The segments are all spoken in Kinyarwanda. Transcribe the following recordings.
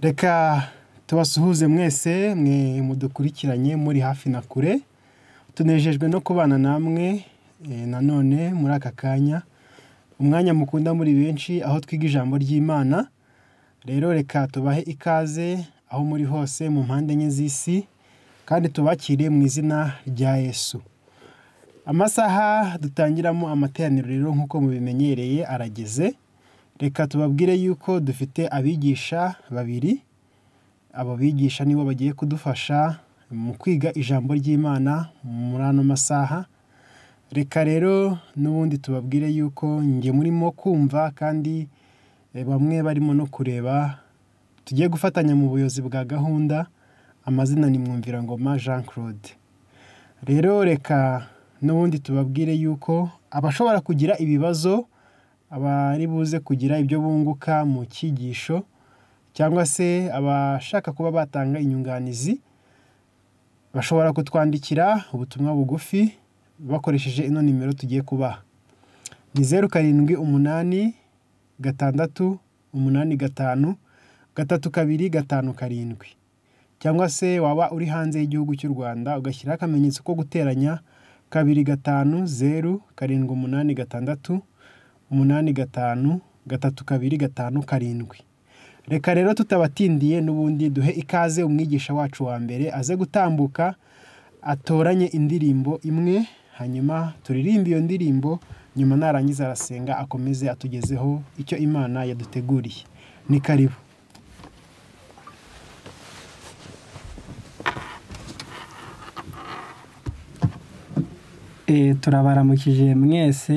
reka tubasuhuze mwese mwe mudukurikiranye muri hafi na kure tunejejwe no kubana namwe eh, nanone muri aka kanya umwanya mukunda muri benshi aho twiga ijambo ry'imana rero reka tubahe ikaze aho muri hose mu mpande enye z'isi kandi tubakire mu izina rya yesu amasaha dutangiramo amateraniro rero nk'uko mubimenyereye arageze reka tubabwire yuko dufite abigisha babiri, abo bigisha nibo bagiye kudufasha mu kwiga ijambo ry'Imana muri ano masaha, reka rero n'ubundi tubabwire yuko njye murimo kumva kandi eh, bamwe barimo no kureba, tugiye gufatanya mu buyobozi bwa gahunda, amazina ni ngoma Jean Claude. Rero reka n'ubundi tubabwire yuko abashobora kugira ibibazo abari buze kugira ibyo bunguka mu cyigisho cyangwa se abashaka kuba batanga inyunganizi bashobora kutwandikira ubutumwa bugufi bakoresheje ino nimero tugiye kubaha ni zeru karindwi umunani gatandatu umunani gatanu gatatu kabiri gatanu karindwi cyangwa se waba uri hanze y'igihugu cy'u Rwanda ugashyiraho akamenyetso ko guteranya kabiri gatanu zeru karindwi umunani gatandatu umunani gatanu gatatu kabiri gatanu karindwi reka rero tutabatindiye n'ubundi duhe ikaze umwigisha wacu wa mbere aze gutambuka atoranye indirimbo imwe hanyuma turirimbe iyo ndirimbo nyuma narangiza arasenga akomeze atugezeho icyo imana yaduteguriye ni karibu eh, turabaramukije mwese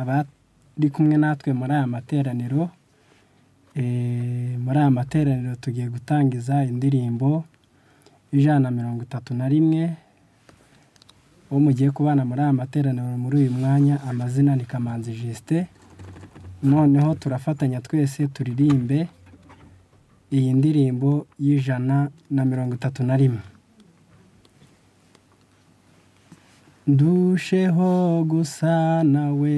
abatu uri kumwe natwe muri aya materaniro eh, muri aya materaniro tugiye gutangiza indirimbo ijana na mirongo itatu na rimwe uwo mugiye kubana muri aya materaniro muri uyu mwanya amazina ni kamanzi jisite noneho turafatanya twese turirimbe iyi ndirimbo y'ijana na mirongo itatu na rimwe ndusheho gusa nawe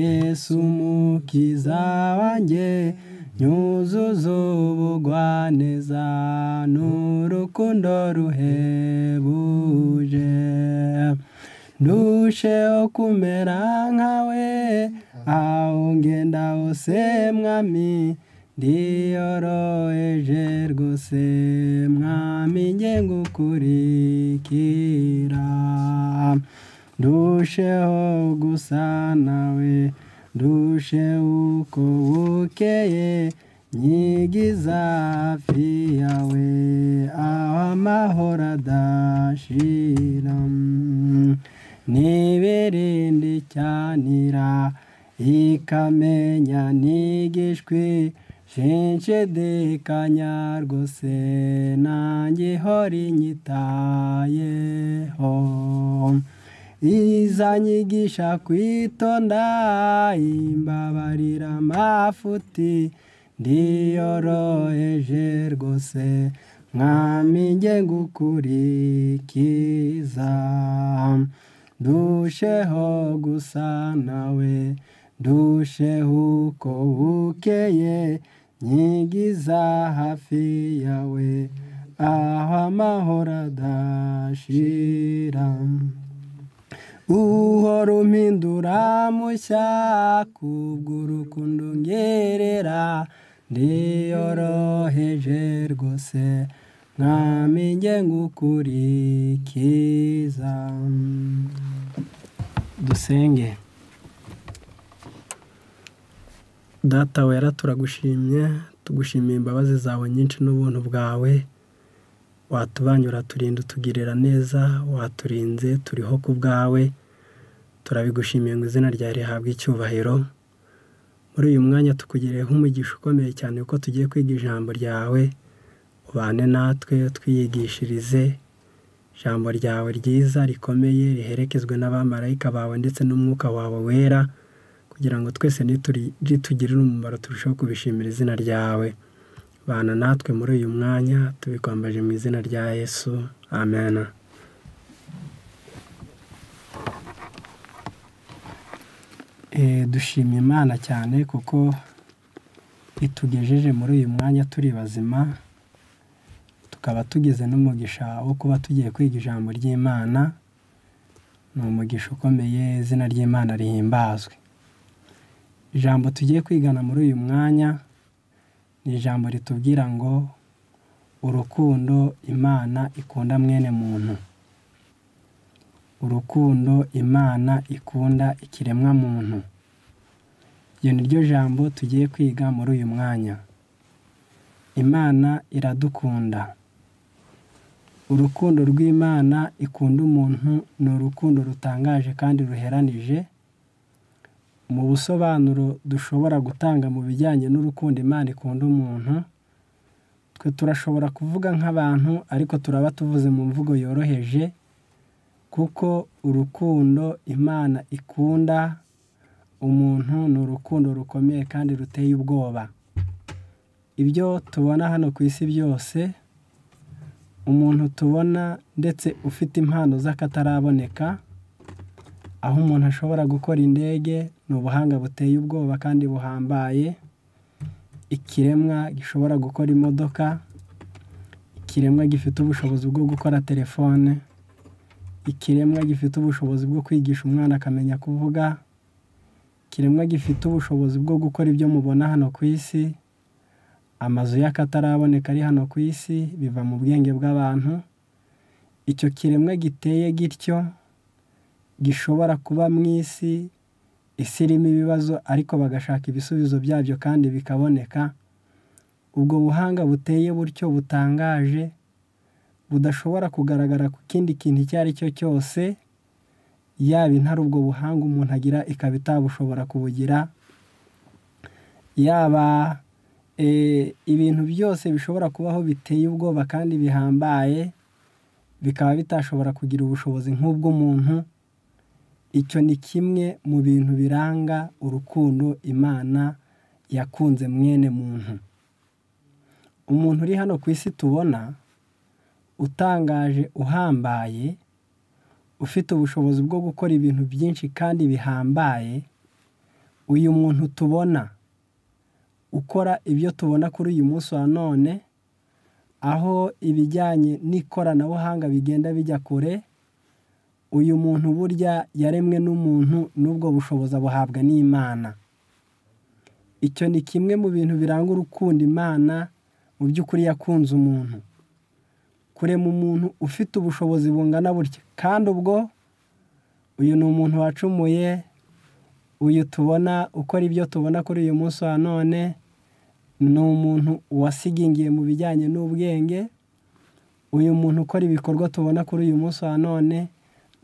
yesu umukiza wanjye nyuzuza ubugwaneza n'urukundo ruhebuje ndusheho kumera nkawe aho ngenda hose mwami ndiyoroheje rwose mwami nge ngukurikira ndusheho gusa nawe ndushe uko bukeye nyigiza hafi yawe aho amahoro adashira ntibirinde icyanira ikamenya nigishwi dekanya rwose nanjye ihora inyitayeho izanyigisha kwitonda imbabarira amafuti ndiyoroheje rwose mwami njye gukurikiza dusheho gusa nawe dusheho uko ukeye nyigiza hafi yawe aho amahoro adashira uhora umpindura mushya kubw'urukundo ngerera ndiyoroheje rwose mwamenye ngukurikiza dusenge data wera turagushimye tugushimiye imbabazi zawe nyinshi n'ubuntu bwawe watubanye uraturinda utugirira neza waturinze turiho ku bwawe turabigushimiye ngo izina ryawe rihabwe icyubahiro muri uyu mwanya tukugereyeho umugisha ukomeye cyane kuko tugiye kwiga ijambo ryawe ubane natwe twiyigishirize ijambo ryawe ryiza rikomeye riherekezwe n'abamarayika bawe ndetse n'umwuka wawe wera kugira ngo twese ritugirire umumaro turushaho kubishimira izina ryawe bana natwe muri uyu mwanya tubikwambaje mu izina rya yesu amena eh, dushima imana cyane kuko itugejeje muri uyu mwanya turi bazima tukaba tugeze n'umugisha wo kuba tugiye kwiga ijambo ry'imana ni umugisha ukomeye izina ry'imana rihimbazwe ijambo tugiye kwigana muri uyu mwanya ni ijambo ritubwira ngo urukundo imana ikunda mwene muntu urukundo imana ikunda ikiremwamuntu iryo ni ryo jambo tugiye kwiga muri uyu mwanya imana iradukunda urukundo rw'imana ikunda umuntu ni urukundo rutangaje kandi ruheranije Mu busobanuro dushobora gutanga mu bijyanye n'urukundo Imana ikunda umuntu, twe turashobora kuvuga nk'abantu ariko turaba tuvuze mu mvugo yoroheje kuko urukundo Imana ikunda umuntu ni urukundo rukomeye kandi ruteye ubwoba. Ibyo tubona hano ku isi byose, umuntu tubona ndetse ufite impano z'akataraboneka aho umuntu ashobora gukora indege ni ubuhanga buteye ubwoba kandi buhambaye, ikiremwa gishobora gukora imodoka, ikiremwa gifite ubushobozi bwo gukora telefone, ikiremwa gifite ubushobozi bwo kwigisha umwana akamenya kuvuga, ikiremwa gifite ubushobozi bwo gukora ibyo mubona hano ku isi, amazu y'akataraboneka ari hano ku isi biva mu bwenge bw'abantu, icyo kiremwa giteye gityo gishobora kuba mu isi isi irimo ibibazo ariko bagashaka ibisubizo byabyo kandi bikaboneka ubwo buhanga buteye butyo butangaje budashobora kugaragara ku kindi kintu icyo ari cyo cyose yaba intare ubwo buhanga umuntu agira ikaba itabushobora kubugira yaba e, ibintu byose bishobora kubaho biteye ubwoba kandi bihambaye bikaba bitashobora kugira ubushobozi nk'ubw'umuntu icyo ni kimwe mu bintu biranga urukundo Imana yakunze mwene muntu. Umuntu uri hano ku isi tubona, utangaje, uhambaye, ufite ubushobozi bwo gukora ibintu byinshi kandi bihambaye, uyu muntu tubona ukora ibyo tubona kuri uyu munsi wa none, aho ibijyanye n'ikoranabuhanga bigenda bijya kure, uyu muntu burya yaremwe n'umuntu n'ubwo bushobozi buhabwa n'Imana. Icyo ni kimwe mu bintu biranga urukundo Imana mu by'ukuri yakunze umuntu. Kurema umuntu ufite ubushobozi bungana butya kandi ubwo, uyu ni umuntu wacumuye, uyu tubona ukora ibyo tubona kuri uyu munsi wa none, ni umuntu wasigingiye mu bijyanye n'ubwenge, uyu muntu ukora ibikorwa tubona kuri uyu munsi wa none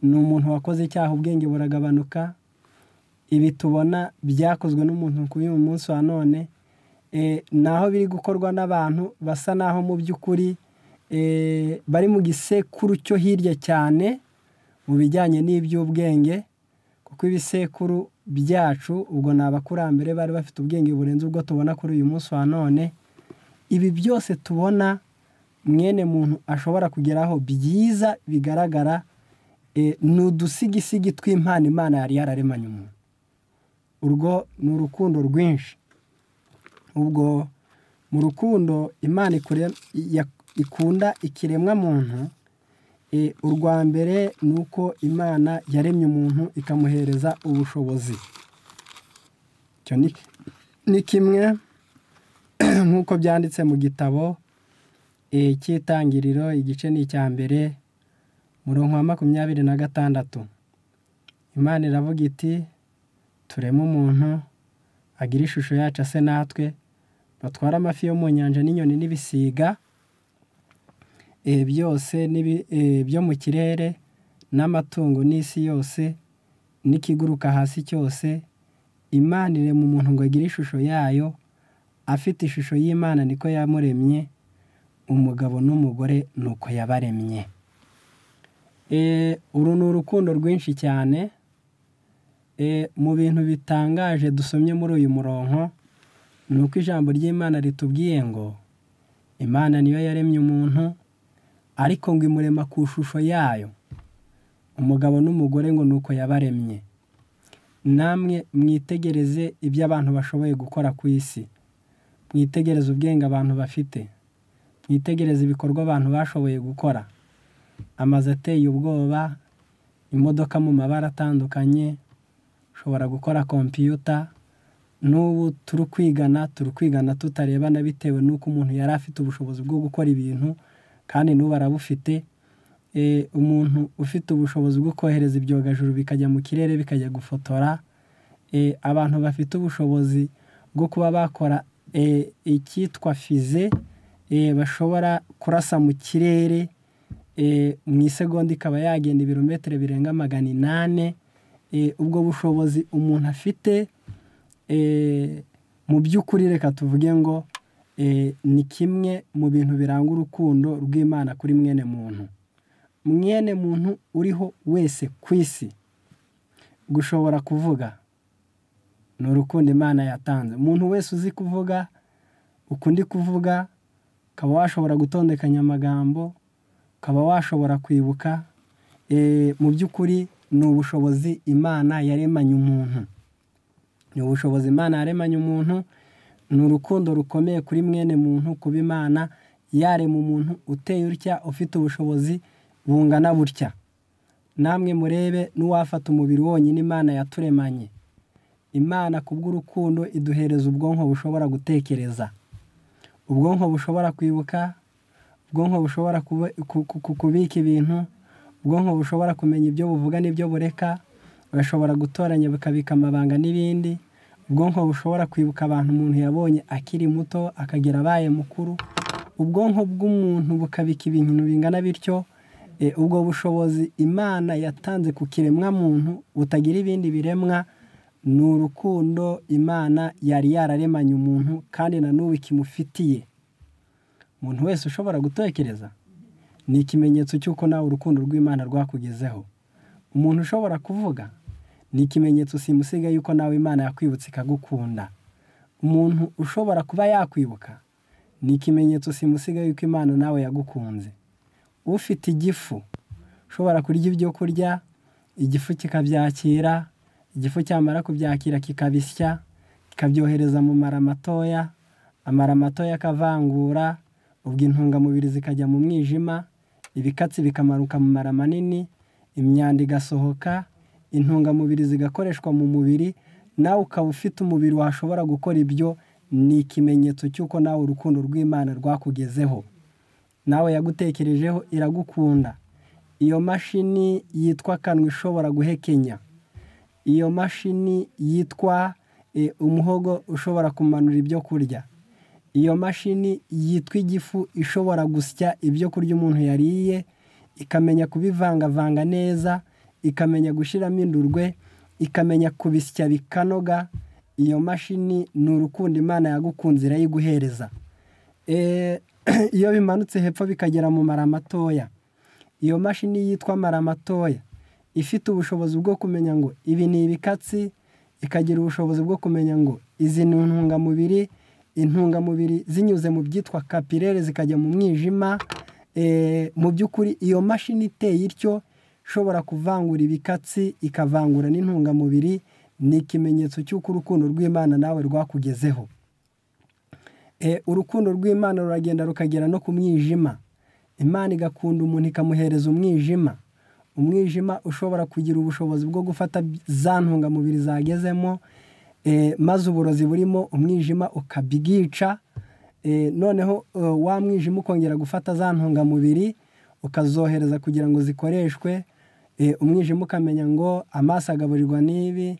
ni umuntu wakoze icyaha ubwenge buragabanuka ibi tubona byakozwe n'umuntu kuri uyu munsi wa none eh, naho biri gukorwa n'abantu basa naho mu by'ukuri eh, bari mu gisekuru cyo hirya cyane mu bijyanye n'iby'ubwenge kuko ibisekuru byacu ubwo ni abakurambere bari bafite ubwenge burenze ubwo tubona kuri uyu munsi wa none ibi byose tubona mwene muntu ashobora kugeraho byiza bigaragara Eh, ni udusigisigi tw'impano imana yari yararemanye umuntu urwo ni urukundo rwinshi ubwo mu rukundo imana ikunda ikiremwa muntu eh, urwa mbere ni uko imana yaremye umuntu ikamuhereza ubushobozi ni kimwe nk'uko byanditse mu gitabo eh, cy'itangiriro igice ni icya mbere murongo wa makumyabiri na gatandatu imana iravuga iti tureme umuntu agira ishusho yacu ase natwe batwara amafi yo mu nyanja n'inyoni n'ibisiga eh, byose eh, byo mu kirere n'amatungo n'isi yose n'ikiguruka hasi cyose imana irema umuntu ngo agire ishusho yayo afite ishusho y'imana niko yamuremye umugabo n'umugore ni uko yabaremye Eh, uru ni urukundo rwinshi cyane eh, mu bintu bitangaje dusomye muri uyu murongo ni uko ijambo ry'imana ritubwiye ngo imana niyo yaremye umuntu ariko ngo imurema ku ishusho yayo umugabo n'umugore ngo ni uko yabaremye namwe mwitegereze ibyo abantu bashoboye gukora ku isi mwitegereze ubwenge abantu bafite mwitegereze ibikorwa abantu bashoboye gukora amazu ateye ubwoba, imodoka mu mabara atandukanye, ushobora gukora kompiyuta, n'ubu turi kwigana turi kwigana tutarebana bitewe n'uko umuntu yari afite ubushobozi bwo gukora ibintu kandi n'ubu arabufite, e, umuntu ufite ubushobozi bwo kohereza ibyogajuru bikajya mu kirere bikajya gufotora, e, abantu bafite ubushobozi bwo kuba bakora e, icyitwa fize, bashobora kurasa mu kirere Eh, mu isegonda ikaba yagenda ibirometero birenga magana inani eh, ubwo bushobozi umuntu afite eh, mu by'ukuri reka tuvuge ngo ni kimwe mu bintu biranga urukundo rw'imana kuri mwene muntu mwene muntu uriho wese ku isi gushobora kuvuga ni urukundo imana yatanze umuntu wese uzi kuvuga ukundi kuvuga ukaba washobora gutondekanya amagambo ukaba washobora kwibuka eh, mu by'ukuri ni ubushobozi imana yaremanye umuntu ni ubushobozi imana yaremanye umuntu ni urukundo rukomeye kuri mwene muntu kuba imana yarema umuntu uteye utya ufite ubushobozi bungana butya namwe murebe n'uwafata umubiri wonyine imana yaturemanye imana kubw'urukundo iduhereza ubwonko bushobora gutekereza ubwonko bushobora kwibuka ubwonko bushobora kubika ibintu ubwonko bushobora kumenya ibyo buvuga n'ibyo bureka burashobora gutoranya bukabika amabanga n'ibindi ubwonko bushobora kwibuka abantu umuntu yabonye akiri muto akagera abaye mukuru ubwonko bw'umuntu bukabika ibintu bingana bityo e, ubwo bushobozi imana yatanze ku kiremwamuntu butagira ibindi biremwa ni urukundo imana yari yararemanye umuntu kandi na n'ubu ikimufitiye umuntu wese ushobora gutekereza ni ikimenyetso cy'uko nawe urukundo rw'imana rwakugezeho umuntu ushobora kuvuga ni ikimenyetso simusiga y'uko nawe imana yakwibutse ikagukunda umuntu ushobora kuba yakwibuka ni ikimenyetso simusiga y'uko imana nawe yagukunze ufite igifu ushobora kurya ibyo kurya igifu kikabyakira igifu cyamara kubyakira kikabisya kikabyohereza mu mara matoya amara matoya akavangura ubwo intungamubiri zikajya mu mwijima ibikatsi bikamanuka mu mara manini imyanda igasohoka intungamubiri zigakoreshwa mu mubiri nawe ukaba ufite umubiri washobora gukora ibyo ni ikimenyetso cy'uko nawe urukundo rw'imana rwakugezeho nawe yagutekerejeho iragukunda iyo mashini yitwa kanwa ishobora guhekenya iyo mashini yitwa eh, umuhogo ushobora kumanura ibyo kurya iyo mashini yitwa igifu ishobora gusya ibyo kurya umuntu yariye, ikamenya kubivangavanga neza, ikamenya gushyiramo indurwe, ikamenya kubisya bikanoga, iyo mashini ni urukundo Imana yagukunze irayiguhereza. Eh, iyo bimanutse hepfo bikagera mu mara iyo mashini yitwa mara ifite ubushobozi bwo kumenya ngo ibi ni ibikatsi, ikagira ubushobozi bwo kumenya ngo izi ni intungamubiri. intungamubiri zinyuze mu byitwa kapirere zikajya mu mwijima eh, mu by'ukuri iyo mashini iteye ityo ishobora kuvangura ibikatsi ikavangura n'intungamubiri ni ikimenyetso cy'uko urukundo rw'imana nawe rwakugezeho eh, urukundo rw'imana ruragenda rukagera no ku mwijima imana igakunda umuntu ikamuhereza umwijima umwijima ushobora kugira ubushobozi bwo gufata za ntungamubiri zagezemo Eh, maze uburozi burimo umwijima ukabwica eh, noneho eh, wa mwijima ukongera gufata za ntungamubiri ukazohereza kugira ngo zikoreshwe umwijima ukamenya ngo amaso agaburirwa n'ibi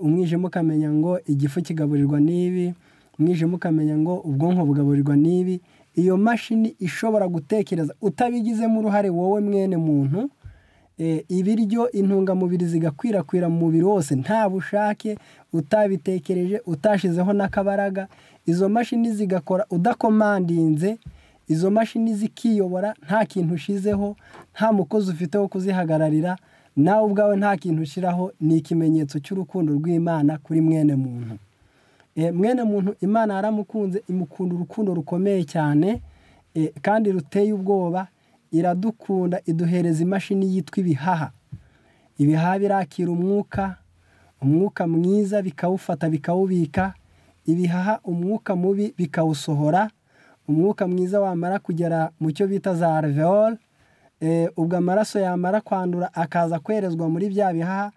umwijima ukamenya ngo igifu kigaburirwa n'ibi umwijima ukamenya ngo ubwonko bugaburirwa n'ibi iyo mashini ishobora gutekereza utabigizemo uruhare wowe mwene muntu Eh, ibiryo intungamubiri zigakwirakwira mu mubiri wose nta bushake utabitekereje utashizeho n'akabaraga izo mashini zigakora udakomandinze izo mashini zikiyobora nta kintu ushizeho nta mukozi ufite wo kuzihagararira nawe ubwawe nta kintu ushyiraho ni ikimenyetso cy'urukundo rw'imana kuri mwene muntu eh, mwene muntu imana yaramukunze imukunda urukundo rukomeye cyane eh, kandi ruteye ubwoba iradukunda iduhereza imashini yitwa ibihaha ibihaha birakira umwuka umwuka mwiza bikawufata bikawubika ibihaha umwuka mubi bikawusohora umwuka mwiza wamara kugera mu cyo bita za alveole eh, ubwo amaraso yamara kwandura akaza kwerezwa muri bya bihaha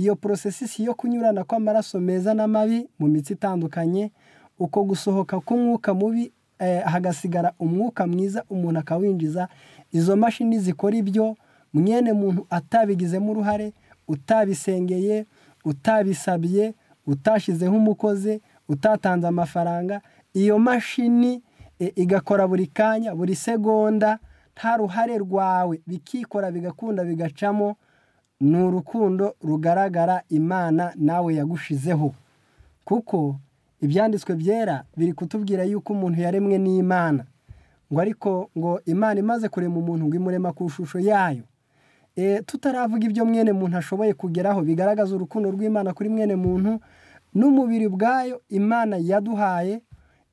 iyo porosesisi iyo kunyurana kw'amaraso meza n'amabi mu mitsi itandukanye uko gusohoka k'umwuka mubi eh, hagasigara umwuka mwiza umuntu akawinjiza izo mashini zikora ibyo mwene muntu atabigizemo uruhare utabisengeye utabisabye utashyizeho umukozi utatanze amafaranga iyo mashini e, igakora buri kanya buri segonda nta ruhare rwawe bikikora bigakunda bigacamo ni urukundo rugaragara imana nawe yagushizeho kuko ibyanditswe byera biri kutubwira yuko umuntu yaremwe n'imana ngo ariko ngo imana imaze kurema umuntu ngo imurema ku ishusho yayo e, tutaravuga ibyo mwene muntu ashoboye kugeraho bigaragaza urukundo rw'imana kuri mwene muntu n'umubiri ubwayo imana yaduhaye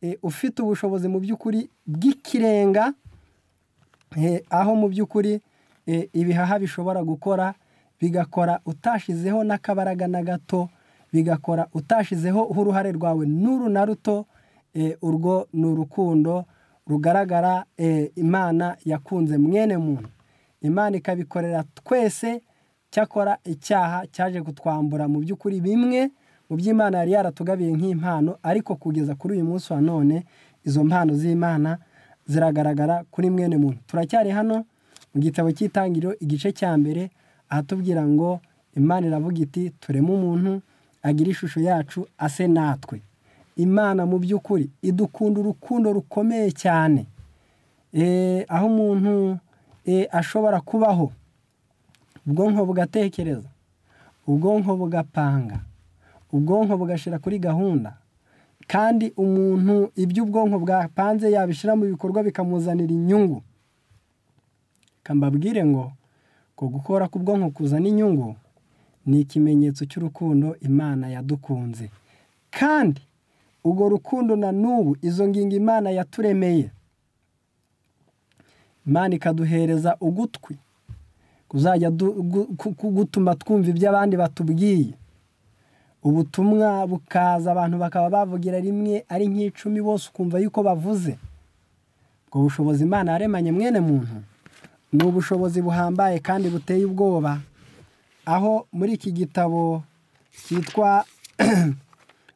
e, ufite ubushobozi mu by'ukuri bw'ikirenga e, aho mu by'ukuri ibihaha bishobora gukora bigakora utashizeho n'akabaraga na gato bigakora utashizeho uruhare rwawe n'uru na ruto urwo ni urukundo rugaragara eh, imana yakunze mwene muntu imana ikabikorera twese cyakora icyaha cyaje kutwambura mu by'ukuri bimwe mu by'imana yari yaratugabiye nk'impano ariko kugeza kuri uyu munsi wa none izo mpano z'imana ziragaragara kuri mwene muntu turacyari hano mu gitabo cy'itangiriro igice cya mbere ahatubwira ngo imana iravuga iti tureme umuntu agira ishusho yacu ase natwe imana mu by'ukuri idukunda urukundo rukomeye cyane eh, aho umuntu eh, ashobora kubaho ubwonko bugatekereza ubwonko bugapanga ubwonko bugashyira kuri gahunda kandi umuntu iby’ubwonko ubwonko bwapanze yabishyira mu bikorwa bikamuzanira inyungu kambabwire ngo ko gukora k'ubwonko kuzana inyungu ni ikimenyetso cy'urukundo imana yadukunze kandi urwo rukundo na n'ubu izo ngingo imana yaturemeye imana ikaduhereza ugutwi kuzajya gutuma twumva ibyo abandi batubwiye ubutumwa bukaza abantu bakaba bavugira rimwe ari nk'icumi bose ukumva yuko bavuze ubwo bushobozi imana yaremanye mwene muntu ni ubushobozi buhambaye kandi buteye ubwoba aho muri iki gitabo cyitwa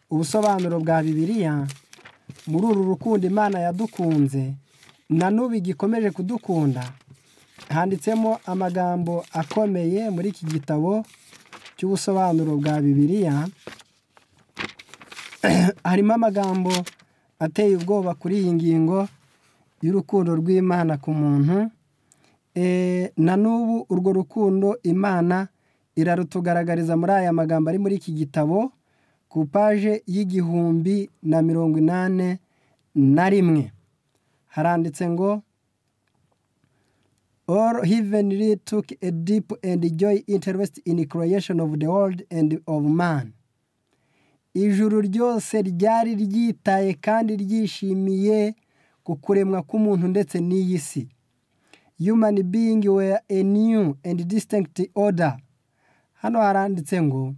ubusobanuro bwa bibiliya muri uru rukundo imana yadukunze na n'ubu igikomeje kudukunda handitsemo amagambo akomeye muri iki gitabo cy'ubusobanuro bwa bibiliya harimo amagambo ateye ubwoba kuri iyi ngingo y'urukundo rw'imana ku muntu e, na n'ubu urwo rukundo imana irarutugaragariza muri aya magambo ari muri iki gitabo ku ipaji y'igihumbi na mirongo inani na rimwe haranditse ngo all heavenly took a deep and joy interest in creation of the world and of man ijuru ryose ryari ryitaye kandi ryishimiye ku kuremwa k'umuntu ndetse n'iyi si human being were a new and distinct order hano haranditse ngo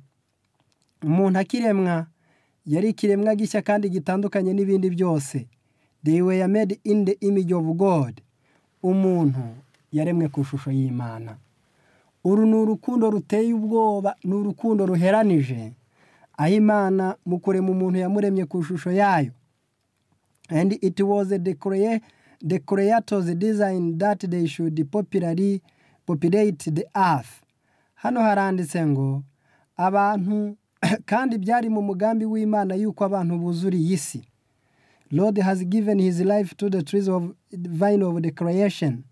Umuntu akiremwa yari ikiremwa gishya kandi gitandukanye n'ibindi byose. They were made in the image of God. Umuntu yaremwe ku ishusho y'Imana. Uru ni urukundo ruteye ubwoba, ni urukundo ruheranije, aho Imana mu kurema umuntu yamuremye ku ishusho yayo. And it was the, crea the creator's design that they should popularly the Hano haranditse ngo abantu kandi byari mu mugambi w'imana yuko abantu buzuriye iyi lord has given his life to the trees of vine of the creation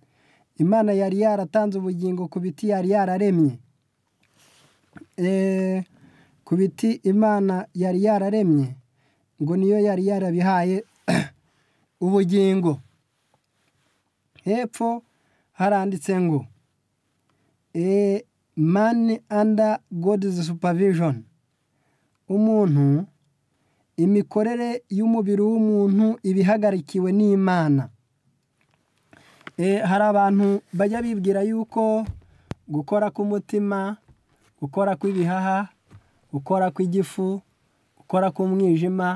imana yari yaratanze ubugingo ku biti yari yararemye eh, ku biti imana yari yararemye ngo niyo yari yarabihaye ubugingo hepfo haranditse ngo eh, mani anda godizi supervision umuntu, imikorere y'umubiri w'umuntu iba ihagarikiwe n'Imana. E, hari abantu bajya bibwira yuko gukora k'umutima, gukora kw'ibihaha, gukora kw'igifu, gukora k'umwijima,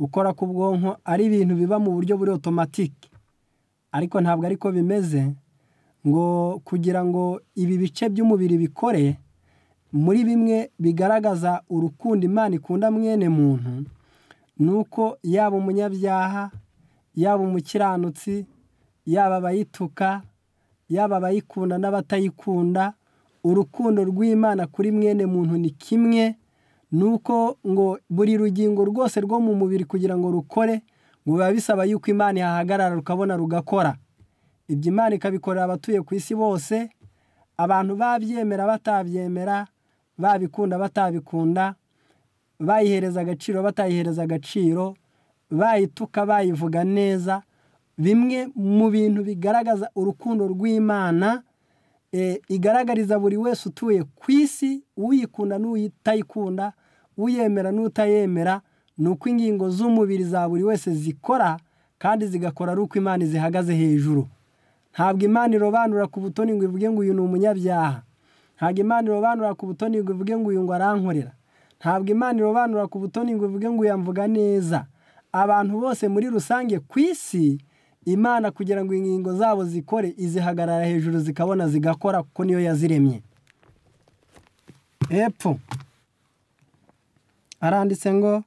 gukora k'ubwonko ari ibintu biba mu buryo buri otomatike ariko ntabwo ariko bimeze ngo kugira ngo ibi bice by'umubiri bikore muri bimwe bigaragaza urukundo Imana ikunda mwene muntu, ni uko yaba umunyabyaha, yaba umukiranutsi, yaba abayituka, yaba abayikunda n'abatayikunda, urukundo rw'Imana kuri mwene muntu ni kimwe, ni uko ngo buri rugingo rwose rwo mu mubiri kugira ngo rukore, ngo biba bisaba yuko Imana ihahagarara rukabona rugakora. Ibyo Imana ikabikorera abatuye ku isi bose, abantu babyemera batabyemera babikunda batabikunda bayihereza agaciro batayihereza agaciro bayituka bayivuga neza bimwe mu bintu bigaragaza urukundo rw'imana eh, igaragariza buri wese utuye ku isi uyikunda n'utayikunda uyemera n'utayemera ni uko ingingo z'umubiri za buri wese zikora kandi zigakora ari uko imana zihagaze hejuru ntabwo imana irobanura ku butoni ngo ivuge ngo uyu ni umunyabyaha ntabwo imana irobanura ku butoni ngo ivuge ngo uyu ngo arankorera ntabwo imana irobanura ku butoni ngo ivuge ngo uyamvuga neza abantu bose muri rusange ku isi imana kugira ngo ingingo zabo zikore izihagarara hejuru zikabona zigakora kuko niyo yaziremye hepfo aranditse ngo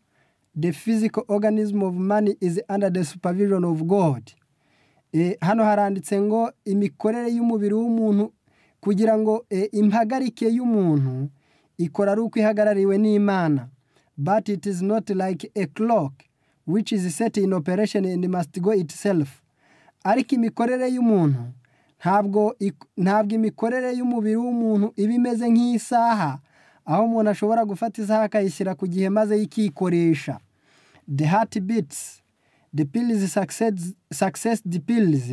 the physical organism of money is under the supervision of god eh, hano haranditse ngo imikorere y'umubiri w'umuntu kugira ngo eh, impagarike y'umuntu ikora ari uko ihagarariwe n'imana but it is not like a clock which is set in operation and must go itself ariko imikorere y'umuntu ntabwo ntabwo imikorere y'umubiri w'umuntu iba imeze nk'isaha aho umuntu ashobora gufata isaha akayishyira ku gihe maze yikikoresha the heart beats the pills success the pills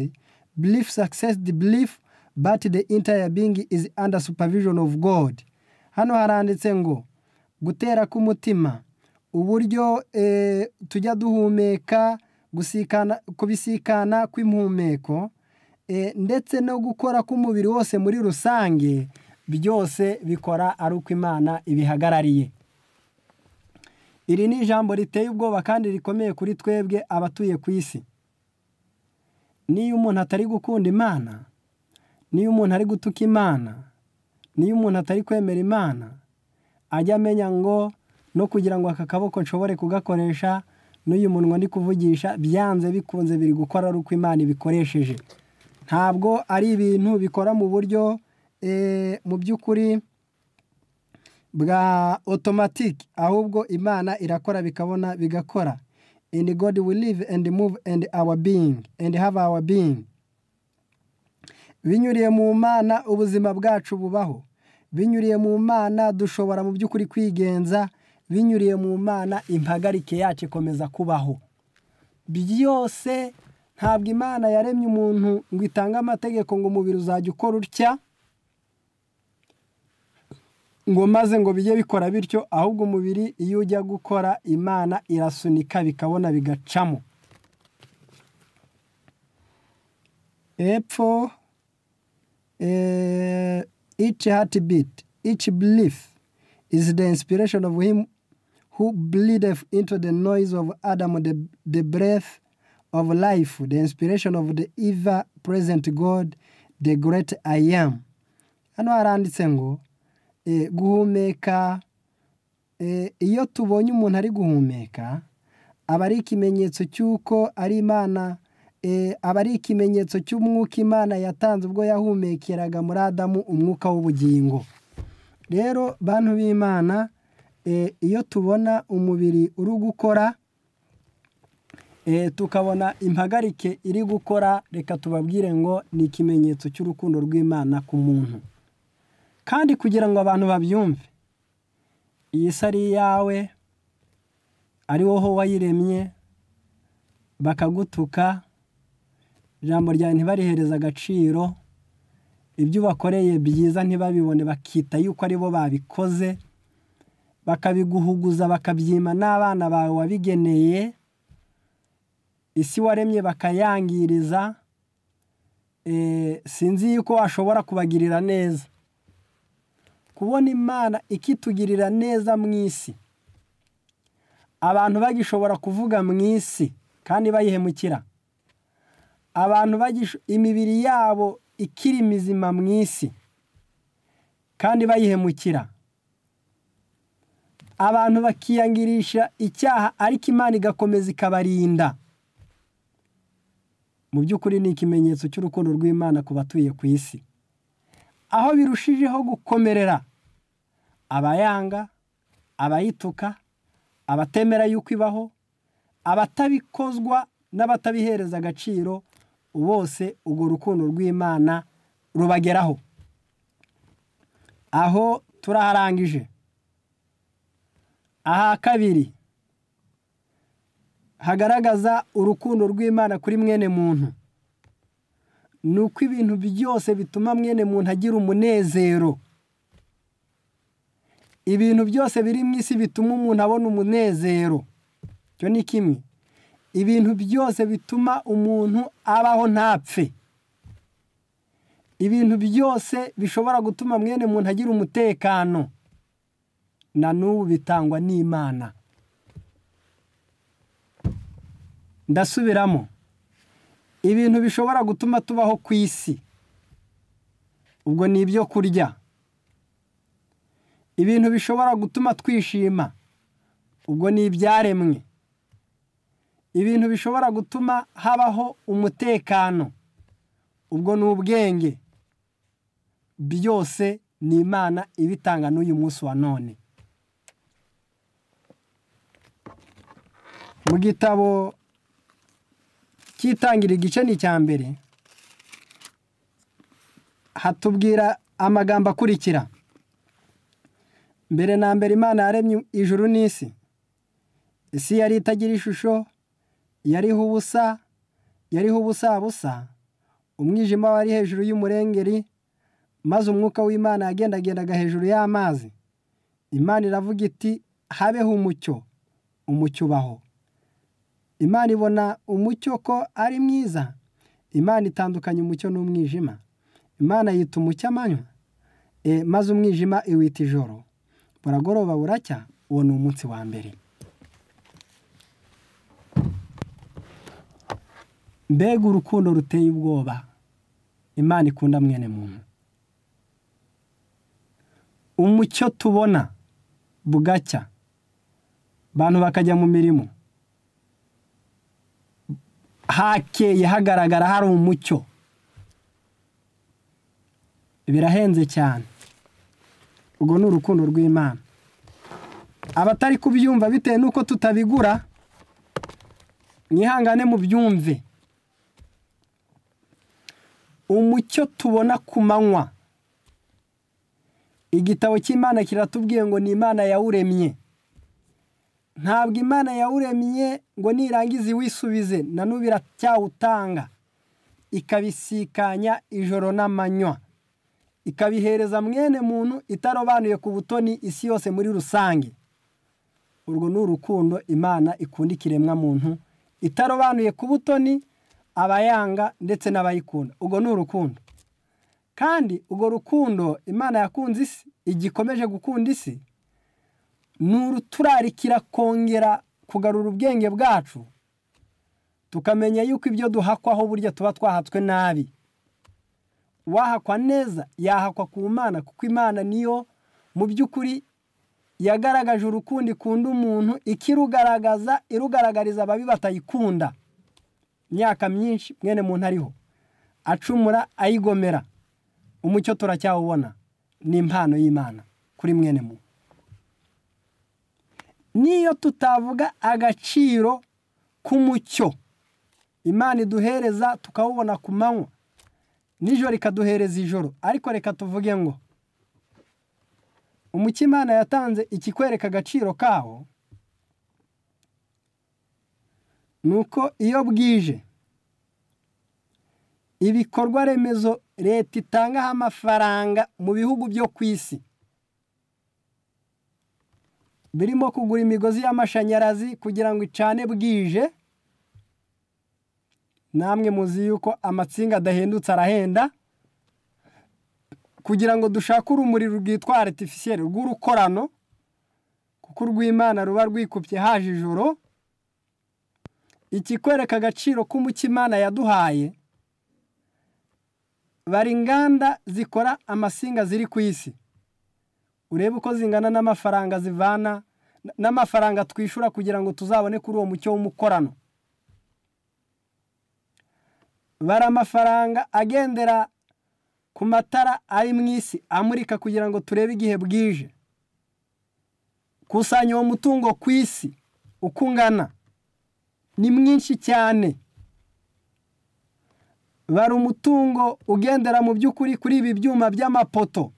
belief success the belief but the entire being is under supervision of god hano haranditse ngo gutera k'umutima uburyo eh, tujya duhumeka gusikana kubisikana kw'impumeko eh, ndetse no gukora k'umubiri wose muri rusange byose bikora ari uko imana ibihagarariye iri ni ijambo riteye ubwoba kandi rikomeye kuri twebwe abatuye ku isi niyo umuntu atari gukunda imana niyo umuntu ari gutuka Imana, niyo umuntu atari kwemera Imana, ajya amenya ngo no kugira ngo aka kaboko nshobore kugakoresha n'uyu munwa ndi kuvugisha byanze bikunze biri gukora ari uko Imana ibikoresheje, ntabwo ari ibintu bikora mu buryo eh, mu by'ukuri bwa otomatike, ahubwo Imana irakora bikabona bigakora, ini godi wi live endi muvu endi awa biyingi endi have awa biyingi. binyuriye mu mana ubuzima bwacu bubaho binyuriye mu mana dushobora mu by'ukuri kwigenza binyuriye mu mana impagarike yacu ikomeza kubaho byose ntabwo imana yaremye umuntu ngo itange amategeko ngo umubiri uzajya ukora utya ngo maze ngo bijye bikora bityo ahubwo umubiri iyo ujya gukora imana irasunika bikabona bigacamo hepfo uh, each heartbeat, each belief is the inspiration of him who bleedeth into the noise of Adam, the, the breath of life, the inspiration of the ever present God, the great I am. hano haranditse ngo eh, guhumeka eh, iyo tubonye umuntu ari guhumeka Abari ari ikimenyetso cy'uko ari imana Eh, aba ari ikimenyetso cy'umwuka imana yatanze ubwo yahumekeraga muri adamu umwuka w'ubugingo rero bantu b'imana eh, iyo tubona umubiri uri gukora eh, tukabona impagarike iri gukora reka tubabwire ngo ni ikimenyetso cy'urukundo rw'imana ku muntu kandi kugira ngo abantu babyumve iyi si yawe ari wowe wayiremye bakagutuka ijambo ryawe ntibarihereze agaciro ibyo ubakoreye byiza ntibabibone bakita yuko aribo babikoze bakabiguhuguza bakabyima n'abana bawe wabigeneye isi waremye bakayangiriza eh, sinzi yuko washobora kubagirira neza kubona imana ikitugirira neza mu isi abantu bagishobora kuvuga mu isi kandi bayihemukira abantu imibiri yabo ikiri mizima mu isi kandi bayihemukira abantu bakiyangirisha icyaha ariko imana igakomeza ikabarinda mu by'ukuri ni ikimenyetso cy'urukundo rw'imana ku batuye ku isi aho birushijeho gukomerera abayanga abayituka abatemera yuko ibaho abatabikozwa n'abatabihereza agaciro bose urwo rukundo rw'imana rubageraho aho turaharangije aha kabiri hagaragaza urukundo rw'imana kuri mwene muntu ni uko ibintu byose bituma mwene muntu agira umunezero ibintu byose biri mu isi bituma umuntu abona umunezero icyo ni kimwe ibintu byose bituma umuntu abaho ntapfe ibintu byose bishobora gutuma mwene muntu agira umutekano na n'ubu bitangwa n'imana ndasubiramo ibintu bishobora gutuma tubaho ku isi ubwo ni ibyo kurya ibintu bishobora gutuma twishima ubwo ni ibyaremwe ibintu bishobora gutuma habaho umutekano ubwo ni ubwenge byose ni imana ibitanga n'uyu munsi wa none mu gitabo cy'itangira igice ni icya mbere hatubwira amagambo akurikira mbere na mbere imana yaremye ijuru n'isi isi yari itagira ishusho yariho ubusa yariho ubusa busa umwijima wari hejuru y'umurengeri maze umwuka w'imana yagendagendaga hejuru y'amazi imana iravuga iti habeho umucyo umucyo ubaho imana ibona umucyo ko ari mwiza imana itandukanya umucyo n'umwijima imana yita umucyo amanywa eh, maze umwijima iwita ijoro buragoroba buracya uwo ni umunsi wa mbere mbega urukundo ruteye ubwoba imana ikunda mwene muntu umucyo tubona bugacya abantu bakajya mu mirimo hakeye hagaragara hari umucyo birahenze cyane urwo ni urukundo rw'imana abatari kubyumva bitewe n'uko tutabigura mwihangane mu byumve umucyo tubona ku manywa igitabo cy'imana kiratubwiye ngo ni imana yawuremye ntabwo imana yawuremye ngo nirangiza wisubize na n'ubu iracyawutanga ikabisikanya ijoro n'amanywa ikabihereza mwene muntu itarobanuye ku butoni isi yose muri rusange urwo ni urukundo imana ikunda ikiremwa muntu itarobanuye ku butoni abayanga ndetse n'abayikunda ubwo ni urukundo kandi urwo rukundo imana yakunze isi igikomeje gukunda isi ni uruturarikira kongera kugarura ubwenge bwacu tukamenya yuko ibyo duhakwaho burya tuba twahatswe nabi wahakwa neza yahakwa ku mana kuko imana niyo mu by'ukuri yagaragaje urukundo ikunda umuntu ikirugaragaza irugaragariza ababi batayikunda myaka myinshi mwene muntu ariho acumura ayigomera umucyo turacyawubona ni impano y'imana kuri mwene mu n'iyo tutavuga agaciro k'umucyo imana iduhereza tukawubona ku manywa nijoro ikaduhereza ijoro ariko reka tuvuge ngo umucyo imana yatanze ikikwereka agaciro kawo ni uko iyo bwije ibikorwa remezo leta itangaho amafaranga mu bihugu byo ku isi birimo kugura imigozi y'amashanyarazi kugira ngo icane bwije namwe muzi yuko amatsinga adahendutse arahenda kugira ngo dushake urumuri rwitwa aritifisiyeri rw'urukorano kuko urw'imana ruba rwikubye haje ijoro ikikwereka agaciro k'umutimana yaduhaye bari inganda zikora amasinga ziri ku isi urebe uko zingana n'amafaranga zivana n'amafaranga twishyura kugira ngo tuzabone kuri uwo mucyo w'umukorano bari amafaranga agendera ku matara ari mu isi amurika kugira ngo turebe igihe bwije kusanya uwo mutungo ku isi uko ungana ni mwinshi cyane bari umutungo ugendera mu by'ukuri kuri ibi byuma by'amapoto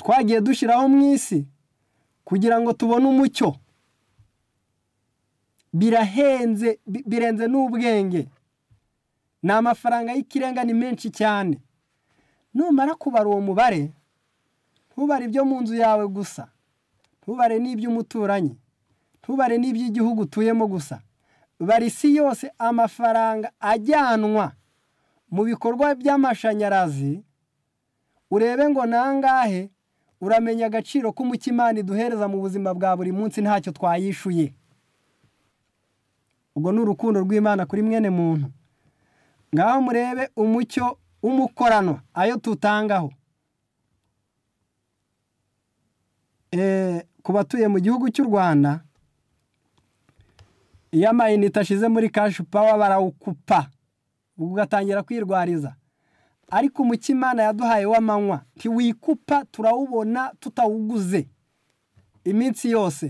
twagiye dushyiraho mu isi kugira ngo tubone umucyo birahenze birenze n'ubwenge ni amafaranga y'ikirenga ni menshi cyane numara kubara uwo mubare ntubare ibyo mu nzu yawe gusa ntubare n'iby'umuturanyi ntubare n'iby'igihugu utuyemo gusa bari isi yose amafaranga ajyanwa mu bikorwa by'amashanyarazi urebe ngo nangahe uramenya agaciro k'umukimana duhereza mu buzima bwa buri munsi ntacyo twayishuye ubwo ni urukundo rw'imana kuri mwene muntu ngaho murebe umucyo w'umukorano ayo tutangaho eh, ku batuye mu gihugu cy'u rwanda iyo amayinite ashize muri kashi pawa barawukupa ugatangira kwirwariza ariko umukimana yaduhaye w'amanywa ntiwikupa turawubona tutawuguze iminsi yose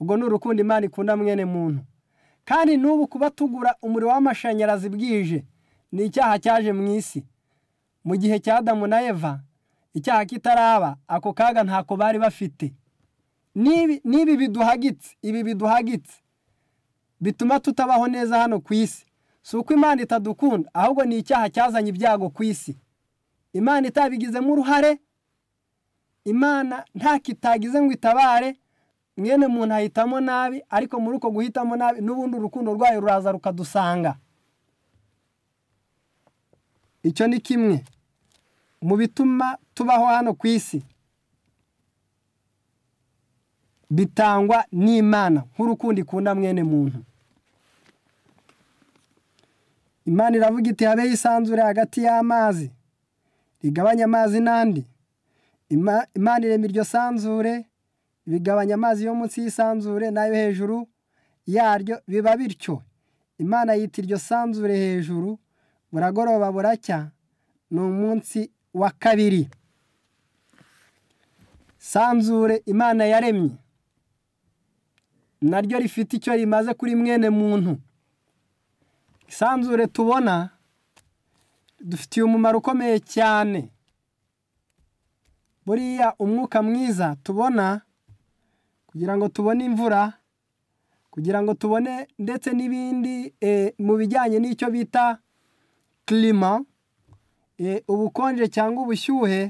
ubwo ni urukundo imana ikunda mwene muntu kandi n'ubu kuba tugura umuriro w'amashanyarazi bwije ni icyaha cyaje mu isi mu gihe cya Adamu na eva icyaha kitaraba ako kaga ntako bari bafite n'ibi biduhagitse ibi biduhagitse bituma tutabaho neza hano ku isi si uko imana itadukunda ahubwo ni icyaha cyazanye ibyago ku isi imana itabigizemo uruhare imana nta ntakitagize ngo itabare mwene muntu ahitamo nabi ariko muri uko guhitamo nabi n'ubundi urukundo rwayo ruraza rukadusanga icyo ni kimwe mu bituma tubaho hano ku isi bitangwa n'imana nk'urukundo ikunda mwene muntu imana iravuga iti habeho isanzure hagati y'amazi rigabanya amazi n'andi imana irema iryo sanzure bigabanya amazi yo munsi y'isanzure n'ayo hejuru yaryo biba bityo imana yita iryo sanzure hejuru buragoroba buracya ni umunsi wa kabiri sanzure imana yaremye naryo rifite icyo rimaze kuri mwene muntu isanzure tubona dufitiye umumaro ukomeye cyane buriya umwuka mwiza tubona kugira ngo tubone imvura kugira ngo tubone ndetse n'ibindi eh, mu bijyanye n'icyo bita kirima eh, ubukonje cyangwa ubushyuhe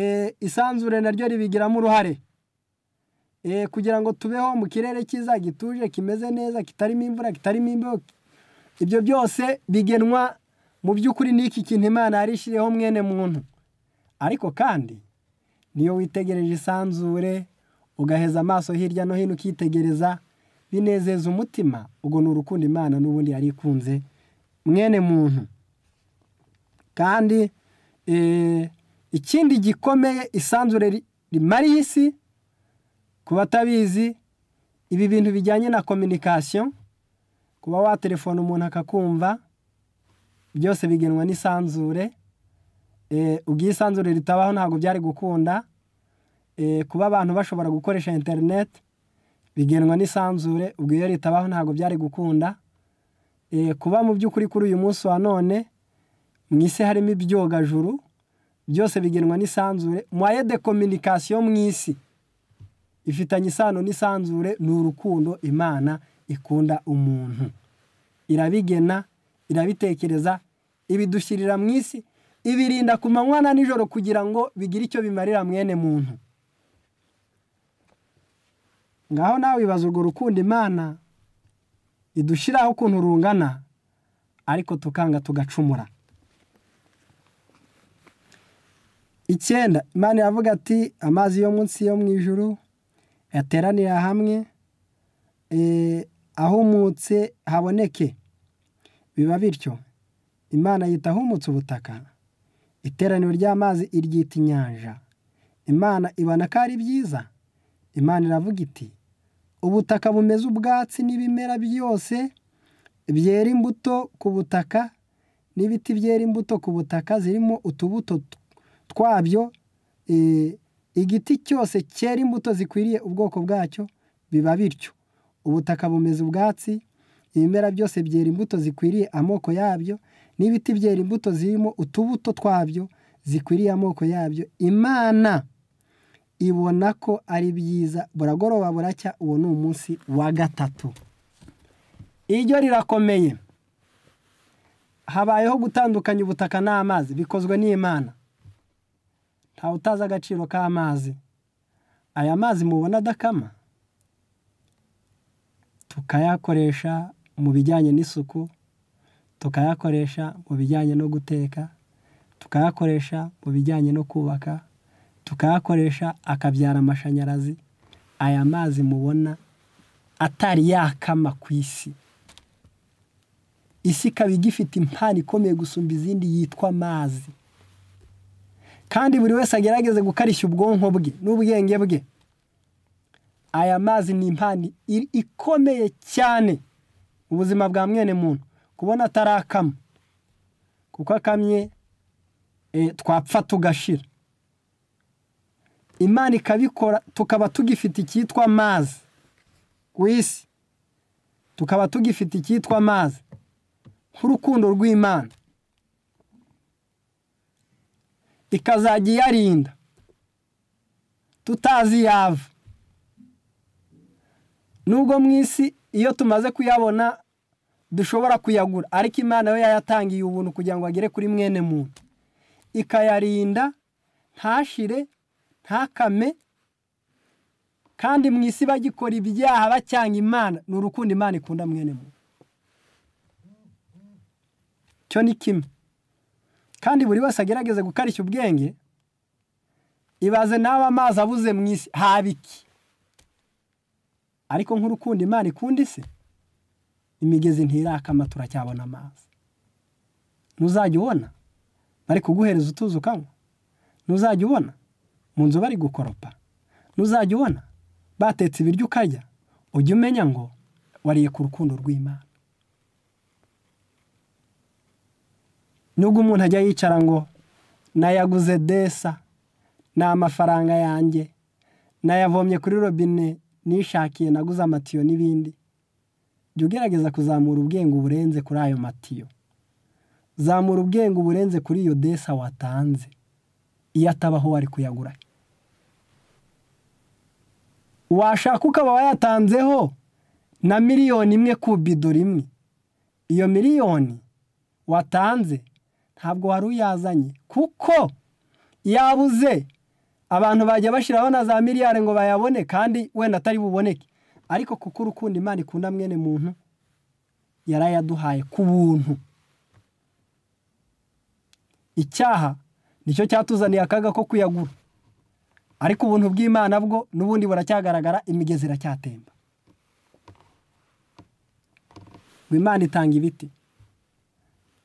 eh, isanzure naryo ribigiramo uruhare kugira ngo tubeho mu kirere cyiza gituje kimeze neza kitarimo imvura kitarimo imbeho ibyo byose bigenwa mu by'ukuri n'iki kintu imana yarishyiriyeho mwene muntu ariko kandi niyo witegereje isanzure ugaheza amaso hirya no hino ukitegereza binezeza umutima ubwo ni urukundo imana n'ubundi yari ikunze mwene muntu kandi eh, ikindi gikomeye isanzure rimariye isi ku batabizi ibi bintu bijyanye na kominikasiyo kuba waterefona umuntu akakumva byose bigenwa n'isanzure eh, ubwisanzure ritabaho ntabwo byari gukunda eh, kuba abantu bashobora gukoresha interineti bigenwa n'isanzure ubwo iyo ritabaho ntabwo byari gukunda eh, kuba mu by'ukuri kuri uyu munsi wa none mu isi harimo ibyogajuru byose bigenwa n'isanzure mwaye de kominikasiyo mu isi ifitanye isano n'isanzure ni urukundo imana ikunda umuntu irabigena irabitekereza ibidushyirira mu isi ibirinda ku manywa na nijoro kugira ngo bigire icyo bimarira mwene muntu ngaho nawe wibaza urwo rukundo imana idushyiraho ukuntu rungana ariko tukanga tugacumura icyenda imana iravuga ati amazi yo munsi yo mu ijuru yateranira hamwe eh, ahumutse haboneke biba bityo imana yita ahumutse ubutaka iteraniro ry'amazi iryita inyanja imana ibona ko ari byiza imana iravuga iti ubutaka bumeze ubwatsi n'ibimera byose byera imbuto ku butaka n'ibiti byera imbuto ku butaka zirimo utubuto twabyo eh, igiti cyose cyera imbuto zikwiriye ubwoko bwacyo biba bityo ubutaka bumeze ubwatsi ibimera byose byera imbuto zikwiriye amoko yabyo n'ibiti byera imbuto zirimo utubuto twabyo zikwiriye amoko yabyo imana ibona ko ari byiza buragoroba buracya uwo ni umunsi wa gatatu iryo rirakomeye habayeho gutandukanya ubutaka n'amazi bikozwe n'imana ntawe utazi agaciro k'amazi aya mazi mubona adakama tukayakoresha mu bijyanye n'isuku, tukayakoresha mu bijyanye no guteka, tukayakoresha mu bijyanye no kubaka, tukayakoresha akabyara amashanyarazi, aya mazi mubona atari yakama ku isi, isi ikaba igifite impano ikomeye gusumba izindi yitwa amazi kandi buri wese agerageze gukarishya ubwonko bwe n'ubwenge bwe. aya mazi ni impano ikomeye cyane ubuzima bwa mwene muntu kubona atarakama kuko akamye e, twapfa tugashira imana ikabikora tukaba tugifite icyitwa amazi ku isi tukaba tugifite icyitwa amazi nk'urukundo rw'imana ikazajya iyarinda tutazi yava nubwo mu isi iyo tumaze kuyabona dushobora kuyagura ariko imana yo yayatangiye ubuntu kugira ngo agere kuri mwene muntu ikayarinda ntashire ntakame kandi mu isi bagikora ibyaha bacyanga imana ni urukundo imana ikunda mwene muntu cyo ni kimwe kandi buri wese agerageze gukarishya ubwenge ibaze nawe amazi abuze mu isi haba iki ariko nk'urukundo imana ikunda isi imigezi ntirakama turacyabona amazi ntuzajya ubona bari kuguhereza utuzi ukanywa ntuzajya ubona mu nzu bari gukoropa ntuzajya ubona batetse ibiryo ukajya ujye umenya ngo wariye ku rukundo rw'imana nubwo umuntu ajya yicara ngo nayaguze desa ni amafaranga yanjye nayavomye kuri robine nishakiye naguze amatiyo n'ibindi jya ugerageza kuzamura ubwenge uburenze kuri ayo matiyo zamura ubwenge uburenze kuri iyo desa watanze iyo atabaho wari kuyagura washaka ukaba wayatanzeho na miliyoni imwe ku bido rimwe iyo miliyoni watanze ntabwo wari uyazanye kuko yabuze abantu bajya bashyiraho na za miliyari ngo bayabone kandi wenda atari buboneke ariko kuko urukundo imana ikunda mwene muntu yarayaduhaye ku buntu icyaha nicyo cyatuzaniye akaga ko kuyagura ariko ubuntu bw'imana bwo n'ubundi buracyagaragara imigezi iracyatemba imana itanga ibiti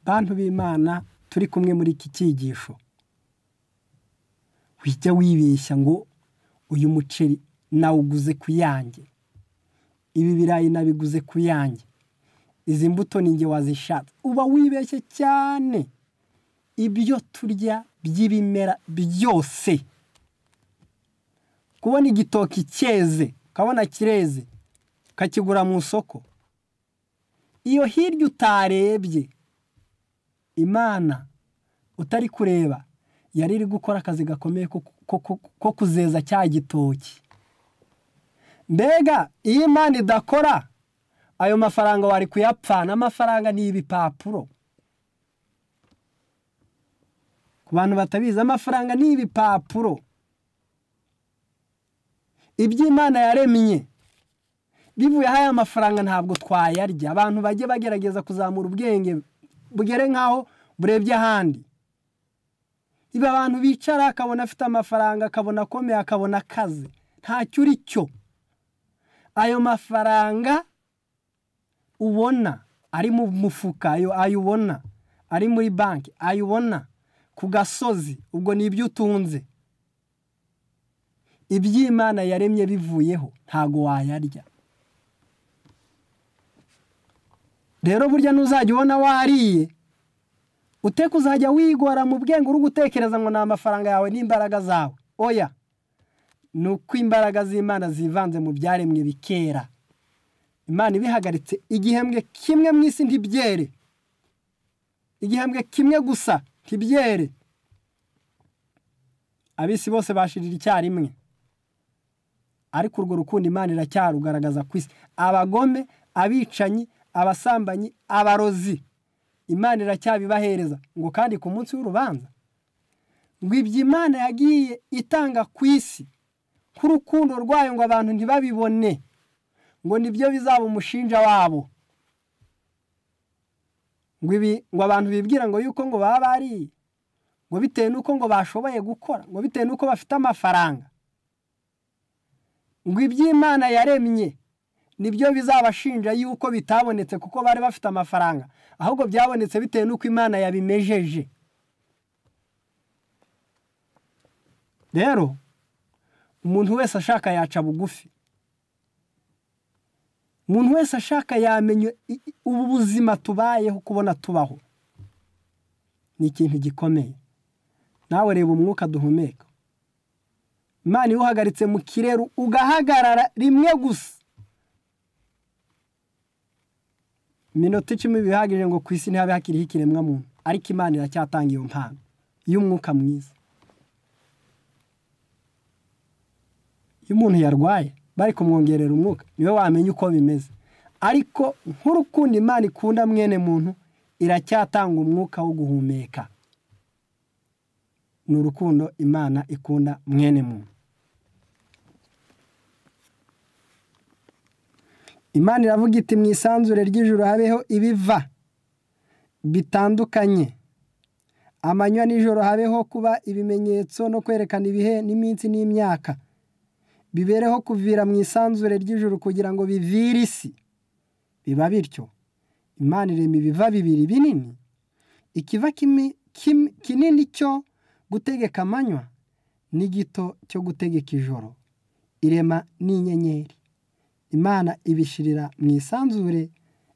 bantu b'imana turi kumwe muri iki cyigisho wijya wibeshya ngo uyu muceri nawuguze ku yanjye ibi birayi nabiguze ku yanjye izi mbuto ni wazishatse uba wibeshye cyane ibyo turya by'ibimera byose kubona igitoki cyeze ukabona kireze ukakigura mu isoko iyo hirya utarebye imana utari kureba yari iri gukora akazi gakomeye ko kuzeza cya gitoki mbega iyo imana idakora ayo mafaranga wari kuyapfana amafaranga ni ibipapuro ku bantu batabizi amafaranga ni ibipapuro iby'imana yaremye bivuyeho aya mafaranga ntabwo twayarya abantu bajye bagerageza kuzamura ubwenge bugere nk'aho burebye ahandi ibi abantu bicara akabona afite amafaranga akabona akomeye akabona akazi ntacyo uri cyo ayo mafaranga ubona ari mu mufuka ayo ayubona ari muri banki ubona ku gasozi ubwo ni ibyo utunze iby'imana yaremye bivuyeho ntago wayarya rero burya ntuzajya ubona wariye uteka uzajya wigora mu bwenge uri gutekereza ngo ni amafaranga yawe n'imbaraga zawe oya ni uko imbaraga z'imana zivanze mu byaremwe bikera imana ibihagaritse igihembwe kimwe mu isi ntibyere igihembwe kimwe gusa ntibyere abisi bose bashirira icyarimwe ariko urwo rukundo imana iracyarugaragaza ku isi abagome abicanyi abasambanyi abarozi imana iracyabibahereza ngo kandi ku munsi w'urubanza ngo ibyo imana yagiye itanga ku isi k'urukundo rwayo ngo abantu ntibabibone ngo nibyo bizaba umushinja wabo ngo ibi ngo abantu bibwira ngo yuko ngo baba bariye ngo bitewe n'uko ngo bashoboye gukora ngo bitewe n'uko bafite amafaranga ngo iby'imana yaremye nibyo bizabashinja yuko bitabonetse kuko bari bafite amafaranga ahubwo byabonetse bitewe n'uko imana yabimejeje rero umuntu wese ashaka yaca bugufi umuntu wese ashaka yamenya ubu buzima tubayeho kubona tubaho ni ikintu gikomeye nawe reba umwuka duhumeka imana iwuhagaritse mu kireru ugahagarara rimwe gusa minota icumi bihagije ngo ku isi ntihabe hakiriho ikiremwa muntu ariko imana iracyatanga iyo mpano y'umwuka mwiza iyo umuntu yarwaye bari kumwongerera umwuka niwe wamenya uko bimeze ariko nk'urukundo imana ikunda mwene muntu iracyatanga umwuka wo guhumeka ni urukundo imana ikunda mwene muntu imana iravuga iti mu isanzure ry'ijoro habeho ibiva bitandukanye amanywa nijoro habeho kuba ibimenyetso no kwerekana ibihe n'iminsi n'imyaka bibereho kuvira mu isanzure ry'ijoro kugira ngo bivire isi biba bityo imana irema ibiva bibiri binini ikiva kinini cyo gutegeka amanywa n'igito cyo gutegeka ijoro irema n'inyenyeri imana ibishirira mu isanzure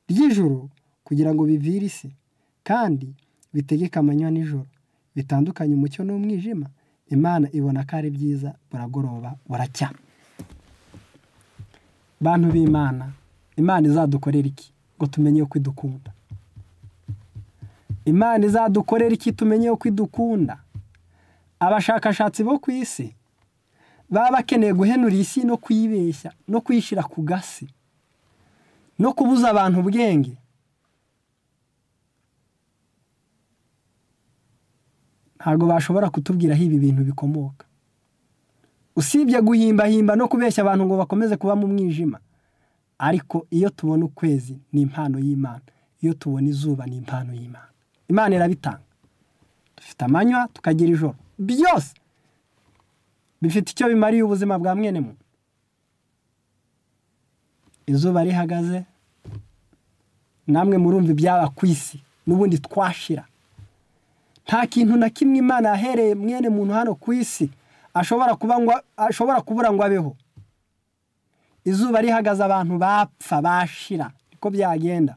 ry'ijoro kugira ngo bivire isi kandi bitegeka amanywa n'ijoro bitandukanye umucyo n'umwijima imana ibona ko ari byiza buragoroba buracya bantu b'imana imana izadukorera iki ngo tumenye ko idukunda imana izadukorera iki tumenye ko idukunda abashakashatsi bo ku isi baba bakeneye guhenura isi no kuyibeshya no kuyishyira ku gasi no kubuza abantu ubwenge ntabwo bashobora kutubwira aho ibi bintu bikomoka usibye guhimbahimba no kubeshya abantu ngo bakomeze kuba mu mwijima ariko iyo tubona ukwezi ni impano y'imana iyo tubona izuba ni impano y'imana imana irabitanga dufite amanywa tukagira ijoro byose bifite icyo bimariye ubuzima bwa mwene mu izuba rihagaze namwe murumva ibyaba ku isi n'ubundi twashira nta kintu na kimwe imana yahereye mwene muntu hano ku isi ashobora kuba ngo ashobora kubura ngo abeho izuba rihagaze abantu bapfa bashira niko byagenda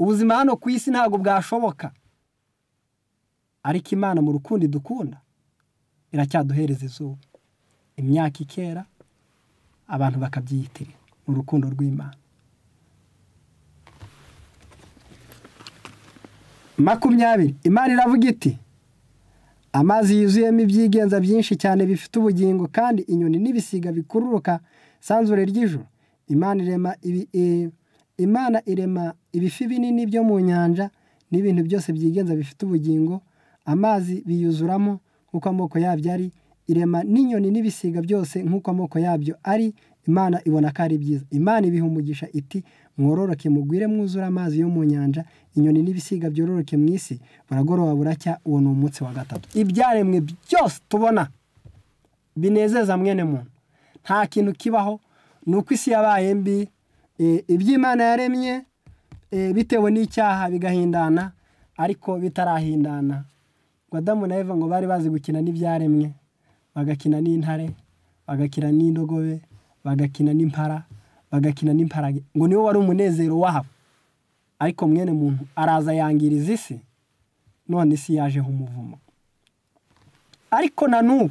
ubuzima hano ku isi ntabwo bwashoboka ariko imana mu rukundo idukunda iracyaduhereza izuba imyaka ikera abantu bakabyiyitirira ni urukundo rw'imana makumyabiri imana iravuga iti amazi yuzuyemo ibyigenza byinshi cyane bifite ubugingo kandi inyoni n'ibisiga bikururuka sanzure ry'ijoro imana irema e, imana irema ibifi binini byo mu nyanja n'ibintu byose byigenza bifite ubugingo amazi biyuzuramo nk'uko amoko yabyo ari irema n'inyoni n'ibisiga byose nk'uko amoko yabyo ari imana ibona ko ari byiza imana ibiha umugisha iti mwororoke mugwire mwuzure amazi yo mu nyanja inyoni n'ibisiga byororoke mu isi buragoroba buracya uwo ni umunsi wa gatatu ibyaremwe byose tubona binezeza mwene muntu nta kintu kibaho ni uko isi yabaye mbi e, iby'imana yaremye e, bitewe n'icyaha bigahindana ariko bitarahindana ngo Adamu na Eva ngo bari bazi gukina n'ibyaremwe bagakina n'intare bagakina n'indogobe bagakina n'impara bagakina n'imparage ngo niwo wari umunezero wabo ariko mwene muntu araza yangiriza isi none isi yajeho umuvumo ariko na n'ubu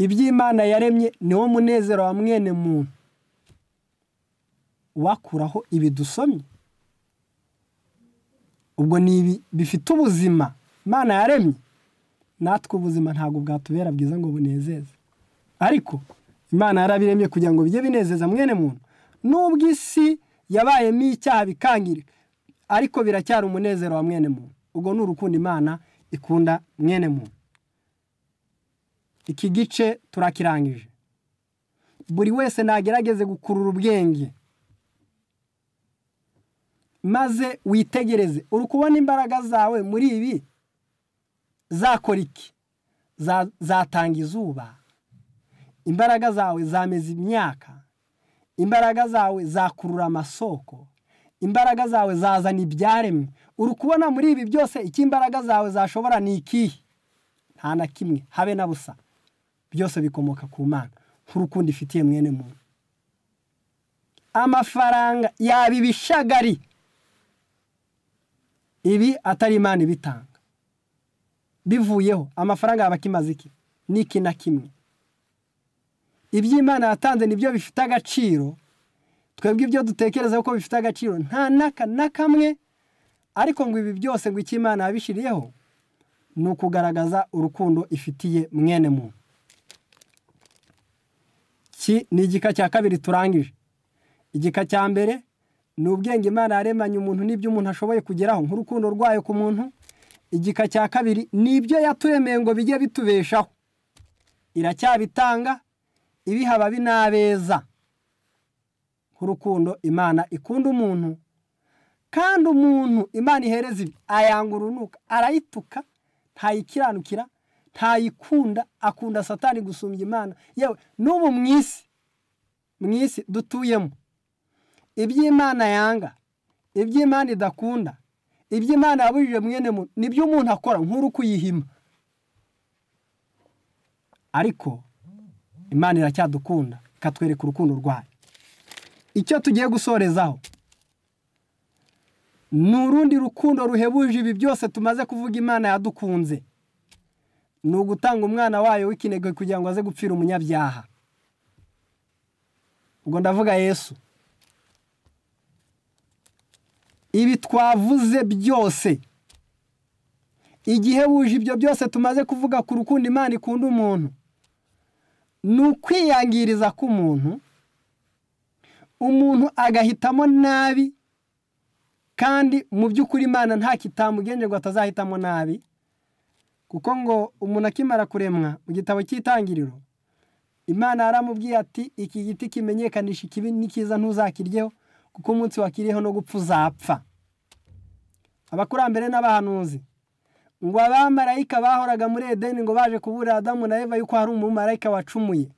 iby'imana yaremye niwo munezero wa mwene muntu wakuraho ibi ubwo ni ibi bifite ubuzima mana yaremye natwe ubuzima ntabwo bwatubera bwiza ngo bunezeze ariko imana yarabiremye kugira ngo bijye binezeza mwene muntu n'ubwo isi yabayemo icyaha bikangirika ariko biracyari umunezero wa mwene muntu ubwo ni urukundo imana ikunda mwene muntu iki gice turakirangije buri wese nagerageze gukurura ubwenge maze witegereze uri kubona imbaraga zawe muri ibi zakora iki zatanga izuba imbaraga zawe zameze imyaka imbaraga zawe zakurura amasoko imbaraga zawe zazana ibyaremwe uri kubona muri ibi byose icyo imbaraga zawe zashobora ni ikihe nta na kimwe habe na busa byose bikomoka ku mana nk'urukundo ifitiye mwene muntu amafaranga yaba ibishagari ibi atari imana ibitanga bivuyeho amafaranga yaba akimaze iki n'iki na kimwe ibyo imana yatanze nibyo bifite agaciro twebwe ibyo dutekereza ko bifite agaciro nta n'aka na kamwe ariko ngo ibi byose ngo icyo imana yabishiriyeho ni ukugaragaza urukundo ifitiye mwene muntu iki ni igika cya kabiri turangije igika cya mbere ni ubwenge imana yaremanye umuntu n'ibyo umuntu ashoboye kugeraho nk'urukundo rwayo ku muntu igika cya kabiri ni ibyo yaturemeye ngo bijye bitubeshaho iracyabitanga ibihaba binabeza nk'urukundo imana ikunda umuntu kandi umuntu imana ihereza ibi ayanga urunuka arayituka ntayikiranukira ntayikunda akunda satani gusumbya imana yewe n'ubu mu isi mu isi dutuyemo iby'imana yanga iby'imana idakunda ibyo imana yabujije mwene muntu nibyo umuntu akora nk'uri kuyihima ariko imana iracyadukunda ikatwereka urukundo rwayo icyo tugiye gusorezaho ni urundi rukundo ruhebuje ibi byose tumaze kuvuga imana yadukunze ni ugutanga umwana wayo w'ikinege kugira ngo aze gupfira umunyabyaha ubwo ndavuga yesu ibi twavuze byose igihe wuje ibyo byose tumaze kuvuga ku rukundo imana ikunda umuntu ni ukwiyangiriza k'umuntu umuntu agahitamo nabi kandi mu by'ukuri imana nta kitamugenje ngo atazahitamo nabi kuko ngo umuntu akimara kuremwa mu gitabo cy'itangiriro imana aramubwiye ati iki giti kimenyekanisha ikibi n'ikiza ntuzakiryeho kuko umunsi wakiriyeho no gupfa uzapfa abakurambere n'abahanuzi ngo abamarayika bahoraga muri edeni ngo baje kubura adamu na eva yuko hari umumarayika wacumuye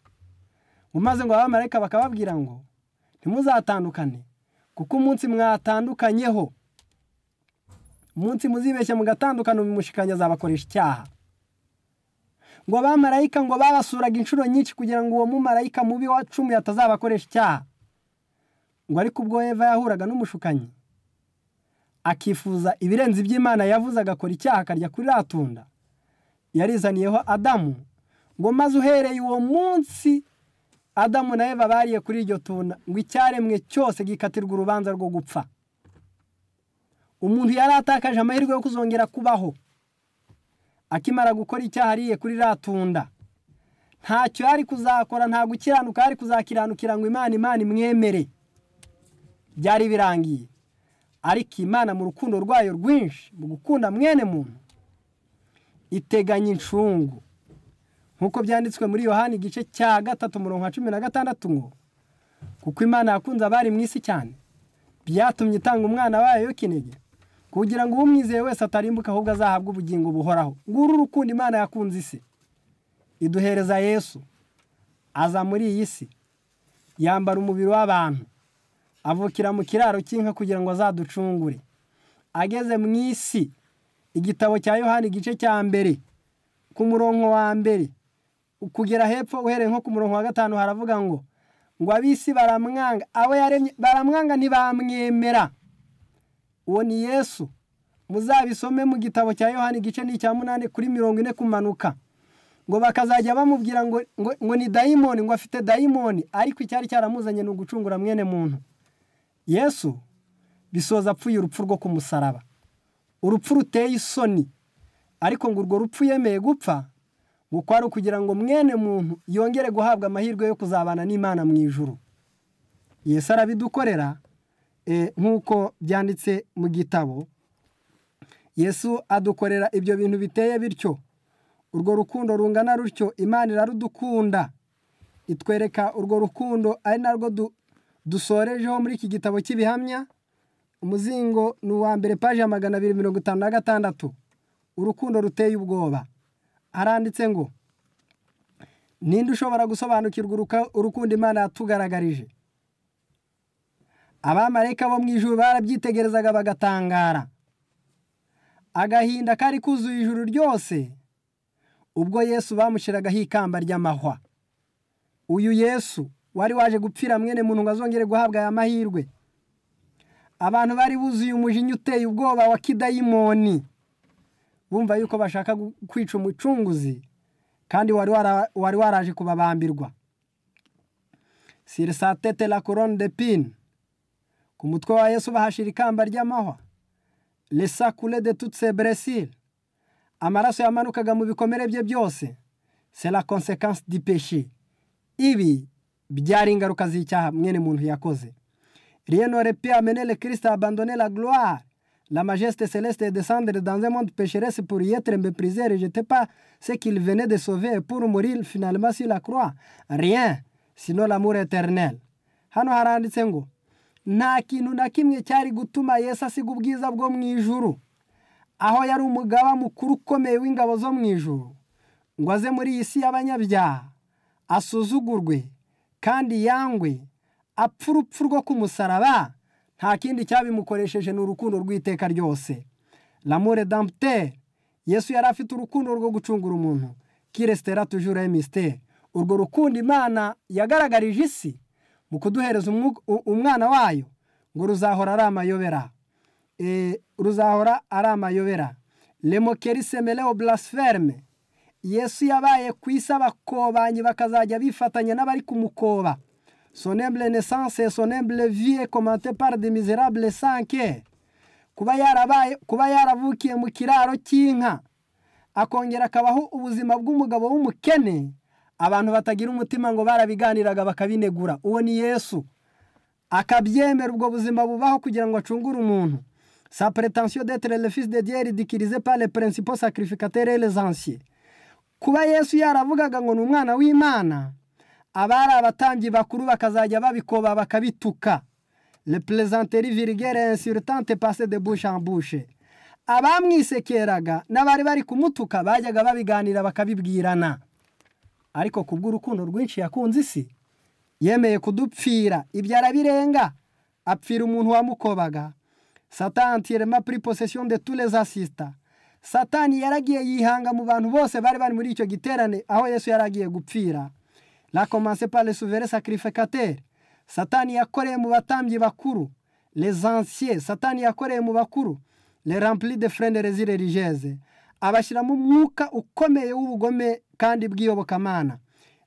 maze ngo abamarayika bakababwira ngo ntimuzatandukane kuko umunsi mwatandukanyeho umunsi muzibeshya mugatandukana ubimushikanyi azabakoresha icyaha ngo abamarayika ngo babasuraga inshuro nyinshi kugira ngo uwo mumarayika mubi wacumuye atazabakoresha icyaha ngo ariko ubwo eva yahuraga n'umushukanyi akifuza ibirenze iby'imana yavuze agakora icyaha akarya kuri ratunda yarizaniyeho adamu ngo maze uhereye uwo munsi adamu na eva bariye kuri iryo tunda ngo icyaremwe cyose gikatirwa urubanza rwo gupfa umuntu yari atakaje amahirwe yo kuzongera kubaho akimara gukora icyaha ariye kuri ratunda ntacyo yari kuzakora nta gukiranuka yari kuzakiranukira ngo imana imana imwemere byari birangiye ariko imana mu rukundo rwayo rwinshi mu gukunda mwene muntu iteganya incungu nk'uko byanditswe muri yohani igice cya gatatu murongo cumi na gatandatu ngo kuko imana yakunze abari mu isi cyane byatumye itanga umwana wayo kinege kugira ngo uwumwizeye wese atarimbuka ahubwo azahabwe ubugingo buhoraho nguru urukundo imana yakunze isi iduhereza yesu aza muri iyi si yambara umubiri w'abantu avukira mu kiraro cy'inka kugira ngo azaducungure ageze mu isi igitabo cya yohani igice cya mbere ku murongo wa mbere kugera hepfo uhereye nko ku murongo wa gatanu haravuga ngo ngo ab'isi baramwanga abo yaremye baramwanga ntibamwemera uwo ni yesu muzabisome mu gitabo cya yohani igice n'icya munani kuri mirongo ine kumanuka ngo bakazajya bamubwira ngo ngo ni dayimoni ngo afite dayimoni ariko icyari cyaramuzanye ni ugucungura mwene muntu yesu bisoza apfuye urupfu rwo ku musaraba urupfu ruteye isoni ariko ngo urwo rupfu yemeye gupfa ngo kwari ukugira ngo mwene muntu yongere guhabwa amahirwe yo kuzabana n'imana mu ijuru yesu arabidukorera e, nk'uko byanditse mu gitabo yesu adukorera ibyo bintu biteye bityo urwo rukundo rungana rutyo imana iradukunda itwereka urwo rukundo ari narwo dusorejeho muri iki gitabo cy'ibihamya umuzingo ni uwa mbere paji magana abiri mirongo itanu na gatandatu urukundo ruteye ubwoba haranditse ngo ninde ushobora gusobanukirwa urukundo imana yatugaragarije abamarayika bo mu ijuru barabyitegerezaga bagatangara agahinda kari kuzuye ijuru ryose ubwo yesu bamushyiragaho ikamba ry'amahwa uyu yesu wari waje gupfira mwene muntu ngo azongere guhabwa aya mahirwe abantu bari buzuye umujinya uteye ubwoba wa kidayimoni bumva yuko bashaka kwica umucunguzi kandi wari waraje kubabambirwa sirisatete la korone de pini ku mutwe wa Yesu bahashira ikamba ry'amahwa lesakure de tutse beresire amaraso yamanukaga mu bikomere bye byose la konsekansi di peshi ibi byari ingaruka z'icyaha mwene muntu yakoze rienore pie amenele kristo abandone la gloire la majesté celeste et descendre dans un monde pécheresse pour y être méprisé rejeté pas ce qu'il venait de sauver pour mourir finalement sur la croix rien sinon l'amour éternel hano haranditse ngo nta kintu na kimwe cyari gutuma yesu asiga ubwiza bwo mu ijuru aho yari umugaba mukuru ukomeye w'ingabo zo mu ijuru ngo aze muri iyi si y'abanyabyaha asuzugurwe kandi yangwe apfa urupfu rwo k’umusaraba nta kindi cyabimukoresheje ni urukundo rw'iteka ryose lamure damputeri yesu yari afite urukundo rwo gucungura umuntu kiresitera tujure misiteri urwo rukundo imana yagaragarije isi mu kuduhereza umwana wayo ngo ruzahora ari amayobera eh, ruzahora ari amayobera remokerise mereo burasiferme yesu yabaye ku isi abakobanyi bakazajya bifatanya n'abari kumukoba sonemble naissance sonemble vie komante par de sanke kuba yarabaye kuba yaravukiye mu kiraro cy'inka akongera akabaho ubuzima bw'umugabo w'umukene abantu batagira umutima ngo barabiganiraga bakabinegura uwo ni yesu akabyemera ubwo buzima bubaho kugira ngo acungure umuntu sa pretension d'être le de Dieu ridiculisé par les principaux sacrificateurs et kuba yesu yaravugaga ngo ni umwana w'imana abari abatambyi bakuru bakazajya babikoba bakabituka reperezanteri virigerensi rutante pase de bushe ambushe abamwisekeraga n'abari bari kumutuka bajyaga babiganira bakabibwirana ariko kubw'urukundo rwinshi yakunze isi yemeye kudupfira ibyo arabirenga apfira umuntu wamukobaga satantire mapuri posesiyo de ture zasisita satani yaragiye yihanga mu bantu bose bari bari muri icyo giterane aho yesu yaragiye gupfira la komanse pale suvere sakirifikateri satani yakoreye mu batambyi bakuru les anciens satani yakoreye mu bakuru le rampli de frende rezire rigeze abashyiramo umwuka ukomeye w'ubugome kandi bw'iyobokamana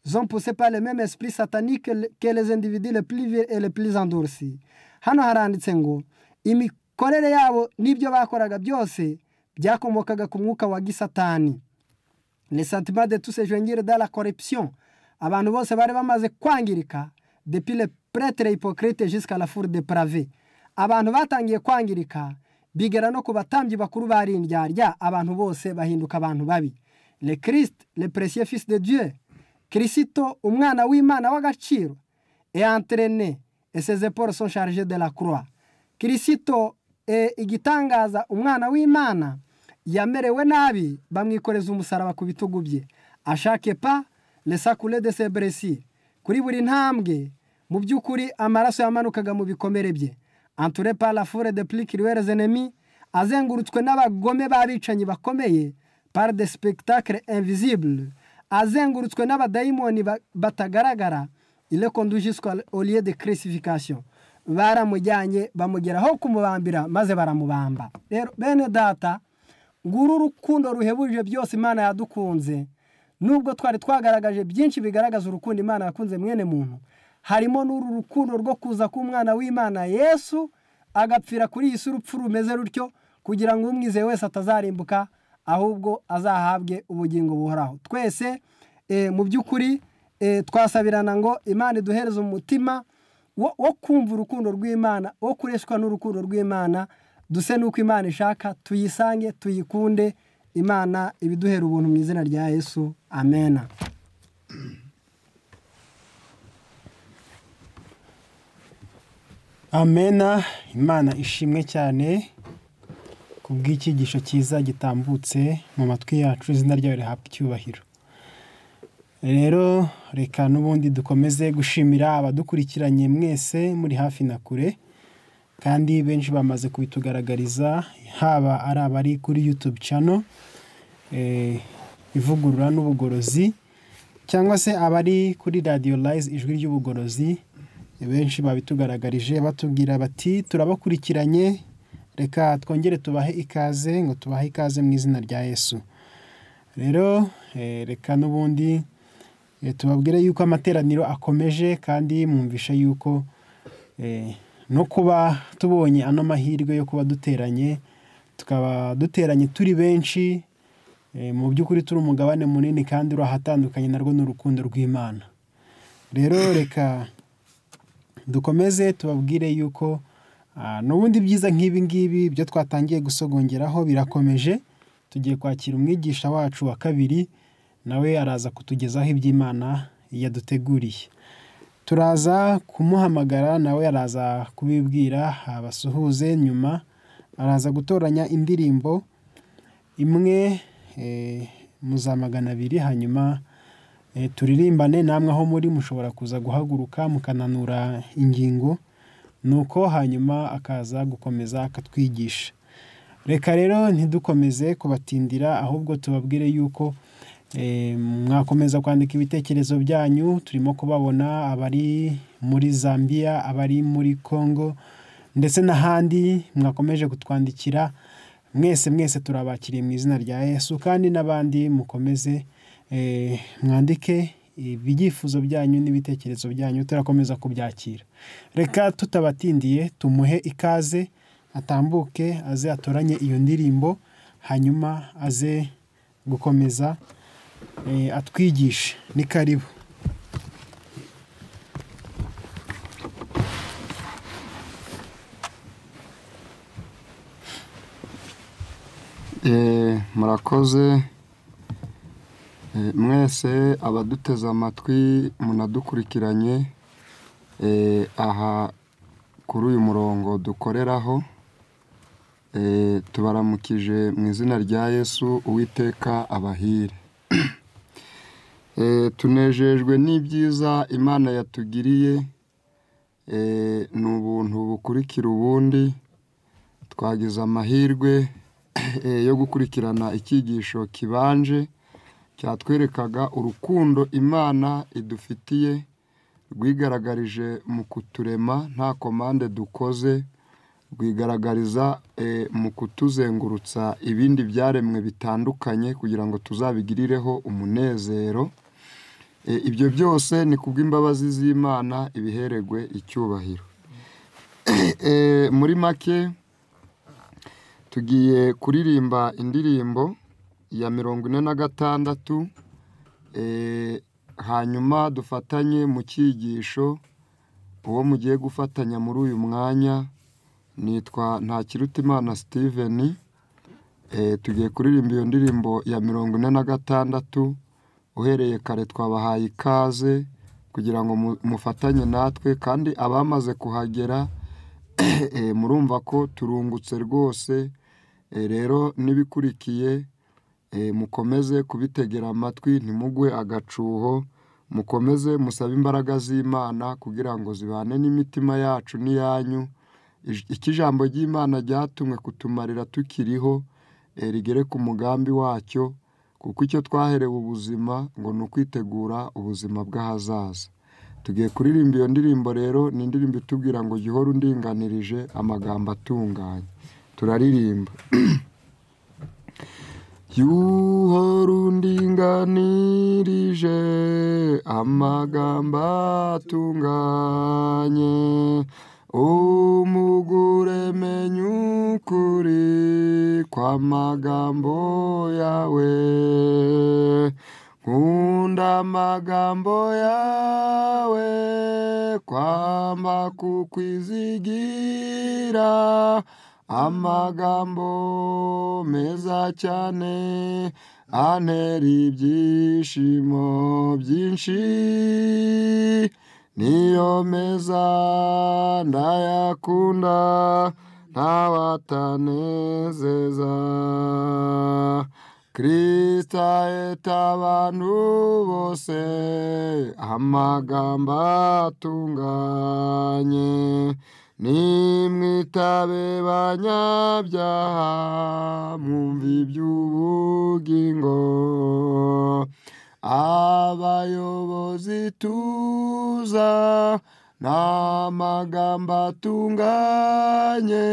zompuse pale meme esprit satanique que les le plus le plus hano haranditse ngo imikorere yabo n'ibyo bakoraga byose Les sentiments wa de tous jengire dans la corruption abantu bose bari bamaze kwangirika Depuis le prêtres hypocrite jusqu'à la foule dépravée, abantu batangiye kwangirika bigera no le christ le précieux fils de dieu christo umwana w'imana w'agaciro et entraîné et ses épaules sont chargées de la croix christo E, igitangaza umwana w'imana yamerewe nabi bamwikoreza umusaraba ku bitugu bye ashake pa resakure de seberesi kuri buri ntambwe mu by'ukuri amaraso yamanukaga mu bikomere bye anturepa rafure de purikiriwere zenemi azengurutswe n'abagome b'abicanyi bakomeye pari de sipegitakire invizibure azengurutswe n'abadayimoni batagaragara irekondujiswa oriye de kirisifikasiyo baramujyanye bamugeraho kumubambira maze baramubamba rero bene data nguru urukundo ruhebuje byose imana yadukunze nubwo twari twagaragaje byinshi bigaragaza urukundo imana yakunze mwene muntu harimo n'uru rukundo rwo kuza k'umwana w'imana yesu agapfira kuri iyi si urupfu rumeze rutyo kugira ngo umwize wese atazarimbuka ahubwo azahabwe ubugingo buhoraho twese eh, mu by'ukuri eh, twasabirana ngo imana iduhereze umutima wo kumva urukundo rw'imana wo kureshwa n'urukundo rw'imana duse n'uko imana ishaka tuyisange tuyikunde imana ibiduhera ubuntu mu izina rya yesu amena amena imana ishimwe cyane ku bw'icyigisho cyiza gitambutse mu matwi yacu izina ryayo rihabwa icyubahiro rero reka n'ubundi dukomeze gushimira abadukurikiranye mwese muri hafi na kure kandi benshi bamaze kubitugaragariza haba ari abari kuri yutube cano eh, ivugurura n'ubugorozi cyangwa se abari kuri radiyo rayizi ijwi ry'ubugorozi benshi babitugaragarije batubwira bati turabakurikiranye reka twongere tubahe ikaze ngo tubahe ikaze mu izina rya yesu rero eh, reka n'ubundi Eh, tubabwire yuko amateraniro akomeje kandi mumvisha yuko eh, no kuba tubonye ano mahirwe yo kuba duteranye tukaba duteranye turi benshi eh, mu by'ukuri turi umugabane munini kandi uri ahatandukanye narwo n'urukundo rw'imana rero reka dukomeze tubabwire yuko ah, n'ubundi byiza nk'ibi ngibi ibyo twatangiye gusogongeraho birakomeje tugiye kwakira umwigisha wacu wa kabiri nawe araza kutugezaho ibyo Imana yaduteguriye turaza kumuhamagara nawe araza kubibwira abasuhuze nyuma araza gutoranya indirimbo imwe eh, muzamagana za abiri hanyuma eh, turirimbane namwe aho muri mushobora kuza guhaguruka mukananura ingingo nuko hanyuma akaza gukomeza akatwigisha reka rero ntidukomeze kubatindira ahubwo tubabwire yuko Eh, mwakomeza kwandika ibitekerezo byanyu turimo kubabona abari muri zambia abari muri congo ndetse n'ahandi mwakomeje kutwandikira mwese mwese turabakiriye mu izina rya yesu kandi n'abandi mukomeze eh, mwandike ibyifuzo byanyu n'ibitekerezo byanyu turakomeza kubyakira reka tutabatindiye tumuhe ikaze atambuke aze atoranye iyo ndirimbo hanyuma aze gukomeza Eh, atwigishe ni karibu eh, murakoze eh, mwese abaduteze amatwi munadukurikiranye aha kuri uyu murongo dukoreraho tubaramukije mu izina rya yesu uwiteka abahire Eh, tunejejwe n'ibyiza imana yatugiriye eh, ni ubuntu bukurikira ubundi twagize amahirwe eh, yo gukurikirana icyigisho kibanje cyatwerekaga urukundo imana idufitiye rwigaragarije mu kuturema nta komande dukoze rwigaragariza e, mu kutuzengurutsa ibindi byaremwe bitandukanye kugira ngo tuzabigirireho umunezero e, ibyo byose ni kubw'imbabazi z'imana ibiheregwe icyubahiro e, muri make tugiye kuririmba indirimbo ya mirongo ine na gatandatu hanyuma dufatanye mu cyigisho uwo mugiye gufatanya muri uyu mwanya nitwa ntakirutimana Steven eh, tugiye kuririmba iyo ndirimbo ya mirongo ine na gatandatu uhereye kare twabahaye ikaze kugira ngo mufatanye natwe kandi abamaze kuhagera eh, murumva ko turungutse rwose eh, rero n'ibikurikiye mukomeze kubitegera amatwi ntimugwe agacuho mukomeze musabe imbaraga z'imana kugira ngo zibane n'imitima yacu n'iyanyu iki ijambo ry'imana ryatumwe kutumarira tukiriho eh, rigere ku mugambi wacyo kuko icyo twaherewe ubuzima ngo ni ukwitegura ubuzima bw'ahazaza tugiye kuririmba iyo ndirimbo rero ni indirimbo itubwira ngo jya uhora undinganirije amagambo atunganye turaririmba yuhora undinganirije amagambo atunganye umugure menya ukuri kw'amagambo yawe nkunda amagambo yawe kwamba kukwizigira amagambo meza cyane antera ibyishimo byinshi niyo meza ndayakunda ntabatanezeza kirisita aheta abantu bose amagambo atunganye nimwitabe banyabyaha mwumva iby'ubugingo abayobozi tuza n'amagambo atunganye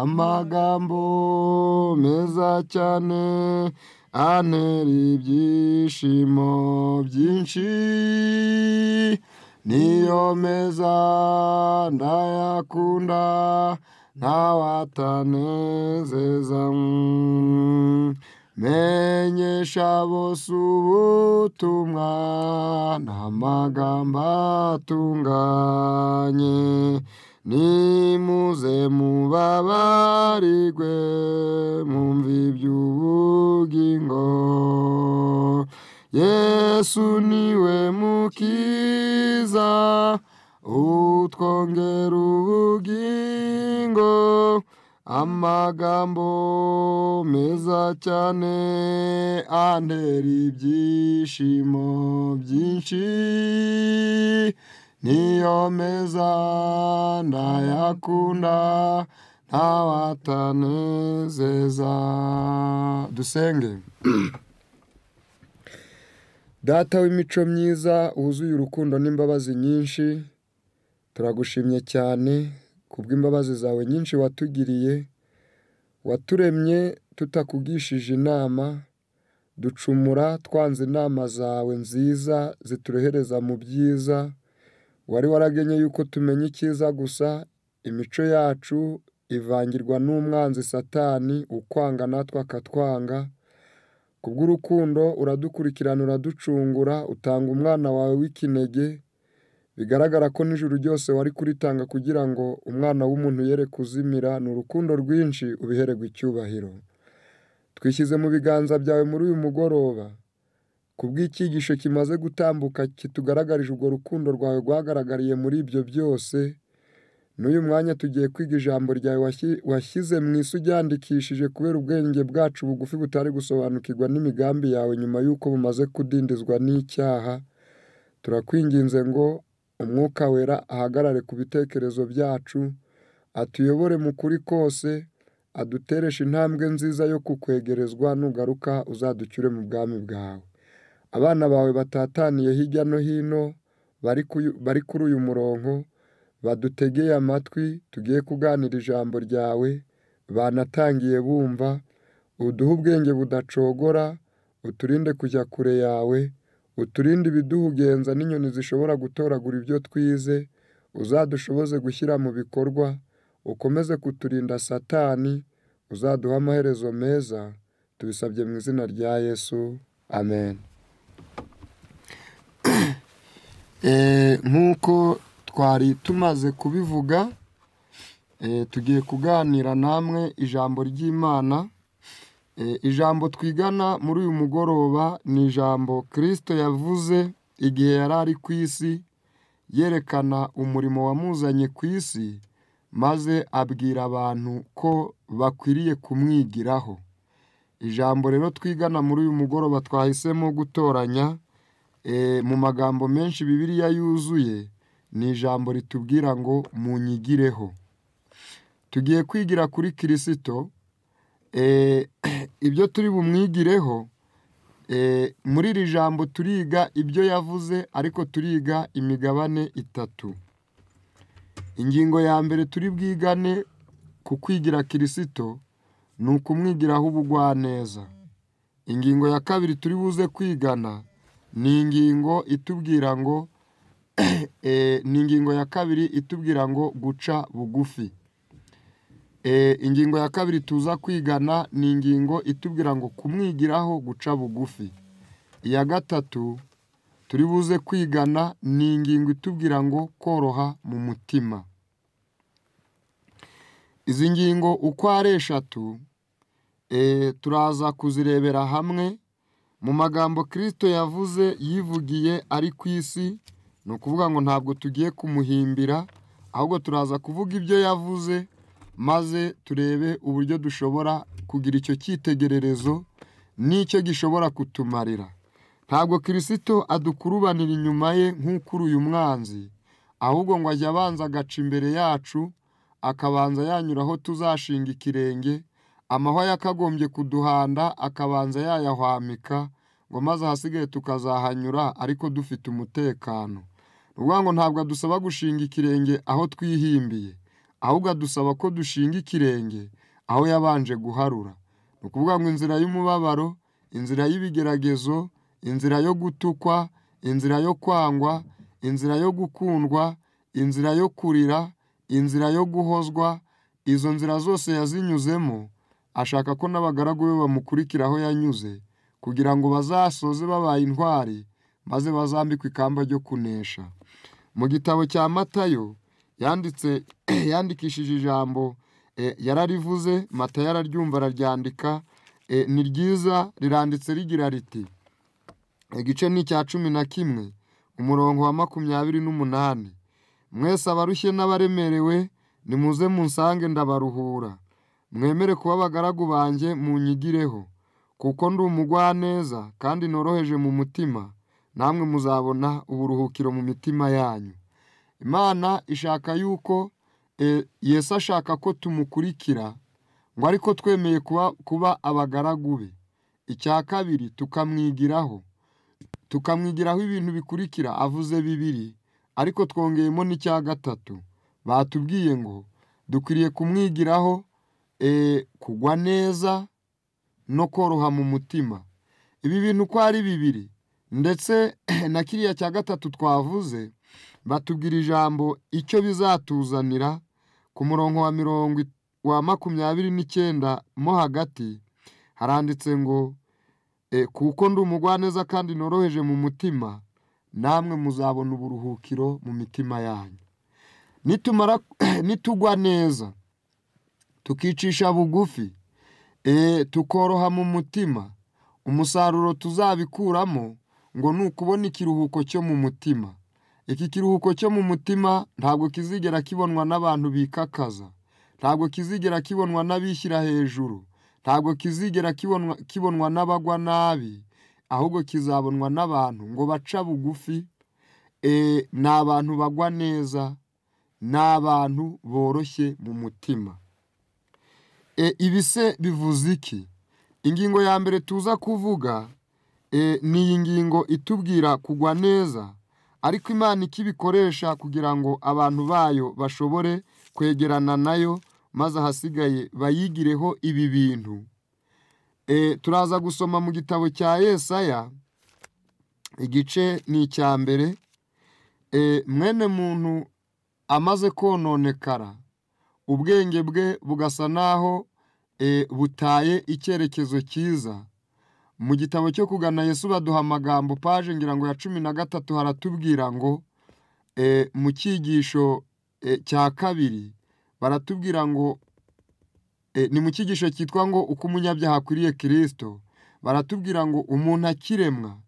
amagambo meza cyane antera ibyishimo byinshi niyo meza ndayakunda ntawatanezeza menyesha bose ubutumwa n'amagambo atunganye nimuze mubabarirwe mwumva iby'ubugingo yesu niwe mukiza utwongera ubugingo amagambo meza cyane antera ibyishimo byinshi niyo meza ndayakunda ntawatanezeza dusenge data w'imico myiza wuzuye urukundo n'imbabazi nyinshi turagushimye cyane bw’imbabazi zawe nyinshi watugiriye waturemye tutakugishije inama ducumura twanze inama zawe nziza ziturohereza mu byiza wari waragenye yuko tumenya icyiza gusa imico yacu ivangirwa n'umwanzi satani ukwanga natwe akatwanga kubw'urukundo uradukurikirana uraducungura utanga umwana wawe w'ikinege bigaragara ko n'ijuru ryose wari kuritanga kugira ngo umwana w'umuntu yere kuzimira ni urukundo rwinshi ubiheregwa icyubahiro twishyize mu biganza byawe muri uyu mugoroba kubw'icyigisho kimaze gutambuka kitugaragarije urwo rukundo rwawe rwagaragariye muri ibyo byose n'uyu mwanya tugiye kwiga ijambo ryawe washyize mu isi ujyandikishije kubera ubwenge bwacu bugufi butari gusobanukirwa n'imigambi yawe nyuma y'uko bumaze kudindizwa n'icyaha turakwinginze ngo umwuka wera ahagarare ku bitekerezo byacu atuyobore mu kuri kose adutereshe intambwe nziza yo kukwegerezwa nugaruka uzaducyure mu bwami bwawe abana bawe batataniye hirya no hino bari kuri uyu murongo badutegeye amatwi tugiye kuganira ijambo ryawe banatangiye bumva uduhe ubwenge budacogora uturinde kujya kure yawe uturinde ibiduhugenza n'inyoni zishobora gutoragura ibyo twize uzadushoboze gushyira mu bikorwa ukomeze kuturinda satani uzaduha amaherezo meza tubisabye mu izina rya yesu amen eh, nk'uko twari tumaze kubivuga eh, tugiye kuganira namwe ijambo ry'imana Eh, ijambo twigana muri uyu mugoroba ni ijambo kirisito yavuze igihe yari ari ku isi yerekana umurimo wamuzanye ku isi maze abwira abantu ko bakwiriye kumwigiraho ijambo rero twigana muri uyu mugoroba twahisemo gutoranya eh, mu magambo menshi bibiriya yuzuye ni ijambo ritubwira ngo munyigireho tugiye kwigira kuri kirisito Eh, ibyo turi bumwigireho eh, muri iri jambo turiga ibyo yavuze ariko turiga imigabane itatu ingingo ya mbere turi bwigane ku kwigira kirisito ni ukumwigiraho ubugwaneza ingingo ya kabiri turi buze kwigana ni ingingo itubwira ngo eh, ni ingingo ya kabiri itubwira ngo guca bugufi Eh, ingingo ya kabiri tuza kwigana ni ingingo itubwira ngo kumwigiraho guca bugufi iya gatatu turi buze kwigana ni ingingo itubwira ngo koroha mu mutima izi ngingo uko ari eshatu eh, turaza kuzirebera hamwe mu magambo kirisito yavuze yivugiye ari ku isi ni ukuvuga ngo ntabwo tugiye kumuhimbira ahubwo turaza kuvuga ibyo yavuze maze turebe uburyo dushobora kugira icyo cyitegererezo n'icyo gishobora kutumarira ntabwo kirisito adukurubanira inyuma ye uyu mwanzi ahubwo ngo ajya abanza agaca imbere yacu akabanza yanyura aho tuzashinga ikirenge amahwa yakagombye kuduhanda akabanza yayahwamika ngo maze ahasigaye tukazahanyura ariko dufite umutekano ngo ntabwo adusaba gushinga ikirenge aho twihimbiye ahubwo adusaba ko dushinga ikirenge aho yabanje guharura ni ukuvuga ngo inzira y'umubabaro inzira y'ibigeragezo inzira yo gutukwa inzira yo kwangwa inzira yo gukundwa inzira yo kurira inzira yo guhozwa izo nzira zose yazinyuzemo ashaka ko n'abagaragu be bamukurikira aho yanyuze kugira ngo bazasoze babaye intwari maze bazambikwe ikamba ryo kunesha mu gitabo cya matayo yanditse yandikishije ijambo eh, yararivuze matayo araryumva araryandika eh, ni ryiza riranditse rigira riti igice ni icya cumi na kimwe umurongo wa makumyabiri n'umunani mwese abarushye n'abaremerewe nimuze munsange ndabaruhura mwemere kuba abagaragu banjye munyigireho kuko ndi umugwaneza kandi noroheje mu mutima namwe muzabona uburuhukiro mu mitima yanyu imana ishaka yuko e, yesu ashaka ko tumukurikira ngo ariko twemeye kuba abagaragu be icya kabiri tukamwigiraho tukamwigiraho ibintu bikurikira avuze bibiri ariko twongeyemo n'icya gatatu batubwiye ngo dukwiriye kumwigiraho e, kugwa neza no koroha mu mutima ibi bintu uko ari bibiri ndetse na kiriya cya gatatu twavuze batubwira ijambo icyo bizatuzanira ku murongo wa mirongo wa makumyabiri n'icyenda mo hagati haranditse ngo e, kuko ndi umugwaneza kandi noroheje mu mutima namwe muzabona uburuhukiro mu mitima yanyu nitumara nitugwa neza tukicisha bugufi e, tukoroha mu mutima umusaruro tuzabikuramo ngo ni ukubona ikiruhuko cyo mu mutima iki kiruhuko cyo mu mutima ntabwo kizigera kibonwa n'abantu bikakaza ntabwo kizigera kibonwa n'abishyira hejuru ntabwo kizigera kibonwa n'abagwa nabi ahubwo kizabonwa n'abantu ngo baca bugufi e, ni abantu bagwa neza ni abantu boroshye mu mutima e, ibi se bivuze iki ingingo ya mbere tuza kuvuga e, ni iyi ngingo itubwira kugwa neza ariko imana icyo ibikoresha kugira ngo abantu bayo bashobore kwegerana nayo maze ahasigaye bayigireho ibi bintu e, turaza gusoma mu gitabo cya Yesaya igice ni icya mbere e, mwene muntu amaze kononekara ubwenge bwe bugasa naho e, butaye icyerekezo cyiza mu gitabo cyo kugana Yesu baduha amagambo paje ngira ngo ya cumi na gatatu haratubwira ngo e, mu cyigisho e, cya kabiri baratubwira ngo e, ni mu cyigisho cyitwa ngo uko umunyabyaha akwiriye kirisito baratubwira ngo umuntu akiremwa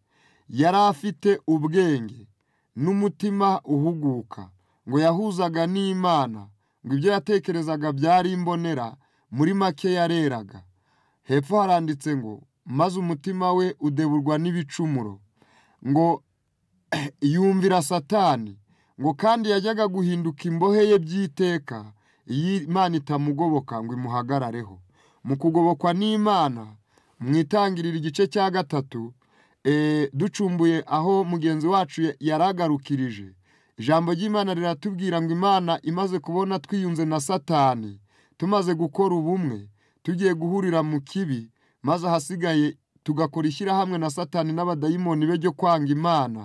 yari afite ubwenge n'umutima uhuguka ngo yahuzaga n'imana ngo ibyo yatekerezaga byari imbonera muri make yareraga hepfo haranditse ngo maze umutima we udeburwa n'ibicumuro ngo yumvira satani ngo kandi yajyaga guhinduka imbohe ye by'iteka iyi imana itamugoboka ngo imuhagarareho mu kugobokwa n'imana mu itangirira igice cya gatatu e, ducumbuye aho mugenzi wacu yaragarukirije ijambo ry'imana riratubwira ngo imana imaze kubona twiyunze na satani tumaze gukora ubumwe tugiye guhurira mu kibi maze ahasigaye tugakora ishyirahamwe na satani n'abadayimoni be ryo kwanga imana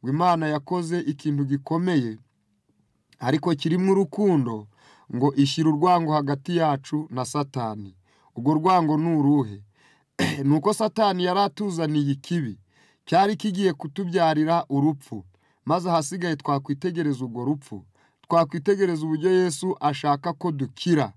ngo imana yakoze ikintu gikomeye ariko kirimo urukundo ngo ishyira urwango hagati yacu na satani urwo rwango ni uruhe ni uko satani yari atuzaniye ikibi cyari kigiye kutubyarira urupfu maze ahasigaye twakwitegereza urwo rupfu twakwitegereza uburyo yesu ashaka ko dukira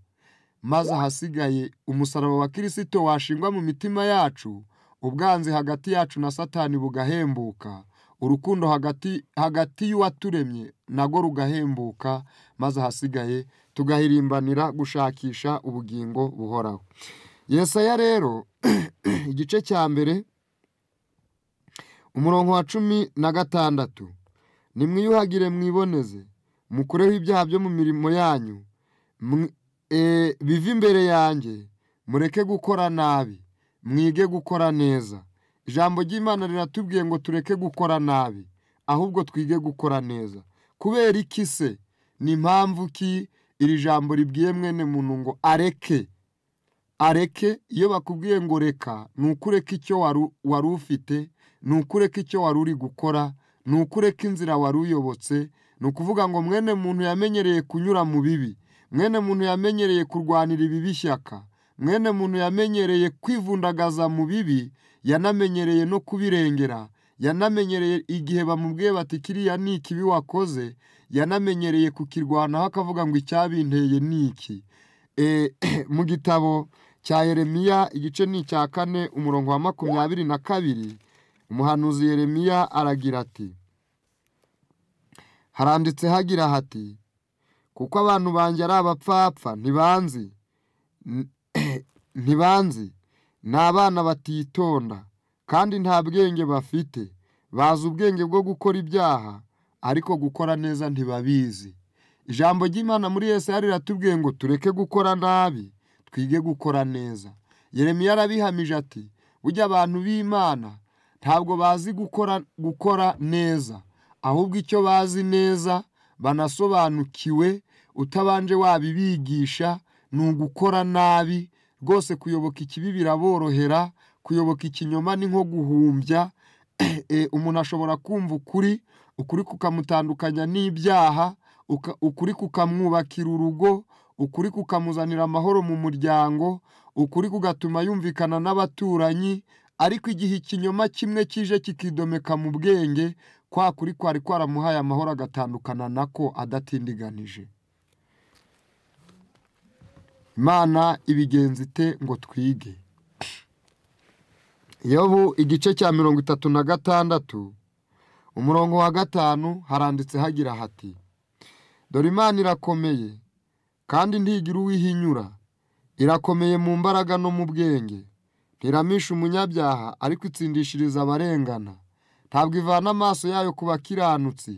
maze ahasigaye umusaraba wa kirisito washingwa mu mitima yacu ubwanzi hagati yacu na satani bugahembuka urukundo hagati hagati y'uwaturemye nabwo rugahembuka maze ahasigaye tugahirimbanira gushakisha ubugingo buhoraho yesaya rero igice cya mbere umurongo wa cumi na gatandatu nimwiyuhagire mwiboneze mukureho ibyaha byo mu mirimo yanyu Eh, biva imbere yanjye mureke gukora nabi mwige gukora neza ijambo ry'imana riratubwiye ngo tureke gukora nabi ahubwo twige gukora neza kubera iki se ni mpamvu ki iri jambo ribwiye mwene muntu ngo areke areke iyo bakubwiye ngo reka ni ukureka icyo wari ufite ni ukureka icyo wari uri gukora ni ukureka inzira wari uyobotse ni ukuvuga ngo mwene muntu yamenyereye kunyura mu bibi mwene muntu yamenyereye kurwanira ibibi ishyaka mwene muntu yamenyereye kwivundagaza mu bibi yanamenyereye no kubirengera yanamenyereye igihe bamubwiye bati kiriya ni ikibi wakoze yanamenyereye kukirwanaho akavuga ngo icyabinteye ni iki e, mu gitabo cya Yeremiya igice ni icya kane umurongo wa makumyabiri na kabiri umuhanuzi Yeremiya aragira ati haranditse hagira hati kuko abantu banjye ari abapfapfa ntibanzi ntibanzi ni abana batitonda kandi nta bwenge bafite bazi ubwenge bwo gukora ibyaha ariko gukora neza ntibabizi ijambo ry'imana muri Yesaya riratubwiye ngo tureke gukora nabi twige gukora neza Yeremiya yarabihamije ati burya abantu b'imana ntabwo bazi gukora gukora neza ahubwo icyo bazi neza banasobanukiwe utabanje wabibigisha ni ugukora nabi rwose kuyoboka ikibi biraborohera kuyoboka ikinyoma ni nko guhumbya e, umuntu ashobora kumva ukuri ukuri kukamutandukanya n'ibyaha ukuri kukamwubakira urugo ukuri kukamuzanira amahoro mu muryango ukuri kugatuma yumvikana n'abaturanyi ariko igihe ikinyoma kimwe kije kikidomeka mu bwenge kwa kuri kwari kwaramuhaye amahoro agatandukana nako adatindiganije imana ibigenza ite ngo twige yobu igice cya mirongo itatu na gatandatu umurongo wa gatanu haranditse hagira hati dore imana irakomeye kandi ntigira uwihinyura irakomeye mu mbaraga no mu bwenge ntiramisha umunyabyaha ariko itsindishiriza abarengana ntabwo ivana amaso yayo ku bakiranutsi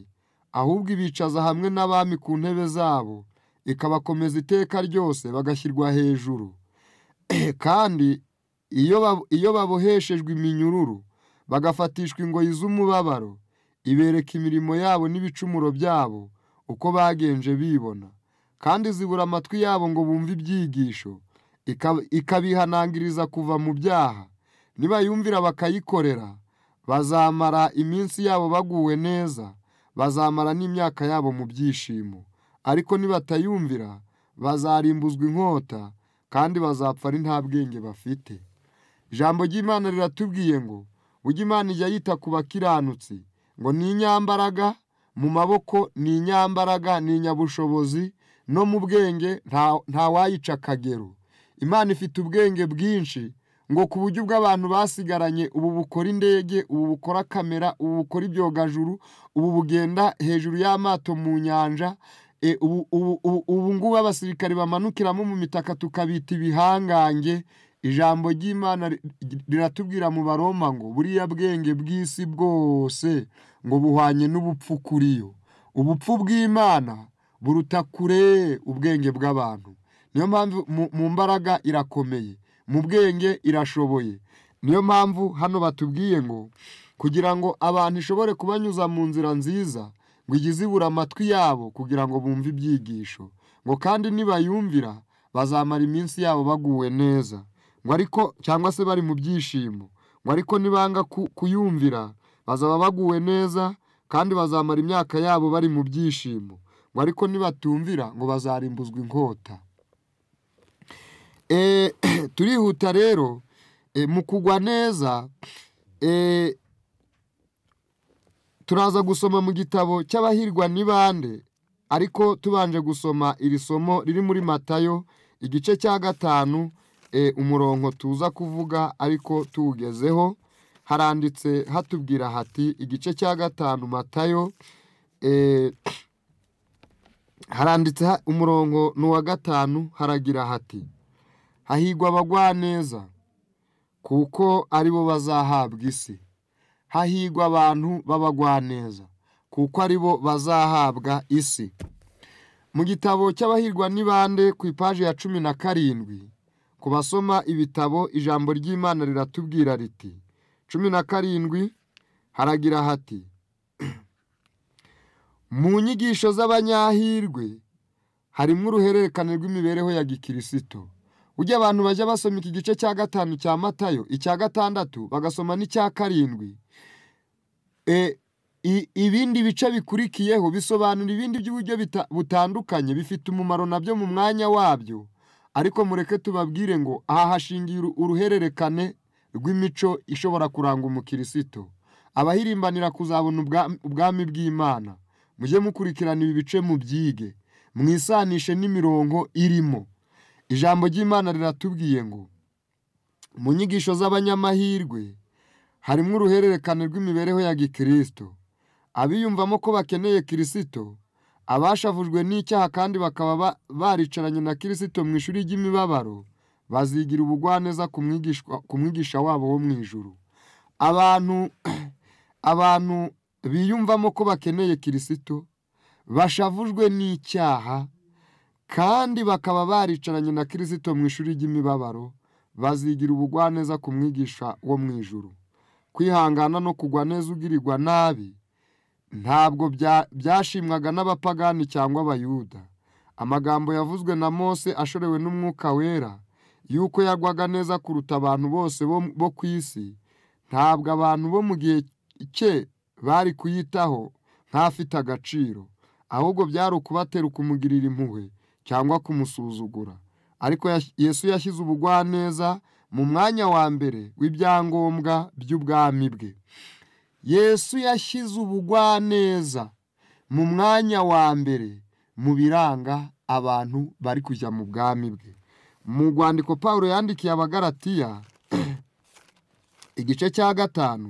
ahubwo ibicaza hamwe n'abami ku ntebe zabo ikabakomeza iteka ryose bagashyirwa hejuru kandi iyo baboheshejwe iminyururu bagafatishwa ingoyi z'umubabaro ibereka imirimo yabo n'ibicumuro byabo uko bagenje bibona kandi zibura amatwi yabo ngo bumve ibyigisho ikabihanangiriza kuva mu byaha nibayumvira bakayikorera bazamara iminsi yabo baguwe neza bazamara n'imyaka yabo mu byishimo ariko nibatayumvira bazarimbuzwa inkota kandi bazapfa ari nta bwenge bafite ijambo ry'imana riratubwiye ngo ujye imana ijya yita ku bakiranutsi ngo ni inyambaraga mu maboko ni inyambaraga ni inyabushobozi no mu bwenge nta wayica akagero imana ifite ubwenge bwinshi ngo ku buryo bw'abantu basigaranye ubu bukora indege ubu bukora kamera ubu bukora ibyogajuru ubu bugenda hejuru y'amato mu nyanja e, ubu ngubu abasirikare bamanukiramo mu mitaka tukabita ibihangange ijambo ry'imana riratubwira mu baroma ngo buriya bwenge bw'isi bwose ngo buhwanye n'ubupfu kuri yo. ubupfu bw'imana buruta kure ubwenge bw'abantu niyo mpamvu mu mbaraga irakomeye mu bwenge irashoboye niyo mpamvu hano batubwiye ngo kugira ngo abantu ishobore kubanyuza mu nzira nziza ngo igize ibura amatwi yabo kugira ngo bumve ibyigisho ngo kandi nibayumvira bazamara iminsi yabo baguwe neza ngo ariko cyangwa se bari mu byishimo ngo ariko nibanga kuyumvira bazaba baguwe neza kandi bazamara imyaka yabo bari mu byishimo ngo ariko nibatumvira ngo bazarimbuzwa inkota Eh, turihuta rero eh, mu kugwa neza eh, turaza gusoma mu gitabo cy'abahirwa ni bande ariko tubanje gusoma iri somo riri muri matayo igice cya gatanu umurongo tuza kuvuga ariko tuwugezeho haranditse hatubwira hati igice cya gatanu matayo haranditse umurongo ni uwa gatanu haragira hati hahigwa abagwaneza kuko ari bo bazahabwa isi hahigwa abantu b'abagwaneza kuko ari bo bazahabwa isi mu gitabo cy'abahirwa n'ibande ku ipaji ya cumi na karindwi ku basoma ibitabo ijambo ry'imana riratubwira riti cumi na karindwi haragira hati mu nyigisho z'abanyahirwe harimo uruhererekane rw'imibereho ya gikirisito ujya abantu bajya basoma iki gice cya gatanu cya matayo icya gatandatu bagasoma n'icya karindwi e, ibindi bice bikurikiyeho bisobanura ibindi by'uburyo butandukanye bifite umumaro nabyo mu mwanya wabyo ariko mureke tubabwire ngo aha hashingiye uruhererekane rw'imico ishobora kuranga umukirisito abahirimbanira kuzabona ubwami bw'imana mujye mukurikirana ibi bice mu mubyige mwisanishe n'imirongo irimo ijambo ry'imana riratubwiye ngo mu nyigisho z'abanyamahirwe harimo uruhererekane rw'imibereho ya gikirisito abiyumvamo ko bakeneye kirisito abashavujwe n'icyaha kandi bakaba baricaranye na kirisito mu ishuri ry'imibabaro bazigira ubugwaneza ku mwigisha wabo wo mu ijuru abantu abantu biyumvamo ko bakeneye kirisito bashavujwe n'icyaha kandi bakaba baricaranye na kirisito mu ishuri ry'imibabaro bazigira ubugwaneza ku mwigisha wo mu ijuru kwihangana no kugwa neza ugirirwa nabi ntabwo byashimwaga n'abapagani cyangwa abayuda amagambo yavuzwe na mose ashorewe n'umwuka wera y'uko yagwaga neza kuruta abantu bose bo ku isi ntabwo abantu bo mu gihe cye bari kuyitaho nk'afite agaciro ahubwo byari ukubatera ukumugirira impuhwe cyangwa kumusuzugura ariko yesu yashyize ubugwaneza mu mwanya wa mbere w'ibyangombwa by'ubwami bwe yesu yashyize ubugwaneza mu mwanya wa mbere mu biranga abantu bari kujya mu bwami bwe mu rwandiko paul yandikiye abagaratiya igice cya gatanu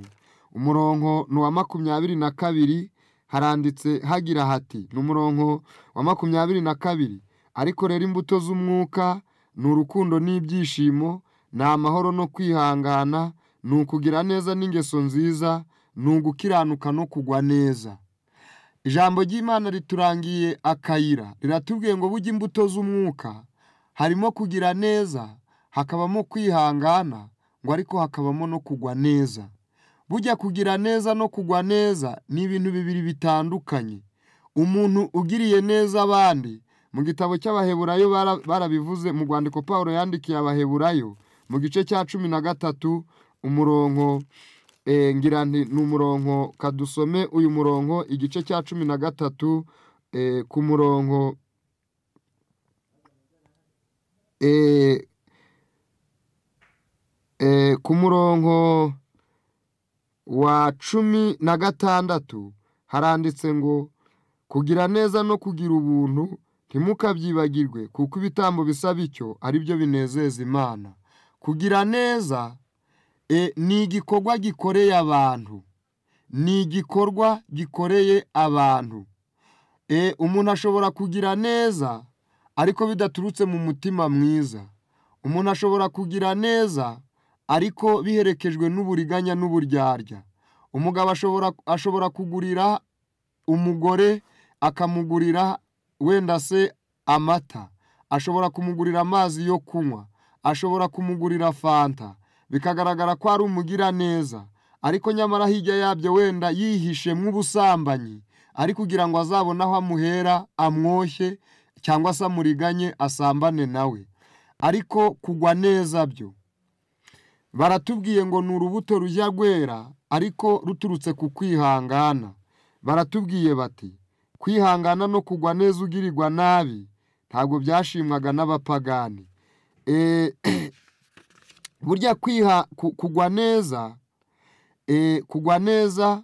umurongo ni uwa makumyabiri na kabiri haranditse hagira hati ni umurongo wa makumyabiri na kabiri ariko rero imbuto z'umwuka ni urukundo n'ibyishimo ni amahoro no kwihangana ni ukugira neza n'ingeso nziza ni ugukiranuka no kugwa neza ijambo ry'imana riturangiye akayira riratubwiye ngo bujye imbuto z'umwuka harimo kugira neza hakabamo kwihangana ngo ariko hakabamo no kugwa neza bujya kugira neza no kugwa neza ni ibintu bibiri bitandukanye umuntu ugiriye neza abandi mu gitabo cy'abaheburayo barabivuze mu rwandiko paul yandikiye abaheburayo mu gice cya cumi na gatatu umurongo eh, ngira ni umurongo kadusome uyu murongo igice cya cumi na gatatu eh, ku murongo eh, ku murongo wa cumi na gatandatu haranditse ngo kugira neza no kugira ubuntu ntimukabyibagirwe kuko ibitambo bisa bityo ari byo binezeza imana kugira neza e, ni igikorwa gikoreye abantu ni igikorwa gikoreye abantu e, umuntu ashobora kugira neza ariko bidaturutse mu mutima mwiza umuntu ashobora kugira neza ariko biherekejwe n'uburiganya n'uburyarya umugabo ashobora kugurira umugore akamugurira wenda se amata ashobora kumugurira amazi yo kunywa ashobora kumugurira fanta bikagaragara ko ari umugira neza ariko nyamara hirya yabyo wenda yihishe nk'ubusambanyi ari kugira ngo azabone aho amuhera amwoshye cyangwa se amuriganye asambane nawe ariko kugwa neza byo baratubwiye ngo ni urubuto rujya rwera ariko ruturutse ku kwihangana baratubwiye bati kwihangana no kugwa neza ugirirwa nabi ntabwo byashimwaga n'abapagani eh, burya kwiha kugwa neza eh, kugwa neza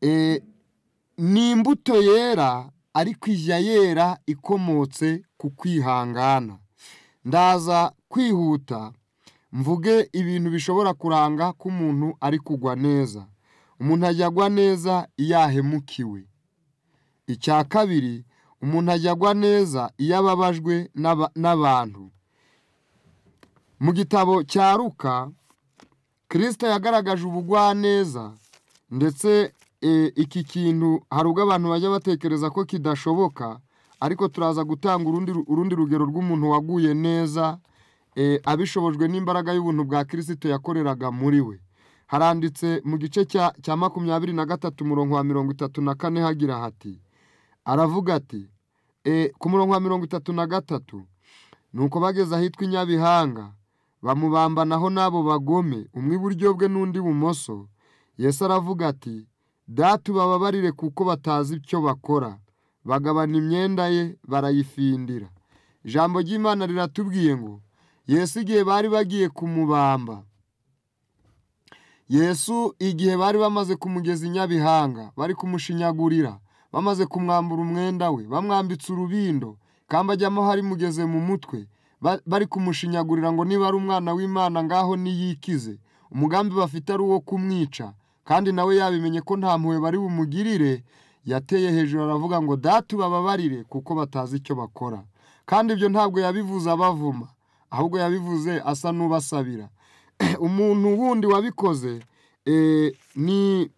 eh, ni imbuto yera ariko ijya yera ikomotse ku kwihangana ndaza kwihuta mvuge ibintu bishobora kuranga ko umuntu ari kugwa neza umuntu ajya agwa neza iyo ahemukiwe icya kabiri umuntu ajya agwa neza iyo ababajwe n'abantu mu gitabo cya ruka kirisita yagaragaje ubugwaneza ndetse e, iki kintu hari ubwo abantu bajya batekereza ko kidashoboka ariko turaza gutanga urundi urundi rugero rw'umuntu waguye neza e, abishobojwe n'imbaraga y'ubuntu bwa kirisito yakoreraga muri we haranditse mu gice cya makumyabiri na gatatu umurongo wa mirongo itatu na kane hagira hati aravuga ati eh, ku murongo wa mirongo itatu na gatatu nuko bageze ahitwa inyabihanga bamubambanaho n'abo bagome umwe iburyo bwe n'undi bumoso Yesu aravuga ati datu bababarire kuko batazi icyo bakora bagabana imyenda ye barayifindira ijambo ry'imana riratubwiye ngo yesu igihe bari bagiye kumubamba yesu igihe bari bamaze kumugeza inyabihanga bari kumushinyagurira bamaze kumwambura umwenda we bamwambitse urubindo kandi ajyamo hari mugeze mu mutwe bari kumushinyagurira ngo niba ari umwana w'imana ngaho niyikize umugambi bafite ari uwo kumwica kandi nawe yabimenye ko nta mpuhwe bari bumugirire yateye hejuru aravuga ngo data bababarire kuko batazi icyo bakora kandi ibyo ntabwo yabivuze abavuma ahubwo yabivuze asa n'ubasabira umuntu wundi wabikoze eh, ni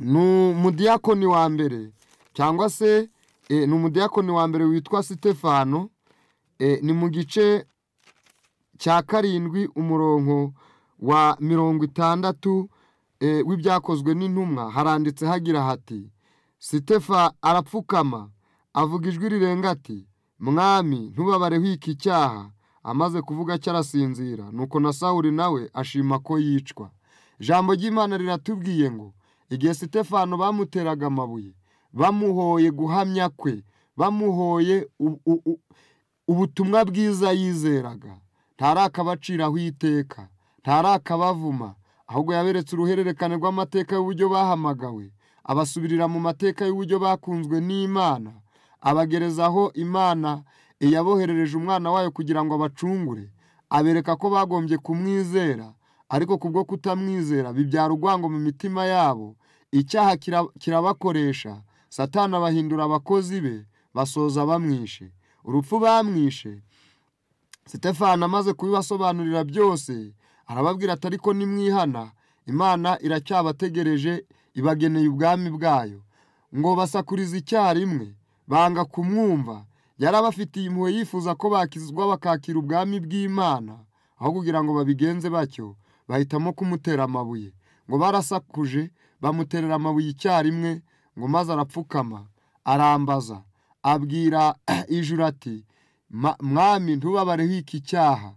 ni umudiyakoni wa mbere cyangwa se e, ni umudiyakoni wa mbere witwa sitefano e, ni mu gice cya karindwi umurongo wa mirongo itandatu e, w'ibyakozwe n'intumwa haranditse hagira hati sitefa arapfukama avuga ijwi rirenga ati mwami ntubabareho iki cyaha amaze kuvuga cyo arasinzira nuko na sawuri nawe ashima ko yicwa ijambo ry'imana riratubwiye ngo igihe sitefano bamuteraga amabuye bamuhoye guhamya kwe bamuhoye ubutumwa bwiza yizeraga ntarakabaciraho iteka ntarakabavuma ahubwo yaberetse uruhererekane rw'amateka y'uburyo bahamagawe abasubirira mu mateka y'uburyo bakunzwe n'imana abagerezaho imana iyaboherereje umwana wayo kugira ngo abacungure abereka ko bagombye kumwizera ariko kubwo kutamwizera bibyara urwango mu mitima yabo icyaha kirabakoresha satana abahindura abakozi be basoza bamwishe urupfu bamwishe Sitefana amaze kubibasobanurira byose arababwira ati ariko nimwihana imana iracyabategereje ibageneye ubwami bwayo ngo basakurize icyarimwe banga kumwumva yari abafitiye impuhwe yifuza ko bakizwa bakakira ubwami bw'imana aho kugira ngo babigenze batyo bahitamo kumutera amabuye ngo barasakuje bamuterera amabuye icyarimwe ngo maze arapfukama arambaza abwira ijuru ati mwami ntubabareho iki cyaha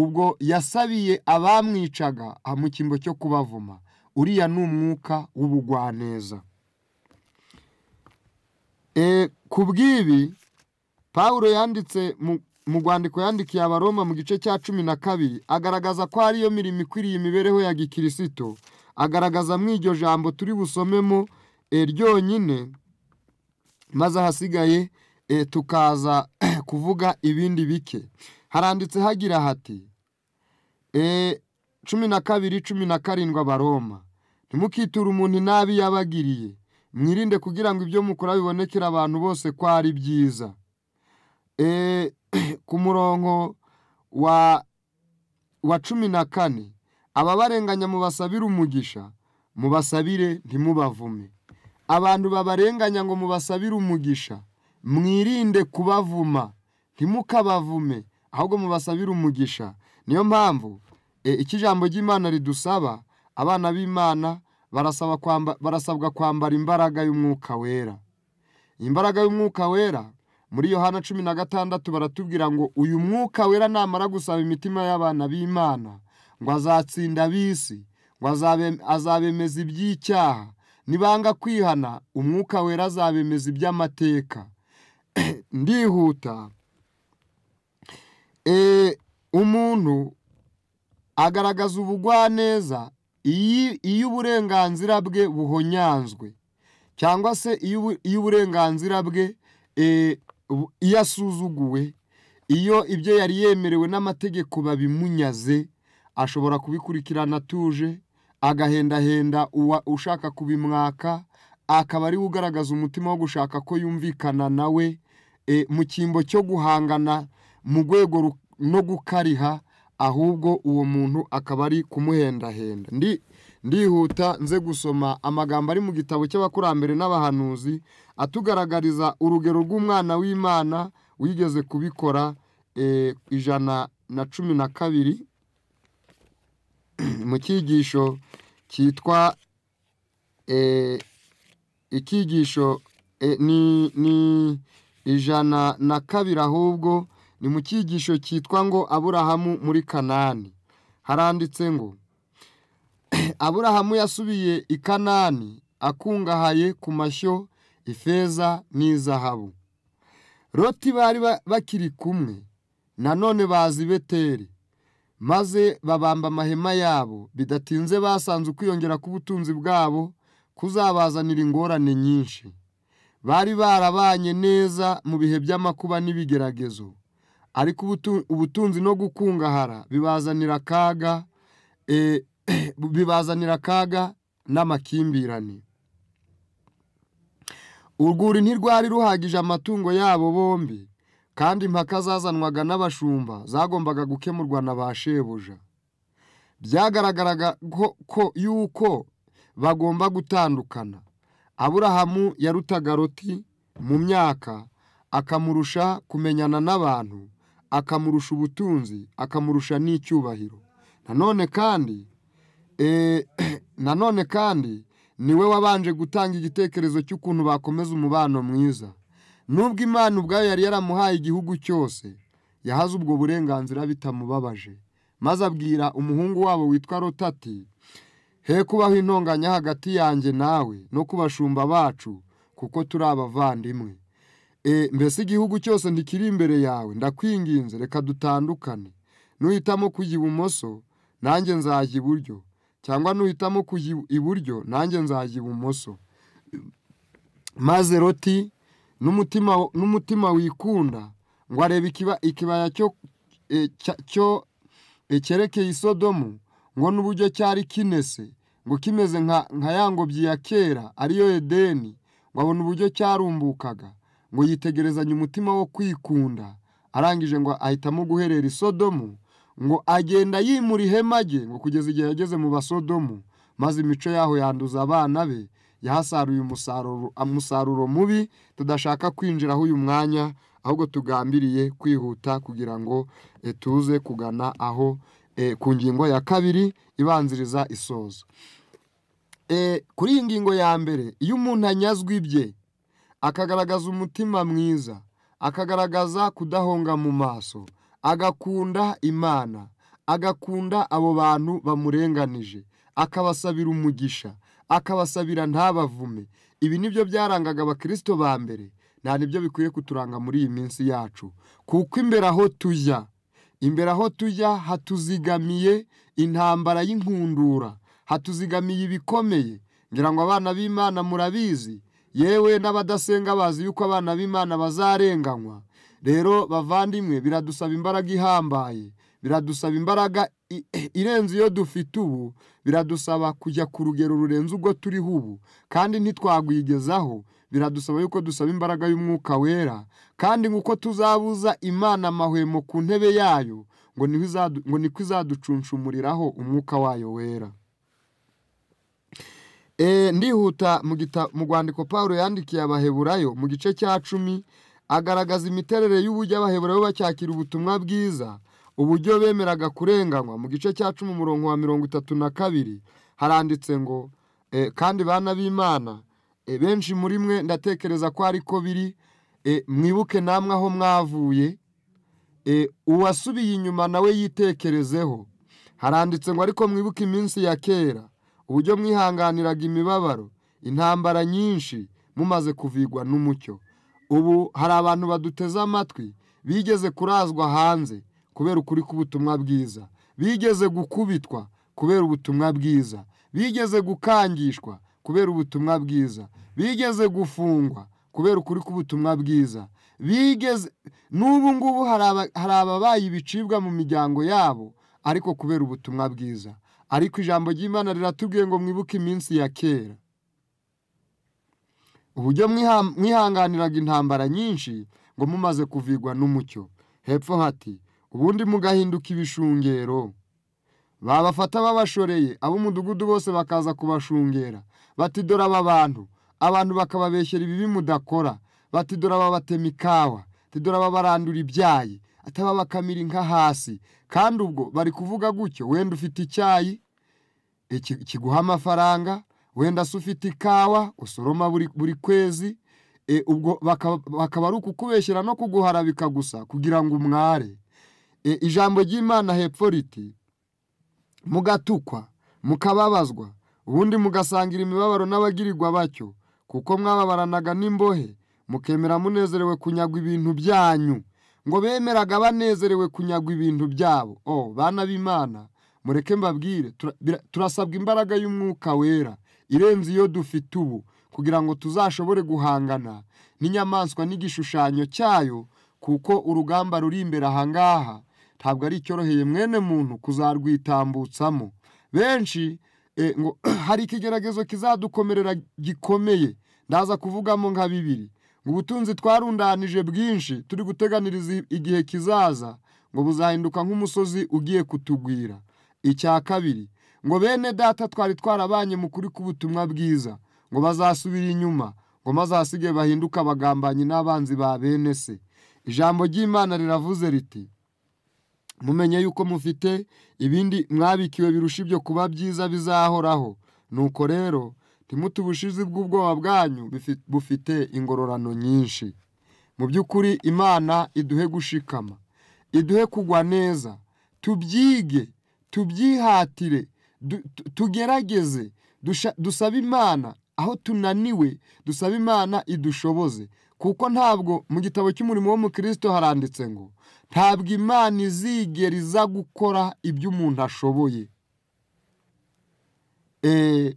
ubwo yasabiye abamwicaga mu cyimbo cyo kubavuma uriya ni umwuka w'ubugwaneza e, ku bw'ibi paul yanditse mu rwandiko yandikiye abaroma mu gice cya cumi na kabiri agaragaza ko ariyo mirimo ikwiriye imibereho ya gikirisito agaragaza mu iryo jambo turi busomemo eh, ryonyine maze ahasigaye eh, tukaza kuvuga ibindi bike haranditse hagira hati eh, cumi na kabiri cumi na karindwi abaroma ntimukitura umuntu inabi yabagiriye mwirinde kugira ngo ibyo mukora bibonekere abantu bose ko ari byiza ku murongo wa cumi na kane ababarenganya mubasabire umugisha mubasabire ntimubavume abantu babarenganya ngo mubasabire umugisha mwirinde kubavuma ntimukabavume ahubwo mubasabire umugisha niyo mpamvu eh, icyo ijambo ry'imana ridusaba abana b'imana barasabwa kwambara imbaraga y'umwuka wera imbaraga y'umwuka wera muri yohana cumi na gatandatu baratubwira ngo uyu mwuka wera namara gusaba imitima y'abana b'imana ngo azatsinda ab'isi ngo azabemeza iby'icyaha nibanga kwihana umwuka wera azabemeza iby'amateka ndihuta e, umuntu agaragaza ubugwaneza iyo uburenganzira bwe buhonyanzwe cyangwa se iyo uburenganzira bwe e, iyo asuzuguwe iyo ibyo yari yemerewe n'amategeko babimunyaze ashobora kubikurikirana atuje agahendahenda uwa ushaka kubimwaka akaba ariwe ugaragaza umutima wo gushaka ko yumvikana nawe e, mu cyimbo cyo guhangana mu rwego no gukariha ahubwo uwo muntu akaba ari kumuhendahenda ndihuta nze gusoma amagambo ari mu gitabo cy'abakurambere n'abahanuzi atugaragariza urugero rw'umwana w'imana wigeze kubikora e, ijana na cumi na kabiri mu cyigisho cyitwa e, icyigisho e, ni ijana na kabiri ahubwo ni mu cyigisho cyitwa ngo aburahamu muri kanani haranditse ngo aburahamu yasubiye i kanani akungahaye ku mashyo ifeza n'izahabu roti bari bakiri kumwe nanone bazi beteri maze babamba amahema yabo bidatinze basanze ukwiyongera k'ubutunzi bwabo kuzabazanira ingorane nyinshi bari barabanye neza mu bihe by'amakuba n'ibigeragezo ariko ubutunzi no gukungahara bibazanira akaga e, bibazanira akaga n'amakimbirane urwuri ntirwari ruhagije amatungo yabo bombi kandi impaka zazanwaga n'abashumba zagombaga gukemurwa na ba shebuja byagaragaraga ko yuko bagomba gutandukana aburahamu yarutaga roti mu myaka akamurusha kumenyana n'abantu akamurusha ubutunzi akamurusha n'icyubahiro nanone kandi e, nanone kandi niwe wabanje gutanga igitekerezo cy'ukuntu bakomeza umubano mwiza nubwo imana ubwayo yari yaramuhaye igihugu cyose yahaze ubwo burenganzira bitamubabaje maze abwira umuhungu wabo witwa rotati he kubaho intonganya hagati yanjye nawe no kubashumba bacu kuko turi abavandimwe e, mbese igihugu cyose ntikiri imbere yawe ndakwinginze reka dutandukane nuhitamo kujya ibumoso nanjye nzajya iburyo cyangwa nuhitamo kujya iburyo nanjye nzajya ibumoso maze roti n'umutima wikunda ngo arebe ikibaya cyo e, e, cyerekeye isodomu ngo n'uburyo cyari kinese ngo kimeze nka ya ngobyi ya kera ariyo edeni ngo abona uburyo cyarumbukaga ngo yitegerezanye umutima wo kwikunda arangije ngo ahitamo guherera isodomu ngo agenda yimura ihema rye ngo kugeza igihe yageze mu basodomu maze imico yaho yanduza abana be yahasaruye umusaruro mubi tudashaka kwinjiraho uyu mwanya ahubwo tugambiriye kwihuta kugira ngo eh, tuze kugana aho eh, ku ngingo ya kabiri ibanziriza isozo. Eh, kuri iyi ngingo ya mbere iyo umuntu anyazwa ibye akagaragaza umutima mwiza akagaragaza kudahonga mu maso agakunda imana agakunda abo bantu bamurenganije akabasabira umugisha akabasabira ntabavume ibi nibyo byarangaga abakristo ba mbere nta nibyo bikwiye kuturanga muri iyi minsi yacu kuko imbere aho tujya imbere aho tujya hatuzigamiye intambara y'inkundura hatuzigamiye ibikomeye ngira ngo abana b'imana murabizi yewe n'abadasenga bazi yuko abana b'imana bazarenganywa rero bavandimwe biradusaba imbaraga ihambaye biradusaba imbaraga irenze iyo dufite ubu biradusaba kujya ku rugero rurenze ubwo turiho ubu kandi ntitwagwigezaho biradusaba yuko dusaba imbaraga y'umwuka wera kandi nk'uko tuzabuza imana amahwemo ku ntebe yayo ngo niko izaducuncumuriraho umwuka wayo wera e, ndihuta mu rwandiko paul yandikiye abaheburayo mu gice cya cumi agaragaza imiterere y'uburyo abaheburayo bacyakira ubutumwa bwiza uburyo bemeraga kurenganywa mu gice cya cumi umurongo wa mirongo itatu na kabiri haranditse ngo eh, kandi bana b'imana eh, benshi muri mwe ndatekereza ko ariko biri eh, mwibuke namwe aho mwavuye uwasubiye inyuma nawe yitekerezeho haranditse ngo ariko mwibuke iminsi ya kera uburyo mwihanganiraga imibabaro intambara nyinshi mumaze kuvigwa n'umucyo ubu hari abantu baduteze amatwi bigeze kurazwa hanze kubera ukuri k'ubutumwa bwiza bigeze gukubitwa kubera ubutumwa bwiza bigeze gukangishwa kubera ubutumwa bwiza bigeze gufungwa kubera ukuri k'ubutumwa bwiza bigeze n'ubu ngubu hari ababaye ibicibwa mu miryango yabo ariko kubera ubutumwa bwiza ariko ijambo ry'imana riratubwiye ngo mwibuke iminsi ya kera uburyo mwihanganiraga intambara nyinshi ngo mumaze kuvigwa n'umucyo hepfo hati ubundi mugahinduka ibishungero babafata babashoreye ab'umudugudu bose bakaza kubashungera batidora dore aba bantu abantu bakababeshyera ibibi mudakora batidora dore aba batema ikawa dore aba ibyayi ataba bakamira inka hasi kandi ubwo bari kuvuga gutyo wenda ufite icyayi kiguha amafaranga wenda se ufite ikawa usoroma buri kwezi e, ubwo bakaba ari ukukubeshyira no kuguharabika gusa kugira ngo umware ijambo ry'imana hepfo riti mugatukwa mukababazwa ubundi mugasangira imibabaro n'abagirirwa bacyo, kuko mwababaranaga n'imbohe mukemera munezerewe kunyagwa ibintu byanyu ngo bemeraga banezerewe kunyagwa ibintu byabo o bana b'imana mureke mbabwire turasabwa imbaraga y'umwuka wera irenze iyo dufite ubu kugira ngo tuzashobore guhangana n'inyamaswa n'igishushanyo cyayo kuko urugamba ruri imbere aha ngaha ntabwo ari icyoroheye mwene muntu kuzarwitambutsamo benshi eh, ngo hari ikigeragezo kizadukomerera gikomeye ndaza kuvugamo nka bibiri ngo ubutunzi twarundanije bwinshi turi guteganiriza igihe kizaza ngo buzahinduka nk'umusozi ugiye kutugwira icya kabiri ngo bene data twari twarabanye mu kuri k'ubutumwa bwiza ngo bazasubire inyuma ngo bazasige bahinduke abagambanyi n'abanzi ba bene se ijambo ry'imana riravuze riti mumenye yuko mufite ibindi mwabikiwe birusha ibyo kuba byiza bizahoraho nuko rero ntimuti ubushizi bw'ubwoba bwanyu bufite ingororano nyinshi mu by'ukuri imana iduhe gushikama iduhe kugwa neza tubyige tubyihatire tugerageze dusaba imana aho tunaniwe dusabe imana idushoboze kuko ntabwo mu gitabo cy'umurimo wo mu kirisito haranditse ngo ntabwo imana izigera iza gukora ibyo umuntu ashoboye eh,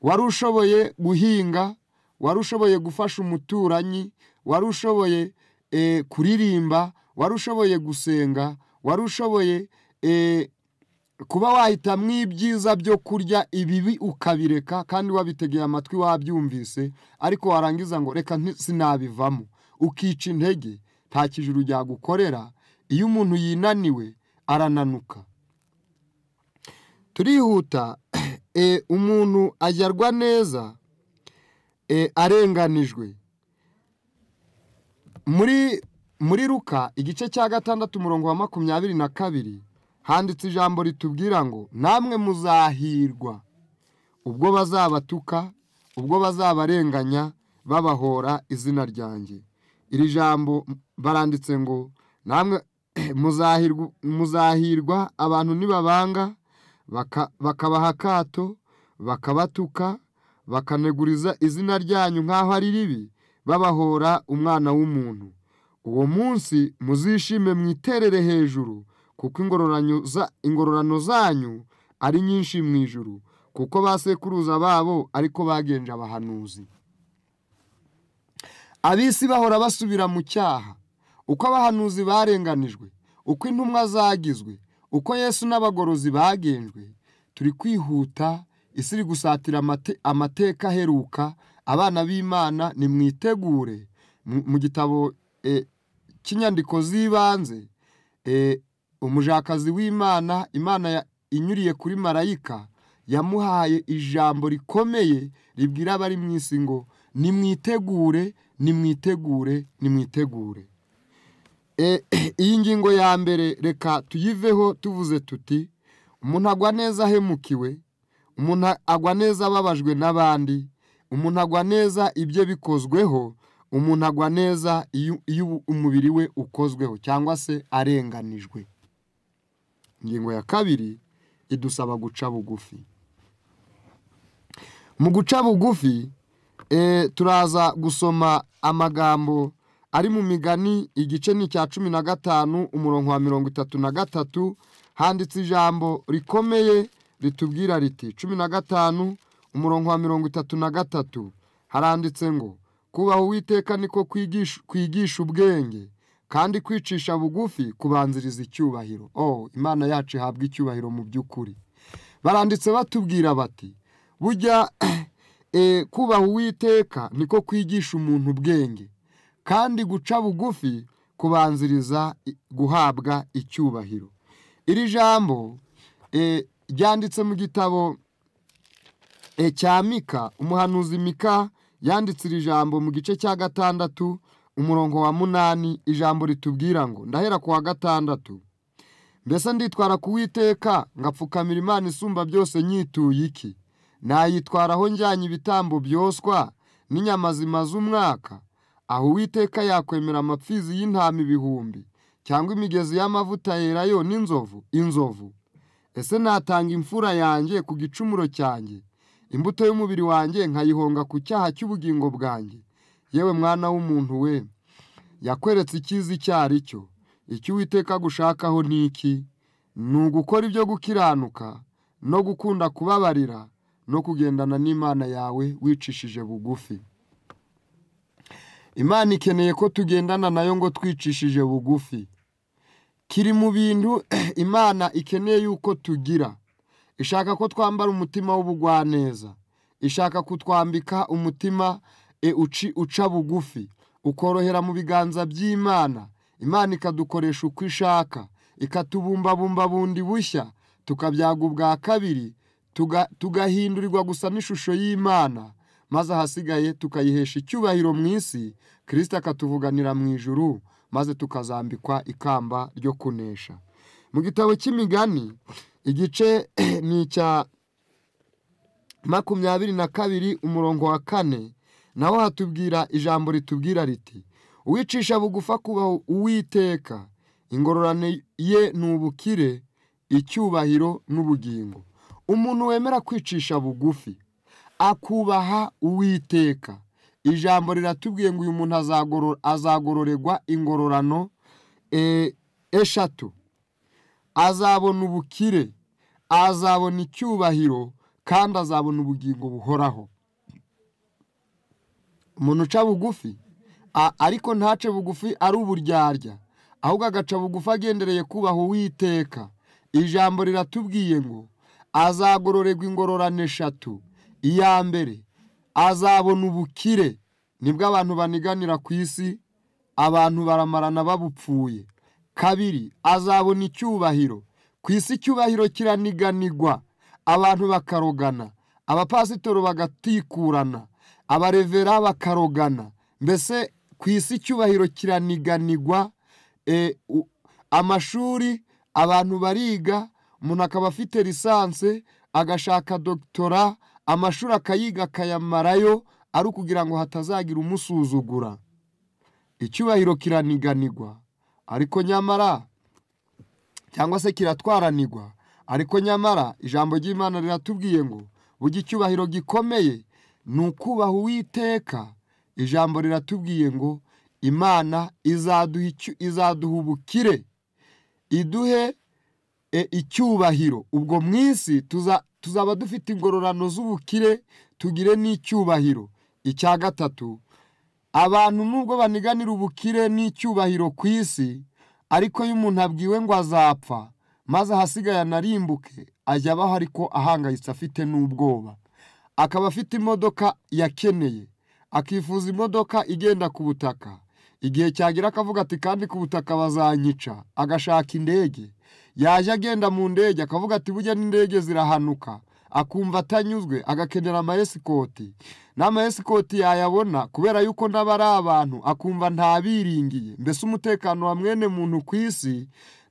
wari ushoboye guhinga wari ushoboye gufasha umuturanyi wari ushoboye eh, kuririmba wari ushoboye gusenga wari ushoboye eh, kuba wahitamo ibyiza byo kurya ibibi ukabireka kandi wabitegeye amatwi wabyumvise ariko warangiza ngo reka sinabivamo ukica intege nta kijuru ryagukorera iyo umuntu yinaniwe arananuka turihuta eh, umuntu ajyarwa neza eh, arenganijwe muri muri ruka igice cya gatandatu umurongo wa makumyabiri na kabiri handitse ijambo ritubwira ngo namwe muzahirwa ubwo bazabatuka ubwo bazabarenganya babahora izina ryanjye iri jambo baranditse ngo namwe muzahirwa abantu nibabanga bakabaha akato bakabatuka bakaneguriza izina ryanyu nk'aho ari ribi babahora umwana w'umuntu uwo munsi muzishime mwiterere hejuru kuko ingororano zanyu ari nyinshi mu ijuru kuko ba sekuruza babo ariko bagenje abahanuzi ab'isi bahora basubira mu cyaha uko abahanuzi barenganijwe uko intumwa zagizwe uko yesu n'abagorozi bagenjwe turi kwihuta isi iri gusatira amateka aheruka abana b'imana nimwitegure mu gitabo e, cy'inyandiko z'ibanze e, umujakazi w'imana imana inyuriye kuri marayika yamuhaye ijambo rikomeye ribwira abari mu isi ngo nimwitegure nimwitegure nimwitegure e, iyi ngingo ya mbere reka tuyiveho tuvuze tuti umuntu agwa neza ahemukiwe umuntu agwa neza ababajwe n'abandi umuntu agwa neza ibyo bikozweho umuntu agwa neza iyo umubiri we ukozweho cyangwa se arenganijwe ingingo ya kabiri idusaba guca bugufi mu guca bugufi E, turaza gusoma amagambo ari mu migani igice ni icya cumi na gatanu umurongo wa mirongo itatu na gatatu handitse ijambo rikomeye ritubwira riti cumi na gatanu umurongo wa mirongo itatu na gatatu haranditse ngo kubaha uwiteka niko kwigisha ubwenge kandi kwicisha bugufi kubanziriza icyubahiro oh imana yacu ihabwa icyubahiro mu by'ukuri baranditse batubwira bati bujya Eh, kubaha uwiteka niko kwigisha umuntu ubwenge kandi guca bugufi kubanziriza guhabwa icyubahiro iri jambo eh, ryanditse mu gitabo eh, cya mika umuhanuzi mika yanditse iri jambo mu gice cya gatandatu umurongo wa munani ijambo ritubwira ngo ndahera ku wa gatandatu mbese nditwara ku witeka ngapfukamira imana isumba byose nyituye iki ntayitwaraho njyanye ibitambo byoswa n'inyama zimaze umwaka aho uwiteka yakwemera amapfizi y'intama ibihumbi cyangwa imigezi y'amavuta yera n'inzovu inzovu ese natanga imfura yanjye ku gicumuro cyanjye imbuto y'umubiri wanjye nkayihonga ku cyaha cy'ubugingo bwanjye yewe mwana w'umuntu we yakweretse icyiza icyo ari cyo icyo uwiteka gushakaho ni iki ni ugukora ibyo gukiranuka no gukunda kubabarira no kugendana n'imana yawe wicishije bugufi imana ikeneye ko tugendana nayo ngo twicishije bugufi kiri mu bintu imana ikeneye yuko tugira ishaka ko twambara umutima w'ubugwaneza ishaka kutwambika umutima e, uca bugufi ukorohera mu biganza by'imana imana ikadukoresha uko ishaka ikatubumba bundi bushya tukabyaga ubwa kabiri tugahindurirwa gusa n'ishusho y'imana maze ahasigaye tukayihesha icyubahiro mu isi kirisita akatuvuganira mu ijuru maze tukazambikwa ikamba ryo kunesha mu gitabo cy'imigani igice ni icya makumyabiri na kabiri umurongo wa kane naho hatubwira ijambo ritubwira riti uwicisha bugufa kuba uwiteka ingororane ye ni ubukire icyubahiro n'ubugingo umuntu wemera kwicisha bugufi akubaha uwiteka ijambo riratubwiye ngo uyu muntu azagororerwa ingororano eh, eshatu azabona ubukire azabona icyubahiro kandi azabona ubugingo buhoraho umuntu uca bugufi ariko ntace bugufi ari uburyarya ahubwo agaca bugufi agendereye kubaho uwiteka ijambo riratubwiye ngo azagororerwa ingororano eshatu iya mbere azabona ubukire nibwo abantu baniganira ku isi abantu baramarana babupfuye kabiri azabona icyubahiro ku isi icyubahiro kiraniganirwa abantu bakarogana abapasitoro bagatikurana abarevera bakarogana mbese ku isi icyubahiro kiraniganirwa eh, amashuri abantu bariga umuntu akaba afite lisansi agashaka dogitora amashuri akayiga akayamarayo ari ukugira ngo hatazagira umusuzugura icyubahiro kiraniganirwa ariko nyamara cyangwa se kiratwaranirwa ariko nyamara ijambo ry'imana riratubwiye ngo burya icyubahiro gikomeye ni ukubaha uwiteka ijambo riratubwiye ngo imana izaduha ubukire iduhe E, icyubahiro ubwo mu isi tuzaba dufite ingororano z'ubukire tugire n'icyubahiro icya gatatu abantu nubwo baniganira ubukire n'icyubahiro ku isi ariko iyo umuntu abwiwe ngo azapfa maze ahasigaye anarimbuke ajya abaho ariko ahangayitse afite n'ubwoba akaba afite imodoka yakeneye akifuza imodoka igenda ku butaka igihe cyagira akavuga ati kandi ku butaka bazanyica agashaka indege yaje agenda mu ndege akavuga ati bujya n'indege zirahanuka akumva atanyuzwe agakenera amayesikoti n'amayesikoti yayabona kubera yuko naba ari abantu akumva ntabiringiye mbese umutekano wa mwene muntu ku isi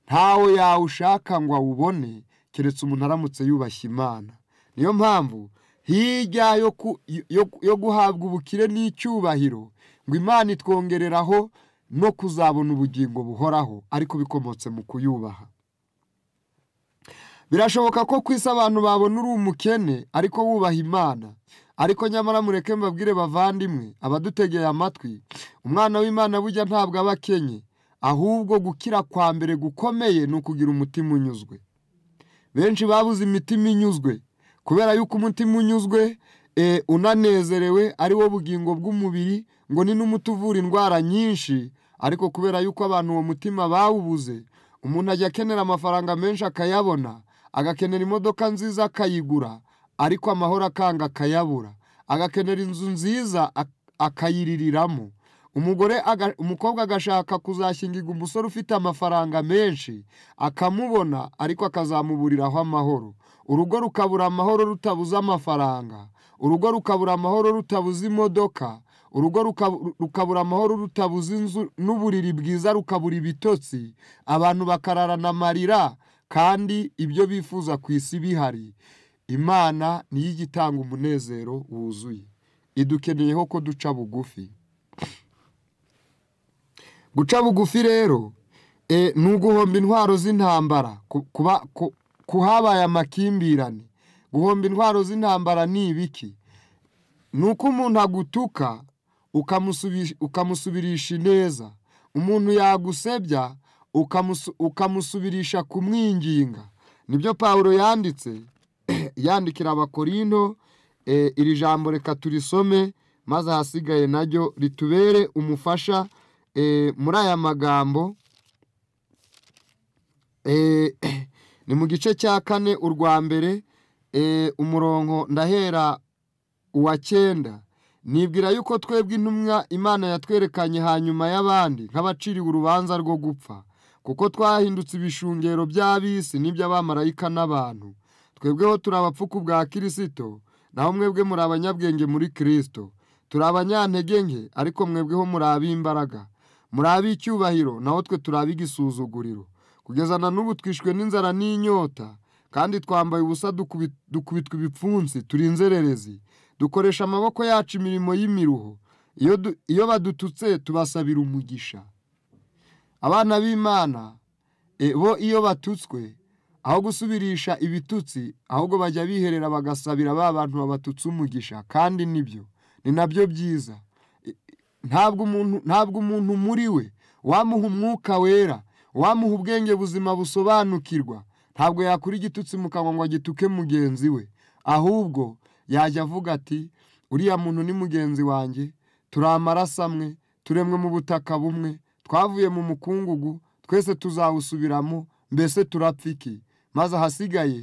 ntawo yawushaka ngo awubone keretse umuntu aramutse yubashye imana niyo mpamvu hirya yo guhabwa ubukire n'icyubahiro ngo imana itwongereraho no kuzabona ubugingo buhoraho ariko bikomotse mu kuyubaha birashoboka ko ku isi abantu babona uri umukene ariko wubaha imana ariko nyamara mureke mbabwire bavandimwe abadutegeye amatwi umwana w'imana bujya ntabwo aba akenye ahubwo gukira kwa mbere gukomeye ni ukugira umutima unyuzwe benshi babuze imitima inyuzwe kubera yuko umutima unyuzwe e, unanezerewe ari wo bugingo bw'umubiri ngo ni n'umuti uvura indwara nyinshi ariko kubera yuko abantu uwo mutima bawubuze umuntu ajya akenera amafaranga menshi akayabona agakenera imodoka nziza akayigura ariko amahoro akanga akayabura agakenera inzu nziza akayiririramo umugore umukobwa agashaka kuzashyingirwa umusore ufite amafaranga menshi akamubona ariko akazamuburiraho amahoro urugo rukabura amahoro rutabuze amafaranga urugo rukabura amahoro rutabuze imodoka urugo rukabura amahoro rutabuze inzu n'uburiri bwiza rukabura ibitotsi abantu bakararana amarira kandi ibyo bifuza ku isi bihari imana niyo ijya umunezero wuzuye idukeneyeho ko duca bugufi guca bugufi rero e, ni uguhomba intwaro z'intambara kuhabaye amakimbirane guhomba intwaro z'intambara ni ibiki ni uko umuntu agutuka ukamusubirisha neza umuntu yagusebya ukamusubirisha kumwinginga nibyo pawuro yanditse yandikira abakorindo eh, iri jambo reka turisome maze ahasigaye naryo ritubere umufasha eh, muri aya magambo eh, ni mu gice cya kane urwa mbere umurongo ndahera uwa cyenda nibwira yuko twebwe intumwa imana yatwerekanye hanyuma y'abandi nk'abaciriwe urubanza rwo gupfa kuko twahindutse ibishungero by'ab'isi n'iby'abamarayika n'abantu twebweho turi abapfuku bwa kirisito naho mwebwe muri abanyabwenge muri kirisito turi abanyantege nke ariko mwebweho muri ab'imbaraga muri ab'icyubahiro naho twe turi ab'igisuzuguriro kugeza na n'ubu twishwe n'inzara n'inyota kandi twambaye ubusa dukubitwa ibipfunsi turi inzererezi dukoresha amaboko yacu imirimo y'imiruho iyo badututse tubasabira umugisha abana b'imana e, bo iyo batutswe aho gusubirisha ibitutsi ahubwo bajya biherera bagasabira ba bantu babatutse umugisha kandi nibyo ni nabyo byiza e, ntabwo umuntu muri we wamuha umwuka wera wamuha ubwenge buzima busobanukirwa ntabwo yakura igitutsi mu kanwa ngo agituke mugenzi we ahubwo yajya avuga ati uriya muntu ni mugenzi wanjye turi amaraso amwe turemwe mu butaka bumwe twavuye mu mukungugu twese tuzawusubiramo mbese turapfiki maze ahasigaye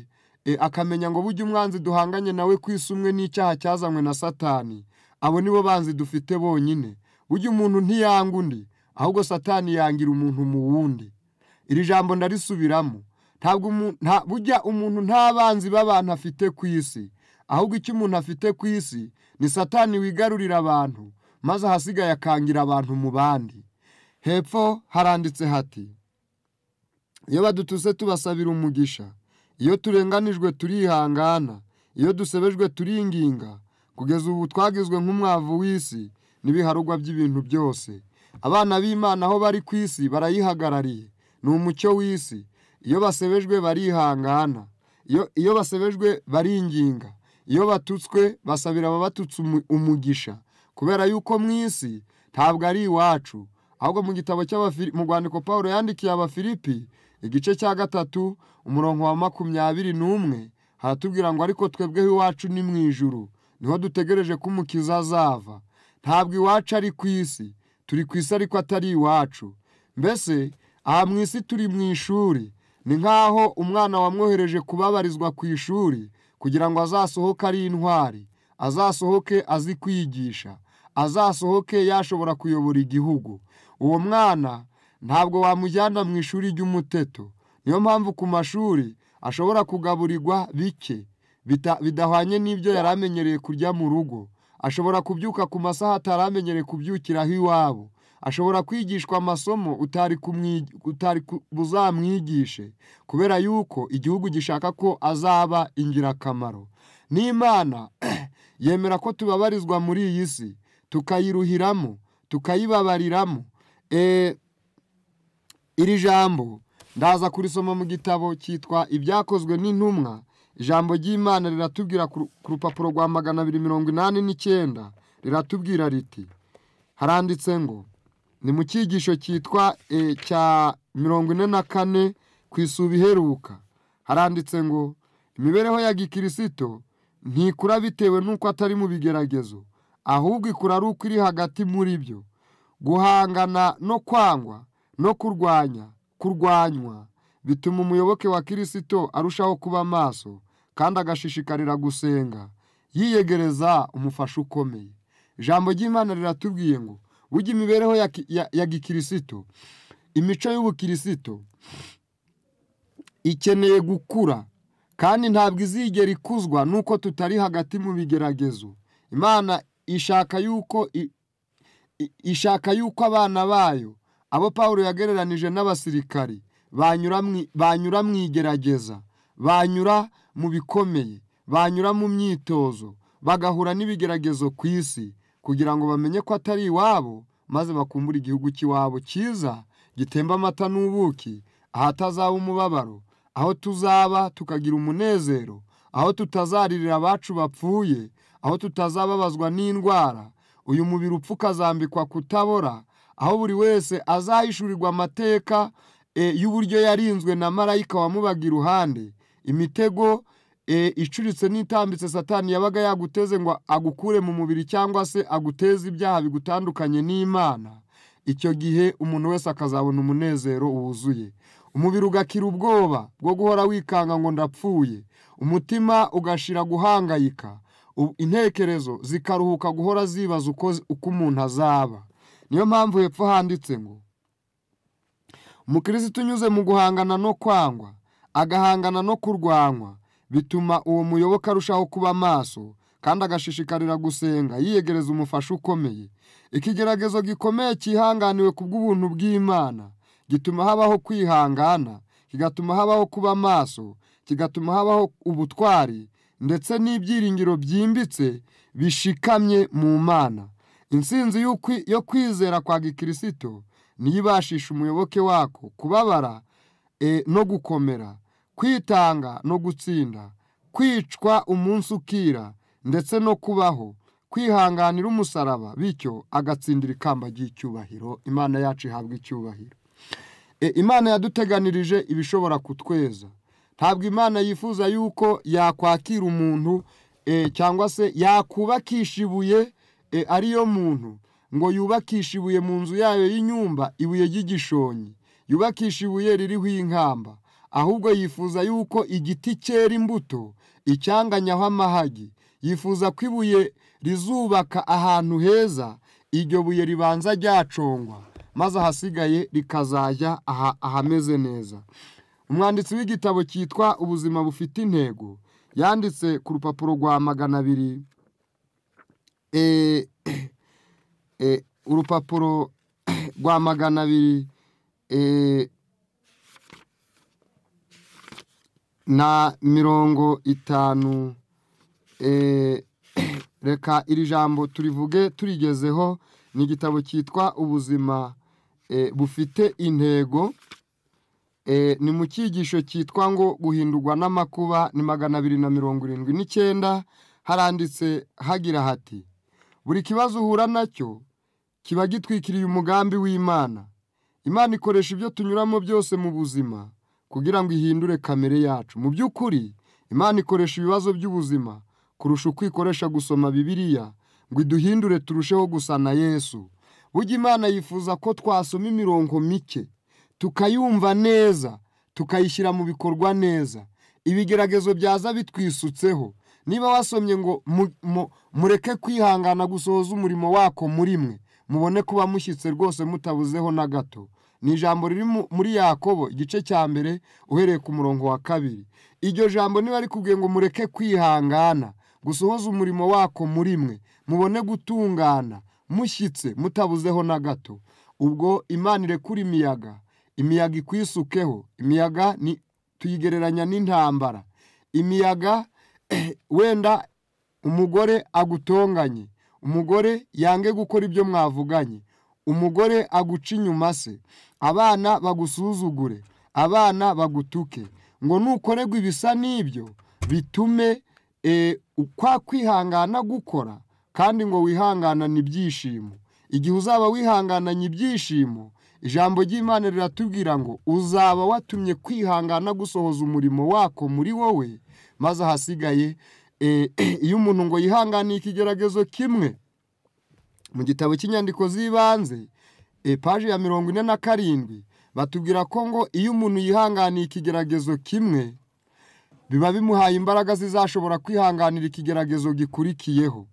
e, akamenya ngo bujye umwanzi duhanganye nawe umwe n'icyaha cyazanywe na satani abo nibo banzi dufite bonyine bujya umuntu ntiyanga undi ahubwo satani yangira umuntu mu wundi iri jambo ndarisubiramo bujya umuntu nta banzi b'abantu afite ku isi ahubwo icyo umuntu afite ku isi ni satani wigarurira abantu maze ahasigaye akangira abantu mu bandi hepfo haranditse hati iyo badutuse tubasabira umugisha iyo turenganijwe turihangana iyo dusebejwe turinginga kugeza ubu twagizwe nk'umwavu w'isi n'ibiharugwa by'ibintu byose abana b'imana aho bari ku isi barayihagarariye ni umucyo w'isi iyo basebejwe barihangana iyo basebejwe baringinga iyo batutswe basabira ababatutse umugisha kubera yuko mu isi ntabwo ari iwacu ahubwo mu gitabo mu rwandiko paul yandikiye abafilipi igice cya gatatu umurongo wa makumyabiri n'umwe haratubwira ngo ariko twebweho iwacu ni mu ijuru niho dutegereje ko umukiza azava ntabwo iwacu ari ku isi turi ku isi ariko atari iwacu mbese aha mu isi turi mu ishuri ni nk'aho umwana wamwohereje kubabarizwa ku ishuri kugira ngo azasohoke ari intwari azasohoke azi kwigisha azasohoke yashobora kuyobora igihugu uwo mwana ntabwo wamujyana mu ishuri ry'umuteto niyo mpamvu ku mashuri ashobora kugaburirwa bike bidahwanye n'ibyo yari amenyereye kurya mu rugo ashobora kubyuka ku masaha atari amenyereye kubyukiraho iwabo ashobora kwigishwa amasomo utari buzamwigishe kubera yuko igihugu gishaka ko azaba ingirakamaro n'imana yemera ko tubabarizwa muri iyi si tukayiruhiramo tukayibabariramo E, iri jambo ndaza kurisoma mu gitabo cyitwa ibyakozwe n'intumwa ijambo ry'imana riratubwira ku rupapuro rwa magana abiri mirongo inani n'icyenda riratubwira riti haranditse ngo ni mu cyigisho cyitwa e, cya mirongo ine na kane ku isubi iheruka haranditse ngo imibereho ya gikirisito ntikura bitewe n'uko atari mu bigeragezo ahubwo ikura ari uko iri hagati muri byo guhangana no kwangwa no kurwanya kurwanywa bituma umuyoboke wa kirisito arushaho kuba maso kandi agashishikarira gusenga yiyegereza umufasha ukomeye ijambo ry'imana riratubwiye ngo burya imibereho ya gikirisito imico y'ubukirisito ikeneye gukura kandi ntabwo izigera ikuzwa nuko tutari hagati mu bigeragezo imana ishaka yuko ishaka yuko abana bayo abo pawulo yagereranije n'abasirikari banyura mu igerageza banyura mu bikomeye banyura mu myitozo bagahura n'ibigeragezo ku isi kugira ngo bamenye ko atari iwabo maze bakumbure igihugu cy'iwabo cyiza gitemba amata n'ubuki ahatazaba umubabaro aho tuzaba tukagira umunezero aho tutazaririra abacu bapfuye aho tutazababazwa n'indwara uyu mubiri upfa azambikwa kutabora aho buri wese azahishurirwa amateka e, y'uburyo yarinzwe na marayika wamubaga iruhande imitego e, icuritse n'itambitse satani yabaga yaguteze ngo agukure mu mubiri cyangwa se aguteze ibyaha bigutandukanye n'imana icyo gihe umuntu wese akazabona umunezero wuzuye umubiri ugakira ubwoba bwo guhora wikanga ngo ndapfuye umutima ugashira guhangayika intekerezo zikaruhuka guhora zibaza uko umuntu azaba niyo mpamvu hepfo handitse ngo umukirisitu unyuze mu guhangana no kwangwa agahangana no kurwanywa bituma uwo muyoboka arushaho kuba maso kandi agashishikarira gusenga yiyegereza umufasha ukomeye ikigeragezo gikomeye cyihanganiwe ku bw'ubuntu bw'imana gituma habaho kwihangana kigatuma habaho kuba maso kigatuma habaho ubutwari ndetse n'ibyiringiro byimbitse bishikamye mu mana insinzi yo kwizera kwa gikirisito niyo umuyoboke wako kubabara e, no gukomera kwitanga no gutsinda kwicwa umunsi ukira ndetse no kubaho kwihanganira umusaraba bityo agatsindira ikamba ry'icyubahiro imana yacu ihabwa icyubahiro e, imana yaduteganirije ibishobora kutweza ntabwo imana yifuza yuko yakwakira umuntu e, cyangwa se yakubakisha ibuye e, ariyo muntu ngo yubakishe ibuye mu nzu yayo y'inyumba ibuye ry'igishonyi yubakisha ibuye ririho inkamba ahubwo yifuza yuko igiti cyera imbuto icyanganyaho amahagi yifuza ko ibuye rizubaka ahantu heza iryo buye ribanza ryacongwa maze ahasigaye rikazajya ahameze neza umwanditsi w'igitabo cyitwa ubuzima bufite intego yanditse ku rupapuro rwa magana abiri e, e, urupapuro rwa magana abiri e, na mirongo itanu reka iri jambo turivuge turigezeho ni igitabo cyitwa ubuzima bufite intego Eh, ni mu cyigisho cyitwa ngo guhindurwa n'amakuba ni magana abiri na mirongo irindwi n'icyenda haranditse hagira hati buri kibazo uhura nacyo kiba gitwikiriye umugambi w'imana imana ikoresha ibyo tunyuramo byose mu buzima kugira ngo ihindure kamere yacu mu by'ukuri imana ikoresha ibibazo by'ubuzima kurusha uko ikoresha gusoma bibiliya ngo iduhindure turusheho gusa na yesu burya imana yifuza ko twasoma imirongo mike tukayumva neza tukayishyira mu bikorwa neza ibigeragezo byaza bitwisutseho niba wasomye ngo mureke kwihangana gusohoza umurimo wako muri mwe mubone kuba mushyitse rwose mutabuzeho na gato ni ijambo riri muri yakobo igice cya mbere uhereye ku murongo wa kabiri iryo jambo niba rikubwiye ngo mureke kwihangana gusohoza umurimo wako muri mwe mubone gutungana mushyitse mutabuzeho na gato ubwo imana irekura imiyaga imiyaga ikwisukeho imiyaga tuyigereranya n'intambara imiyaga wenda umugore agutonganye umugore yange gukora ibyo mwavuganye umugore aguca inyuma se abana bagusuzugure abana bagutuke ngo nukorerwa ibisa n'ibyo bitume e, kwa kwihangana gukora kandi ngo wihangana n’ibyishimo. igihe uzaba wihangananye ibyishimo ijambo ry'imana riratubwira ngo uzaba watumye kwihangana gusohoza umurimo wako muri wowe maze ahasigaye eh, iyo umuntu ngo yihanganiye ikigeragezo kimwe mu gitabo cy'inyandiko z'ibanze eh, paji ya mirongo ine na karindwi batubwira ko ngo iyo umuntu yihanganiye ikigeragezo kimwe biba bimuhaye imbaraga zizashobora kwihanganira ikigeragezo gikurikiyeho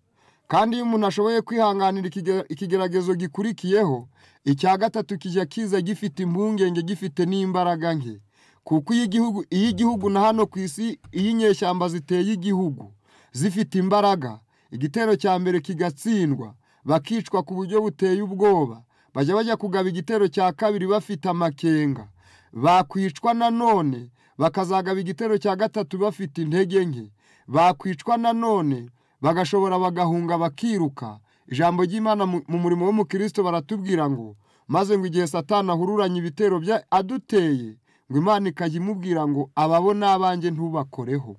kandi iyo umuntu ashoboye kwihanganira ikigeragezo gikurikiyeho icya gatatu kijya kiza gifite impungenge gifite n'imbaraga nke kuko iyo igihugu na hano ku isi iyo inyeshyamba ziteye igihugu zifite imbaraga igitero cya mbere kigatsindwa bakicwa ku buryo buteye ubwoba bajya bajya kugaba igitero cya kabiri bafite amakenga bakwicwa nanone bakazagaba igitero cya gatatu bafite intege nke bakwicwa nanone bagashobora bagahunga bakiruka ijambo ry'imana mu murimo w'umukristo baratubwira ngo maze ngo igihe satana ahururanye ibitero bya aduteye ngo imana ikajya imubwira ngo ababona abanjye ntubakoreho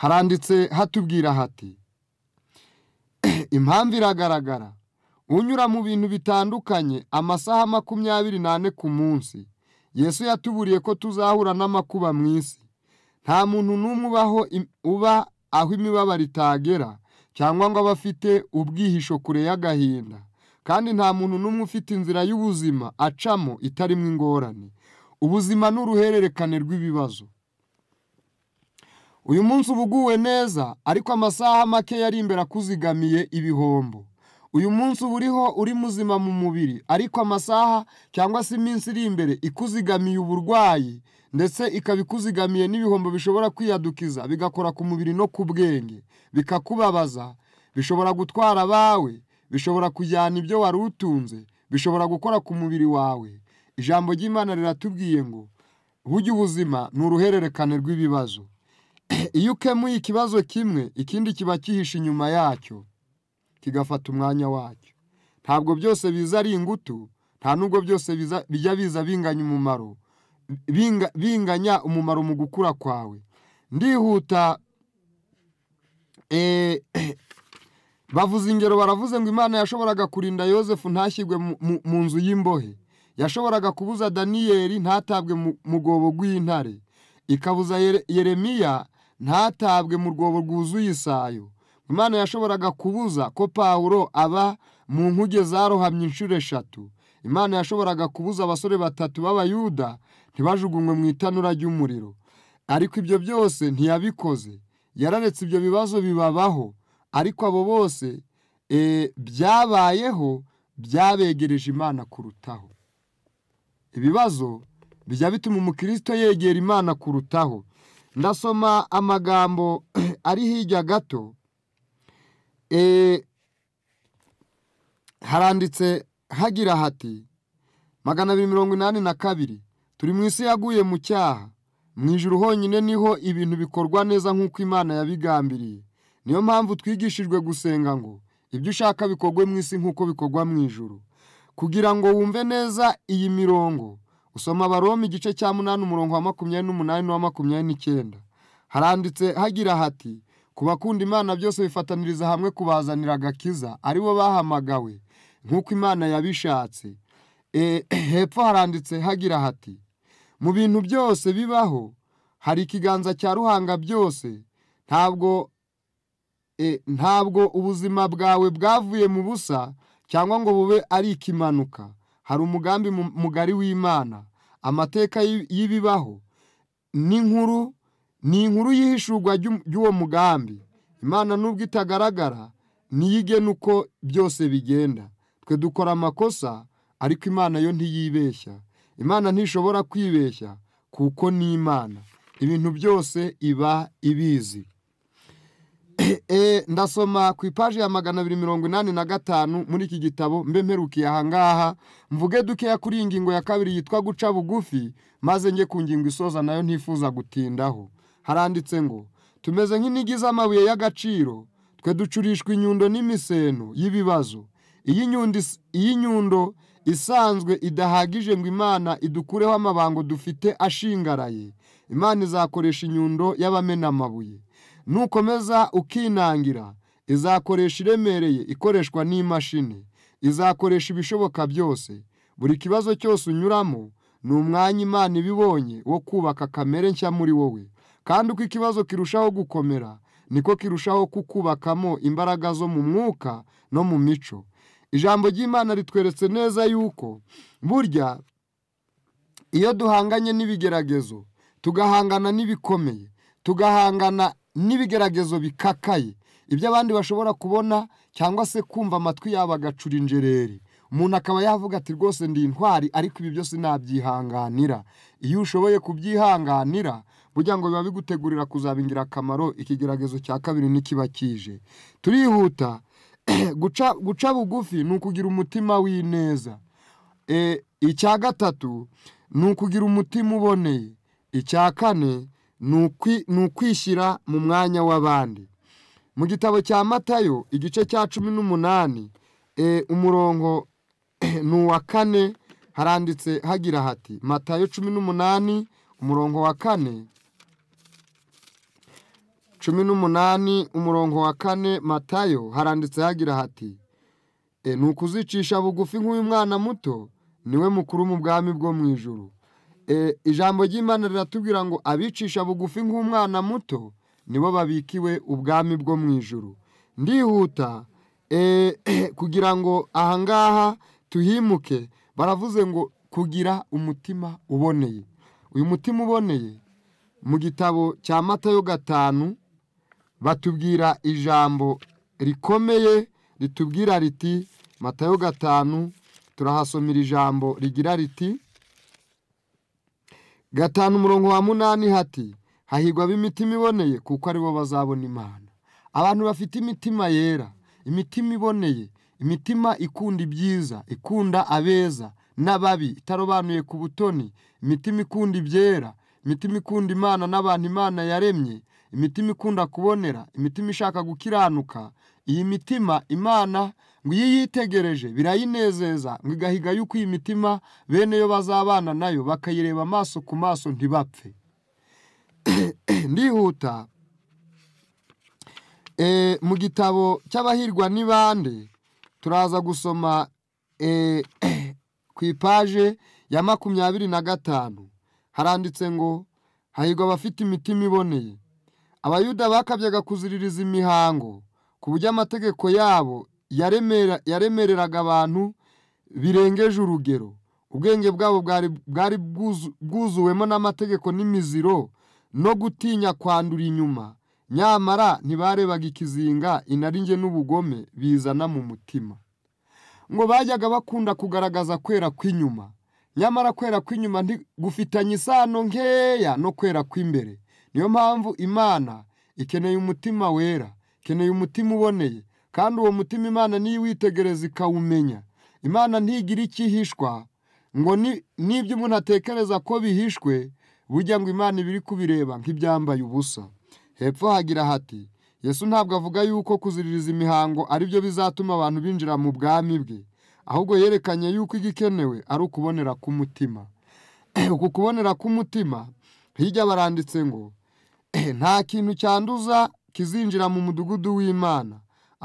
haranditse hatubwira hati impamvu iragaragara unyura mu bintu bitandukanye amasaha makumyabiri n'ane ku munsi yesu yatuburiye ko tuzahura n'amakuba mu isi nta muntu n'umwe ubaho uba aho imibabaro itagera cyangwa ngo abe afite ubwihisho kure y'agahinda kandi nta muntu n'umwe ufite inzira y'ubuzima acamo itarimo ingorane ubuzima ni uruhererekane rw'ibibazo uyu munsi uba uguwe neza ariko amasaha make yari imbere akuzigamiye ibihombo uyu munsi uba uriho uri muzima mu mubiri ariko amasaha cyangwa se iminsi iri imbere ikuzigamiye uburwayi ndetse ikaba ikuzigamiye n'ibihombo bishobora kwiyadukiza bigakora ku mubiri no ku bwenge bikakubabaza bishobora gutwara abawe bishobora kujyana ibyo wari utunze bishobora gukora ku mubiri wawe ijambo ry'imana riratubwiye ngo burya ubuzima ni uruhererekane rw'ibibazo iyo ukemuye ikibazo kimwe ikindi kiba cyihishe inyuma yacyo kigafata umwanya wacyo ntabwo byose biza ari ingutu nta nubwo byose bijya biza binganya umumaro binganya umumaro mu gukura kwawe ndihuta eh, bavuze ingero baravuze ngo imana yashoboraga kurinda yosefu ntashyirwe mu nzu y'imbohe yashoboraga kubuza daniyeli ntatabwe mu rwobo rw'intare ikabuza yeremiya ntatabwe mu rwobo rwuzuye isayo imana yashoboraga kubuza ko pawuro aba mu nkuge zarohamye inshuro eshatu imana yashoboraga kubuza abasore batatu b'abayuda ntibajugunywe mu itanura ry'umuriro ariko ibyo byose ntiyabikoze yararetse ibyo bibazo bibabaho ariko abo bose e, byabayeho byabegereje imana kurutaho ibibazo bijya bituma umukristo yegera imana kurutaho ndasoma amagambo ari hirya gato e, haranditse hagira hati magana abiri mirongo inani na kabiri turi mu isi yaguye mu cyaha mu ijuru honyine niho ibintu bikorwa neza nk'uko imana yabigambiriye niyo mpamvu twigishijwe gusenga ngo ibyo ushaka bikorwe mu isi nk'uko bikorwa mu ijuru kugira ngo wumve neza iyi mirongo usoma abaroma igice cya munani umurongo wa makumyabiri n'umunani n'uwa makumyabiri n'icyenda haranditse hagira hati ku bakunda imana byose bifataniriza hamwe kubazanira agakiza aribo bahamagawe nk'uko imana yabishatse e, hepfo haranditse hagira hati mu bintu byose bibaho hari ikiganza cya ruhanga byose ntabwo e, ntabwo ubuzima bwawe bwavuye mu busa cyangwa ngo bube ari ikimanuka hari umugambi mugari w'imana amateka y'ibibaho n'inkuru ni inkuru y'ihishurwa ry'uwo mugambi imana nubwo itagaragara niyigena uko byose bigenda twe dukora amakosa ariko imana yo ntiyibeshya imana ntishobora kwibeshya kuko ni imana ibintu byose iba ibizi e, ndasoma ku ipaji ya magana abiri mirongo inani na gatanu muri iki gitabo mbe mperukiye ahangaha mvuge dukeya kuri iyi ngingo ya kabiri yitwa guca bugufi maze njye ku ngingo isoza nayo ntifuza gutindaho haranditse ngo tumeze nk'inigi z'amabuye y'agaciro twe ducurishwa inyundo n'imiseno y'ibibazo iyo inyundo isanzwe idahagije ngo imana idukureho amabango dufite ashingaraye imana izakoresha inyundo y'abamena amabuye nukomeza ukinangira izakoresha iremereye ikoreshwa n'imashini izakoresha ibishoboka byose buri kibazo cyose unyuramo ni umwanya imana ibibonye wo kubaka kamere nshya muri wowe kandi uko ikibazo kirushaho gukomera niko kirushaho kukubakamo imbaraga zo mu mwuka no mu mico ijambo ry'imana ritweretse neza yuko burya iyo duhanganye n'ibigeragezo tugahangana n'ibikomeye tugahangana n'ibigeragezo bikakaye ibyo abandi bashobora kubona cyangwa se kumva amatwi yabo agacura injereri umuntu akaba yavuga ati rwose ndi intwari ariko ibi byose nabyihanganira iyo ushoboye kubyihanganira kugira ngo biba bigutegurira kuzaba ingirakamaro ikigeragezo cya kabiri ntikiba kije turihuta guca bugufi ni ukugira umutima w'ineza e, icya gatatu ni ukugira umutima uboneye icya kane ni ukwishyira mu mwanya w'abandi mu gitabo cya matayo igice cya cumi n'umunani e, umurongo ni uwa kane haranditse hagira hati matayo cumi n'umunani umurongo wa kane cumi n'umunani umurongo wa kane matayo haranditse hagira hati e, ni ukuzicisha bugufi nk'uyu mwana muto niwe mukuru mu bwami bwo mu ijoro e, ijambo ry'imana riratubwira ngo abicisha bugufi nk'umwana muto nibo babikiwe ubwami bwo mu ijoro ndihuta e, kugira ngo ahangaha tuhimuke baravuze ngo kugira umutima uboneye uyu mutima uboneye mu gitabo cya matayo gatanu batubwira ijambo rikomeye ritubwira riti matayo gatanu turahasomera ijambo rigira riti gatanu umurongo wa munani hati hahigwa b'imitima iboneye kuko aribo bazabona imana abantu bafite imitima yera imitima iboneye imitima ikunda ibyiza ikunda abeza n'ababi itarobanuye ku butoni imitima ikunda ibyera imitima ikunda imana n'abantu imana yaremye imitima ikunda kubonera imitima ishaka gukiranuka iyi mitima imana ngo iyo yitegereje birayinezeza ngo igahiga yuko iyi mitima bene yo bazabana nayo bakayireba amaso ku maso ntibapfe ndihuta e, mu gitabo cy'abahirwa ni bande turaza gusoma e, ku ipaje ya makumyabiri na gatanu haranditse ngo hahirwa abafite imitima iboneye abayuda bakabyaga kuziririza imihango ku buryo amategeko yabo yaremereraga abantu birengeje urugero ubwenge bwabo bwari bwuzuwemo n'amategeko n'imiziro no gutinya kwandura inyuma nyamara ntibarebaga ikizinga inaringe n'ubugome bizana mu mutima ngo bajyaga bakunda kugaragaza kwera kw'inyuma nyamara kwera kw'inyuma gufitanye isano nkeya no kwera kw'imbere niyo mpamvu imana ikeneye umutima wera ikeneye umutima uboneye kandi uwo mutima imana niyo iwitegereza ikawumenya imana ntigira ikihishwa ngo n'ibyo umuntu atekereza ko bihishwe burya ngo imana ibiri kubireba nk'ibyambaye ubusa hepfo hagira hati yesu ntabwo avuga yuko kuziririza imihango ari byo bizatuma abantu binjira mu bwami bwe ahubwo yerekanye yuko igikenewe ari ukubonera k'umutima uku kubonera k'umutima hirya baranditse ngo nta kintu cyanduza kizinjira mu mudugudu w'imana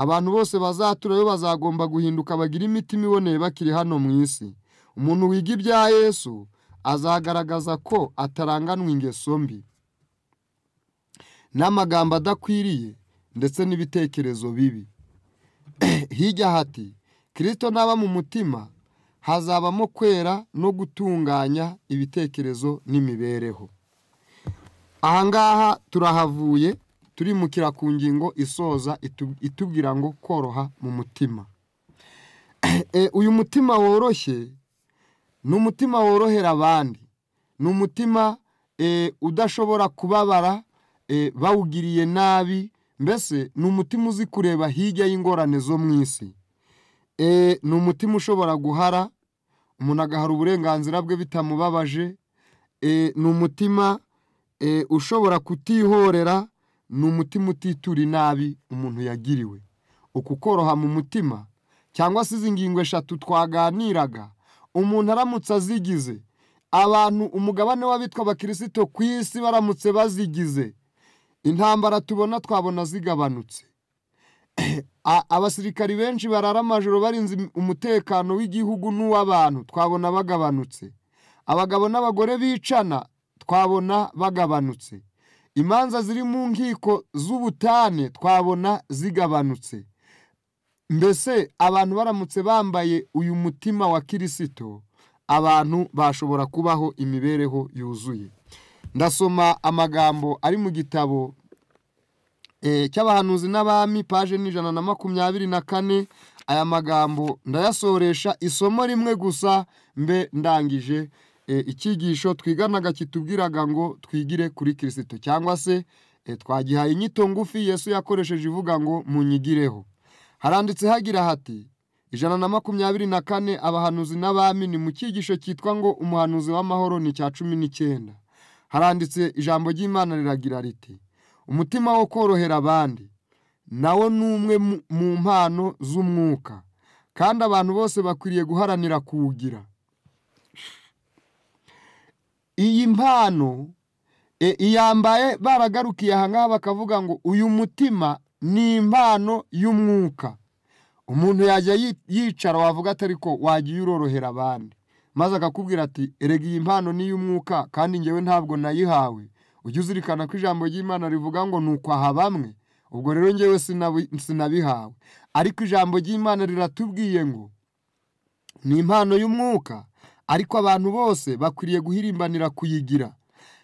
abantu bose bazaturayo bazagomba guhinduka bagira imitima iboneye bakiri hano mu isi umuntu wiga ibya yesu azagaragaza ko ataranganwa ingeso mbi n'amagambo adakwiriye ndetse n'ibitekerezo bibi hirya hati kirisito naba mu mutima hazabamo kwera no gutunganya ibitekerezo n'imibereho ahangaha turahavuye turimukira ku ngingo isoza itubwira ngo koroha mu mutima eh, eh, uyu mutima woroshye ni umutima worohera abandi ni umutima eh, udashobora kubabara bawugiriye nabi mbese ni umutima uzi kureba hirya y'ingorane zo mu isi ni umutima ushobora guhara umuntu agahara uburenganzira bwe bitamubabaje ni umutima Eh, ushobora kutihorera ni umutima utitura inabi umuntu yagiriwe uku koroha mu mutima cyangwa se izi ngingo eshatu twaganiraga umuntu aramutse azigize abantu umugabane w'abitwa abakirisito ku isi baramutse bazigize intambara tubona twabona zigabanutse abasirikari benshi barara amajoro barinze umutekano w'igihugu n'uw'abantu twabona bagabanutse abagabo n'abagore bicana twabona bagabanutse imanza ziri mu nkiko z'ubutane twabona zigabanutse mbese abantu baramutse bambaye uyu mutima wa kirisito abantu bashobora kubaho imibereho yuzuye ndasoma amagambo ari mu gitabo eh, cy'abahanuzi n'abami paje n'ijana na makumyabiri na kane aya magambo ndayasoresha isomo rimwe gusa mbe ndangije E, icyigisho twiganaga kitubwiraga ngo twigire kuri kirisito cyangwa se e, twagihaye inyito ngufi yesu yakoresheje ivuga ngo munyigireho haranditse hagira hati ijana na makumyabiri na kane abahanuzi n'abami ni mu cyigisho cyitwa ngo umuhanuzi w'amahoro ni cya cumi n'icyenda haranditse ijambo ry'imana riragira riti umutima wo korohera abandi nawo ni umwe mu mpano z'umwuka kandi abantu bose bakwiriye guharanira kuwugira iyi mpano e, iyambaye baragarukiye aha ngaha bakavuga ngo uyu mutima ni impano y'umwuka umuntu yajya yicara wavuga atari ko wajya urorohera abandi maze akakubwira ati erega iyi mpano ni iy'umwuka kandi ngewe ntabwo nayihawe ujye uzirikana ko ijambo ry'imana rivuga ngo ni ukwaha bamwe ubwo rero ngewe sinabihawe ariko ijambo ry'imana riratubwiye ngo ni impano y'umwuka ariko abantu bose bakwiriye guhirimbanira kuyigira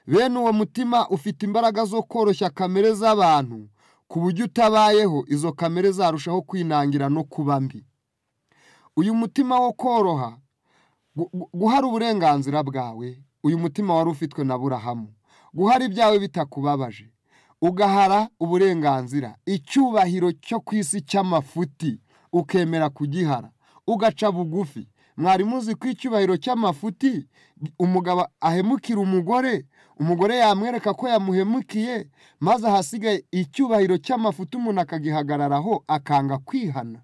bene uwo mutima ufite imbaraga zo koroshya kamere z'abantu ku buryo utabayeho izo kamere zarushaho kwinangira no kuba mbi uyu mutima wo koroha guhara uburenganzira bwawe uyu mutima wari ufitwe na burahamu guhara ibyawe bitakubabaje ugahara uburenganzira icyubahiro cyo ku isi cy'amafuti ukemera kugihara ugaca bugufi mwarimu uzi ko icyubahiro cy'amafuti umugabo ahemukira umugore umugore yamwereka ko yamuhemukiye maze ahasigaye icyubahiro cy'amafuti umuntu akagihagararaho akanga kwihana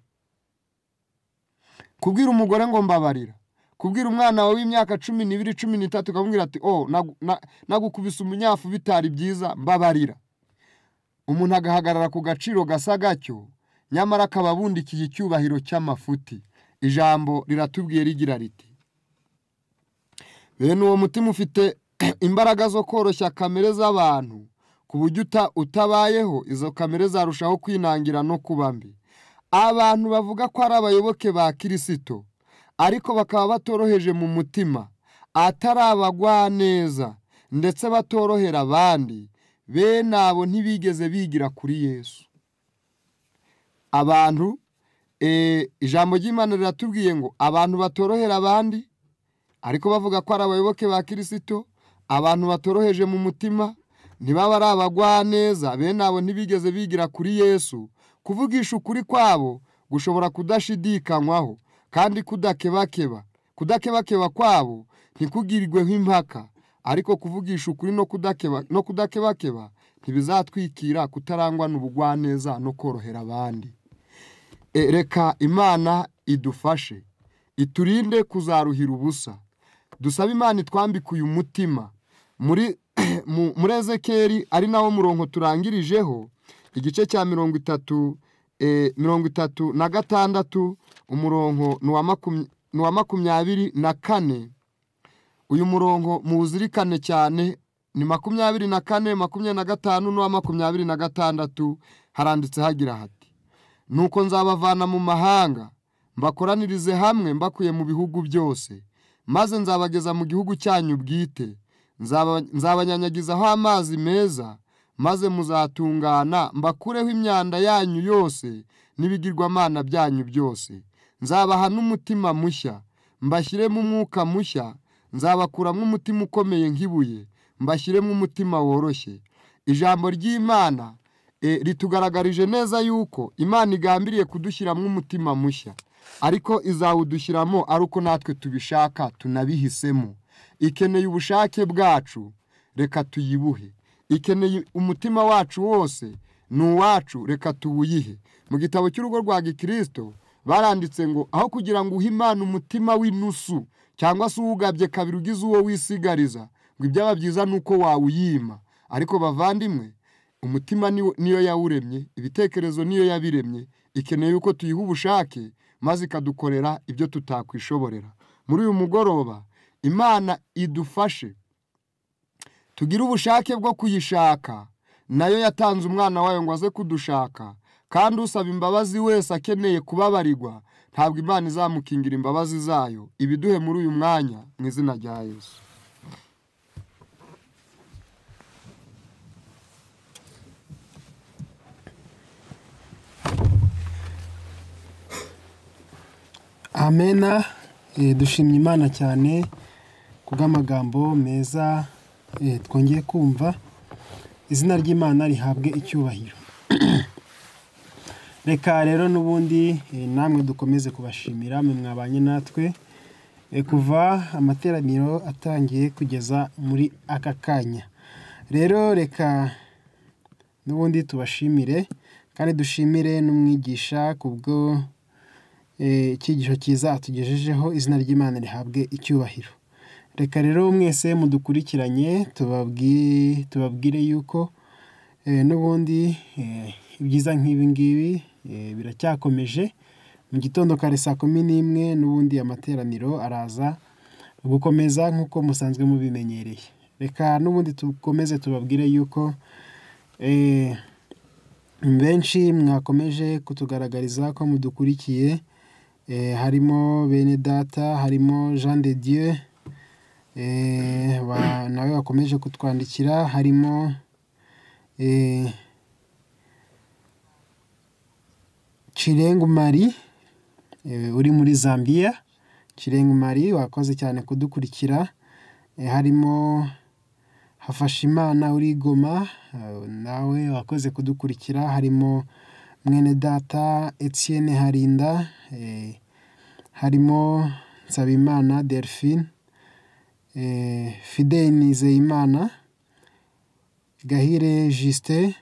kubwira umugore ngo mbabarira kubwira umwana wawe w'imyaka cumi n'ibiri cumi n'itatu ukamubwira ati oh nagukubise umunyafu bitari byiza mbabarira umuntu agahagarara ku gaciro gasa gatyo nyamara akaba abundikiye icyubahiro cy'amafuti ijambo riratubwiye rigira riti bene uwo mutima ufite imbaraga zo koroshya kamere z'abantu ku buryo utabayeho izo kamere zarushaho kwinangira no kuba mbi abantu bavuga ko ari abayoboke ba kirisito ariko bakaba batoroheje mu mutima atari neza ndetse batorohera abandi bene abo ntibigeze bigira kuri yesu abantu Eh, ijambo ry'imana riratubwiye ngo abantu batorohera abandi ariko bavuga ko ari abayoboke ba kirisito abantu batoroheje mu mutima ntibaba ari neza bene abo ntibigeze bigira kuri yesu kuvugisha ukuri kwabo gushobora kudashidikanywaho kandi kudakebakeba kudakebakeba kwabo ntikugirirweho impaka ariko kuvugisha ukuri no kudakebakeba ntibizatwikira kutarangwa n'ubugwaneza no korohera abandi E, reka imana idufashe iturinde kuzaruhira ubusa dusabe imana itwambikuye umutima muri muri ezekeri ari nawo murongo turangirijeho igice cya mirongo itatu e, mirongo itatu na gatandatu umurongo ni uwa makumyabiri na kane uyu murongo muwuzirikane cyane ni makumyabiri na kane makumyabiri na gatanu n'uwa makumyabiri na gatandatu haranditse hagira hati nuko nzabavana mu mahanga mbakoranirize hamwe mbakuye mu bihugu byose maze nzabageza mu gihugu cyanyu bwite nzabanyanyagizaho amazi meza maze muzatungana mbakureho imyanda yanyu yose n'ibigirwamana byanyu byose nzabaha n'umutima mushya mbashyiremo umwuka mushya nzabakuramo umutima ukomeye nk'ibuye mbashyiremo umutima woroshye ijambo ry'imana E, ritugaragarije neza yuko imana igambiriye kudushyiramo umutima mushya ariko izawudushyiramo ari uko natwe tubishaka tunabihisemo ikeneye ubushake bwacu reka tuyibuhe ikeneye umutima wacu wose ni uwacu reka tuwuyihe mu gitabo cy'urugo rwa gikirisito baranditse ngo aho kugira ngo uhe imana umutima w'inusu cyangwa se uwugabye kabiri ugize uwo wisigariza ngo ibyaba byiza ni uko wawuyima ariko bavandimwe umutima niyo yawuremye ibitekerezo niyo yabiremye ikeneye uko tuyiha ubushake maze ikadukorera ibyo tutakwishoborera muri uyu mugoroba imana idufashe tugire ubushake bwo kuyishaka nayo yatanze umwana wayo ngo aze kudushaka kandi usaba imbabazi wese akeneye kubabarirwa ntabwo imana izamukingira imbabazi zayo ibiduhe muri uyu mwanya mu izina rya yesu Amena eh, dushimye Imana cyane kubw'amagambo meza eh, twongeye kumva, izina ry'Imana rihabwe icyubahiro. Reka rero n'ubundi eh, namwe dukomeze kubashimira mwe mwabanye natwe kuva amateraniro atangiye kugeza muri aka kanya. Rero reka n'ubundi tubashimire kandi dushimire n'umwigisha kubwo Eh, icyigisho cyiza atugejejeho izina ry'imana rihabwe icyubahiro reka rero mwese mudukurikiranye tubabwire yuko eh, n'ubundi eh, ibyiza nk'ibi ngibi biracyakomeje mu gitondo kare saa kumi n'imwe n'ubundi amateraniro araza gukomeza nk'uko musanzwe mubimenyereye reka n'ubundi dukomeze tubabwire yuko benshi mwakomeje kutugaragariza ko mudukurikiye Eh, harimo bene data harimo Jean de Dieu eh, nawe bakomeje kutwandikira, harimo Chirengu eh, mari uri muri Zambia, Chirengu mari wakoze cyane kudukurikira, harimo Hafashimana uri Goma nawe wakoze kudukurikira, harimo mwene data Etienne Harinda, eh, harimo Nsabimana Delphine, eh, Fidèle Nizeyimana, Gahire Justin,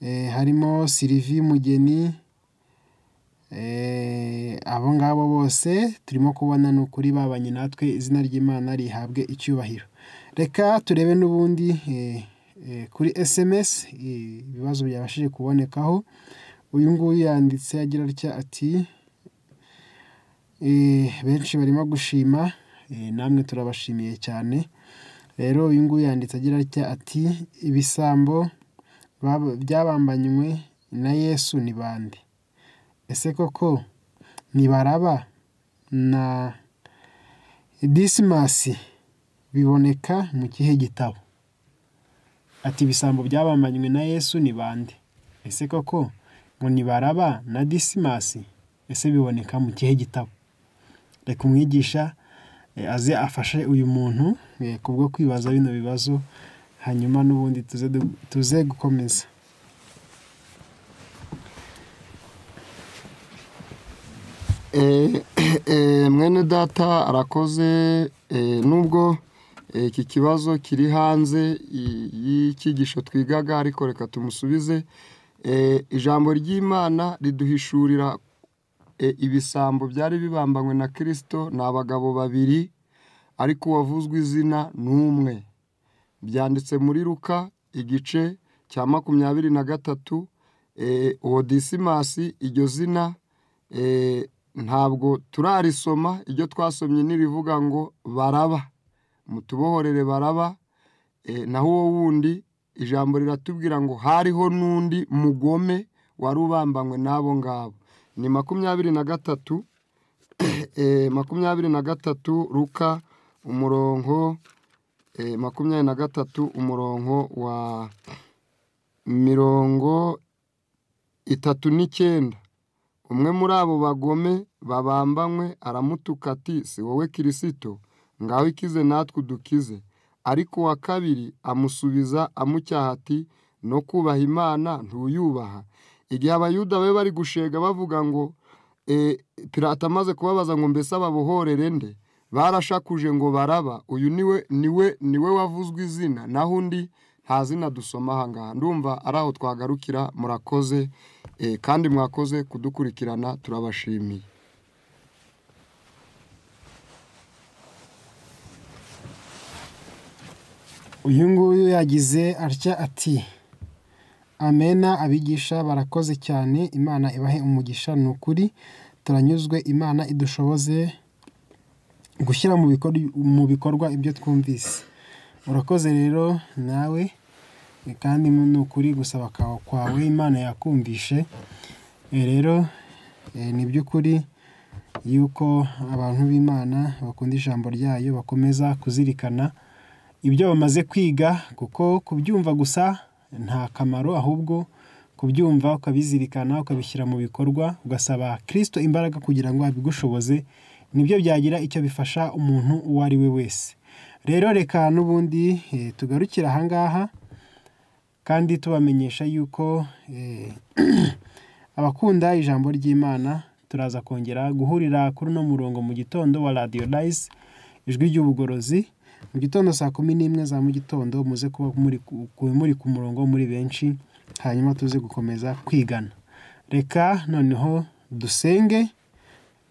eh, harimo Sylvie Mugeni, abo ngabo bose turimo kubona ni ukuri babanye natwe izina ry'Imana rihabwe icyubahiro. Reka turebe n'ubundi. Eh, kuri SMS eh, ibibazo byabashije kubonekaho uyu nguyu yanditse agira atya ati eh, benshi barimo gushima namwe turabashimiye cyane rero uyu nguyu yanditse agira atya ati ibisambo byabambanywe na yesu ni bande ese koko ntibaraba na disimasi biboneka mu kihe gitabo ati ibisambo byabamanywe na yesu ni bande ese koko ngo nibaraba na disimasi ese biboneka mu gihe gitabo reka umwigisha e, aze afashe uyu muntu e, kubwo kwibaza bino bibazo hanyuma n'ubundi tuze gukomeza e, mwene data arakoze nubwo Eh, iki kibazo kiri hanze y'icyigisho twigaga ariko reka tumusubize eh, ijambo ry'imana riduhishurira eh, ibisambo byari bibambanywe na kirisito ni abagabo babiri ariko uwavuzwe izina ni umwe byanditse muri ruka igice cya makumyabiri na gatatu uwo disimasi iryo zina ntabwo turarisoma iryo twasomye n'irivuga ngo baraba mutubohorere baraba eh, naho uwo wundi ijambo riratubwira ngo hariho n'undi mugome wari ubambanywe n'abo ngabo ni makumyabiri na gatatu eh, makumyabiri na gatatu ruka umurongo eh, makumyabiri na gatatu umurongo wa mirongo itatu n'icyenda umwe muri abo bagome babambanywe aramutuka ati si wowe kirisito ngaho ikize natwe udukize ariko uwa kabiri amusubiza amucyaha ati no kubaha imana ntuyubaha igihe abayuda be bari gushega bavuga ngo e, pirata amaze kubabaza ngo mbese ababohorere nde barashakuje ngo baraba uyu niwe niwe niwe wavuzwe izina naho undi nta zina dusoma ahangaha ndumva ari aho twagarukira murakoze e, kandi mwakoze kudukurikirana turabashimiye uyu nguyu yagize atya ati amena abigisha barakoze cyane imana ibahe umugisha ni ukuri turanyuzwe imana idushoboze gushyira mu bikorwa ibyo twumvise urakoze rero nawe kandi ni ukuri gusaba kwawe imana yakumvishe eh, rero eh, ni by'ukuri yuko abantu b'imana bakunda ijambo ryayo bakomeza kuzirikana ibyo bamaze kwiga kuko kubyumva gusa nta kamaro ahubwo kubyumva ukabizirikana ukabishyira mu bikorwa ugasaba kirisito imbaraga kugira ngo abigushoboze nibyo byagira icyo bifasha umuntu uwo ari we wese rero reka n'ubundi eh, tugarukire aha kandi tubamenyesha yuko eh, abakunda ijambo ry'imana turaza kongera guhurira kuri uno murongo mu gitondo wa radiyo rayizi ijwi ry'ubugorozi mu gitondo saa kumi n'imwe za mu gitondo muze kuba muri ku murongo muri benshi hanyuma tuze gukomeza kwigana reka noneho dusenge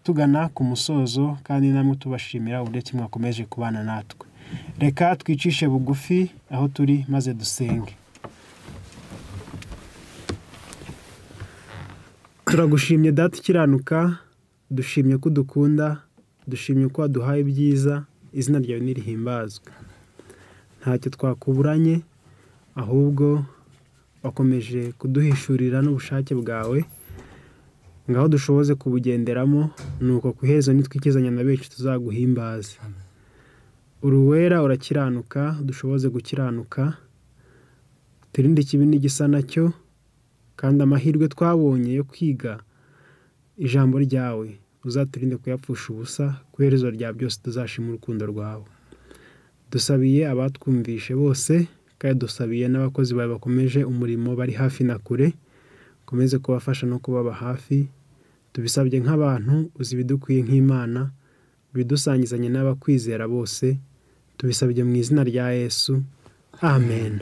tugana ku musozo kandi namwe tubashimira uburyo mwakomeje kubana natwe reka twicishe bugufi aho turi maze dusenge turagushimye data ukiranuka dushimye ko udukunda dushimye ko waduhaye ibyiza izina ryawe ntirihimbazwe ntacyo twakuburanye ahubwo wakomeje kuduhishurira n'ubushake bwawe ngaho dushoboze kubugenderamo nuko uko ku iherezo nitwikizanya na benshi tuzaguhimbaza uruwera urakiranuka dushoboze gukiranuka turinde ikibi n'igisa nacyo kandi amahirwe twabonye yo kwiga ijambo ryawe uzaturinde kuyapfusha ubusa ku iherezo rya byose tuzashima urukundo rwawe dusabiye abatwumvishe bose kandi dusabiye n'abakozi bawe bakomeje umurimo bari hafi na kure ukomeze kubafasha no kubaba hafi tubisabye nk'abantu uzi ibidukwiye nk'imana bidusangizanye n'abakwizera bose tubisabye mu izina rya yesu amen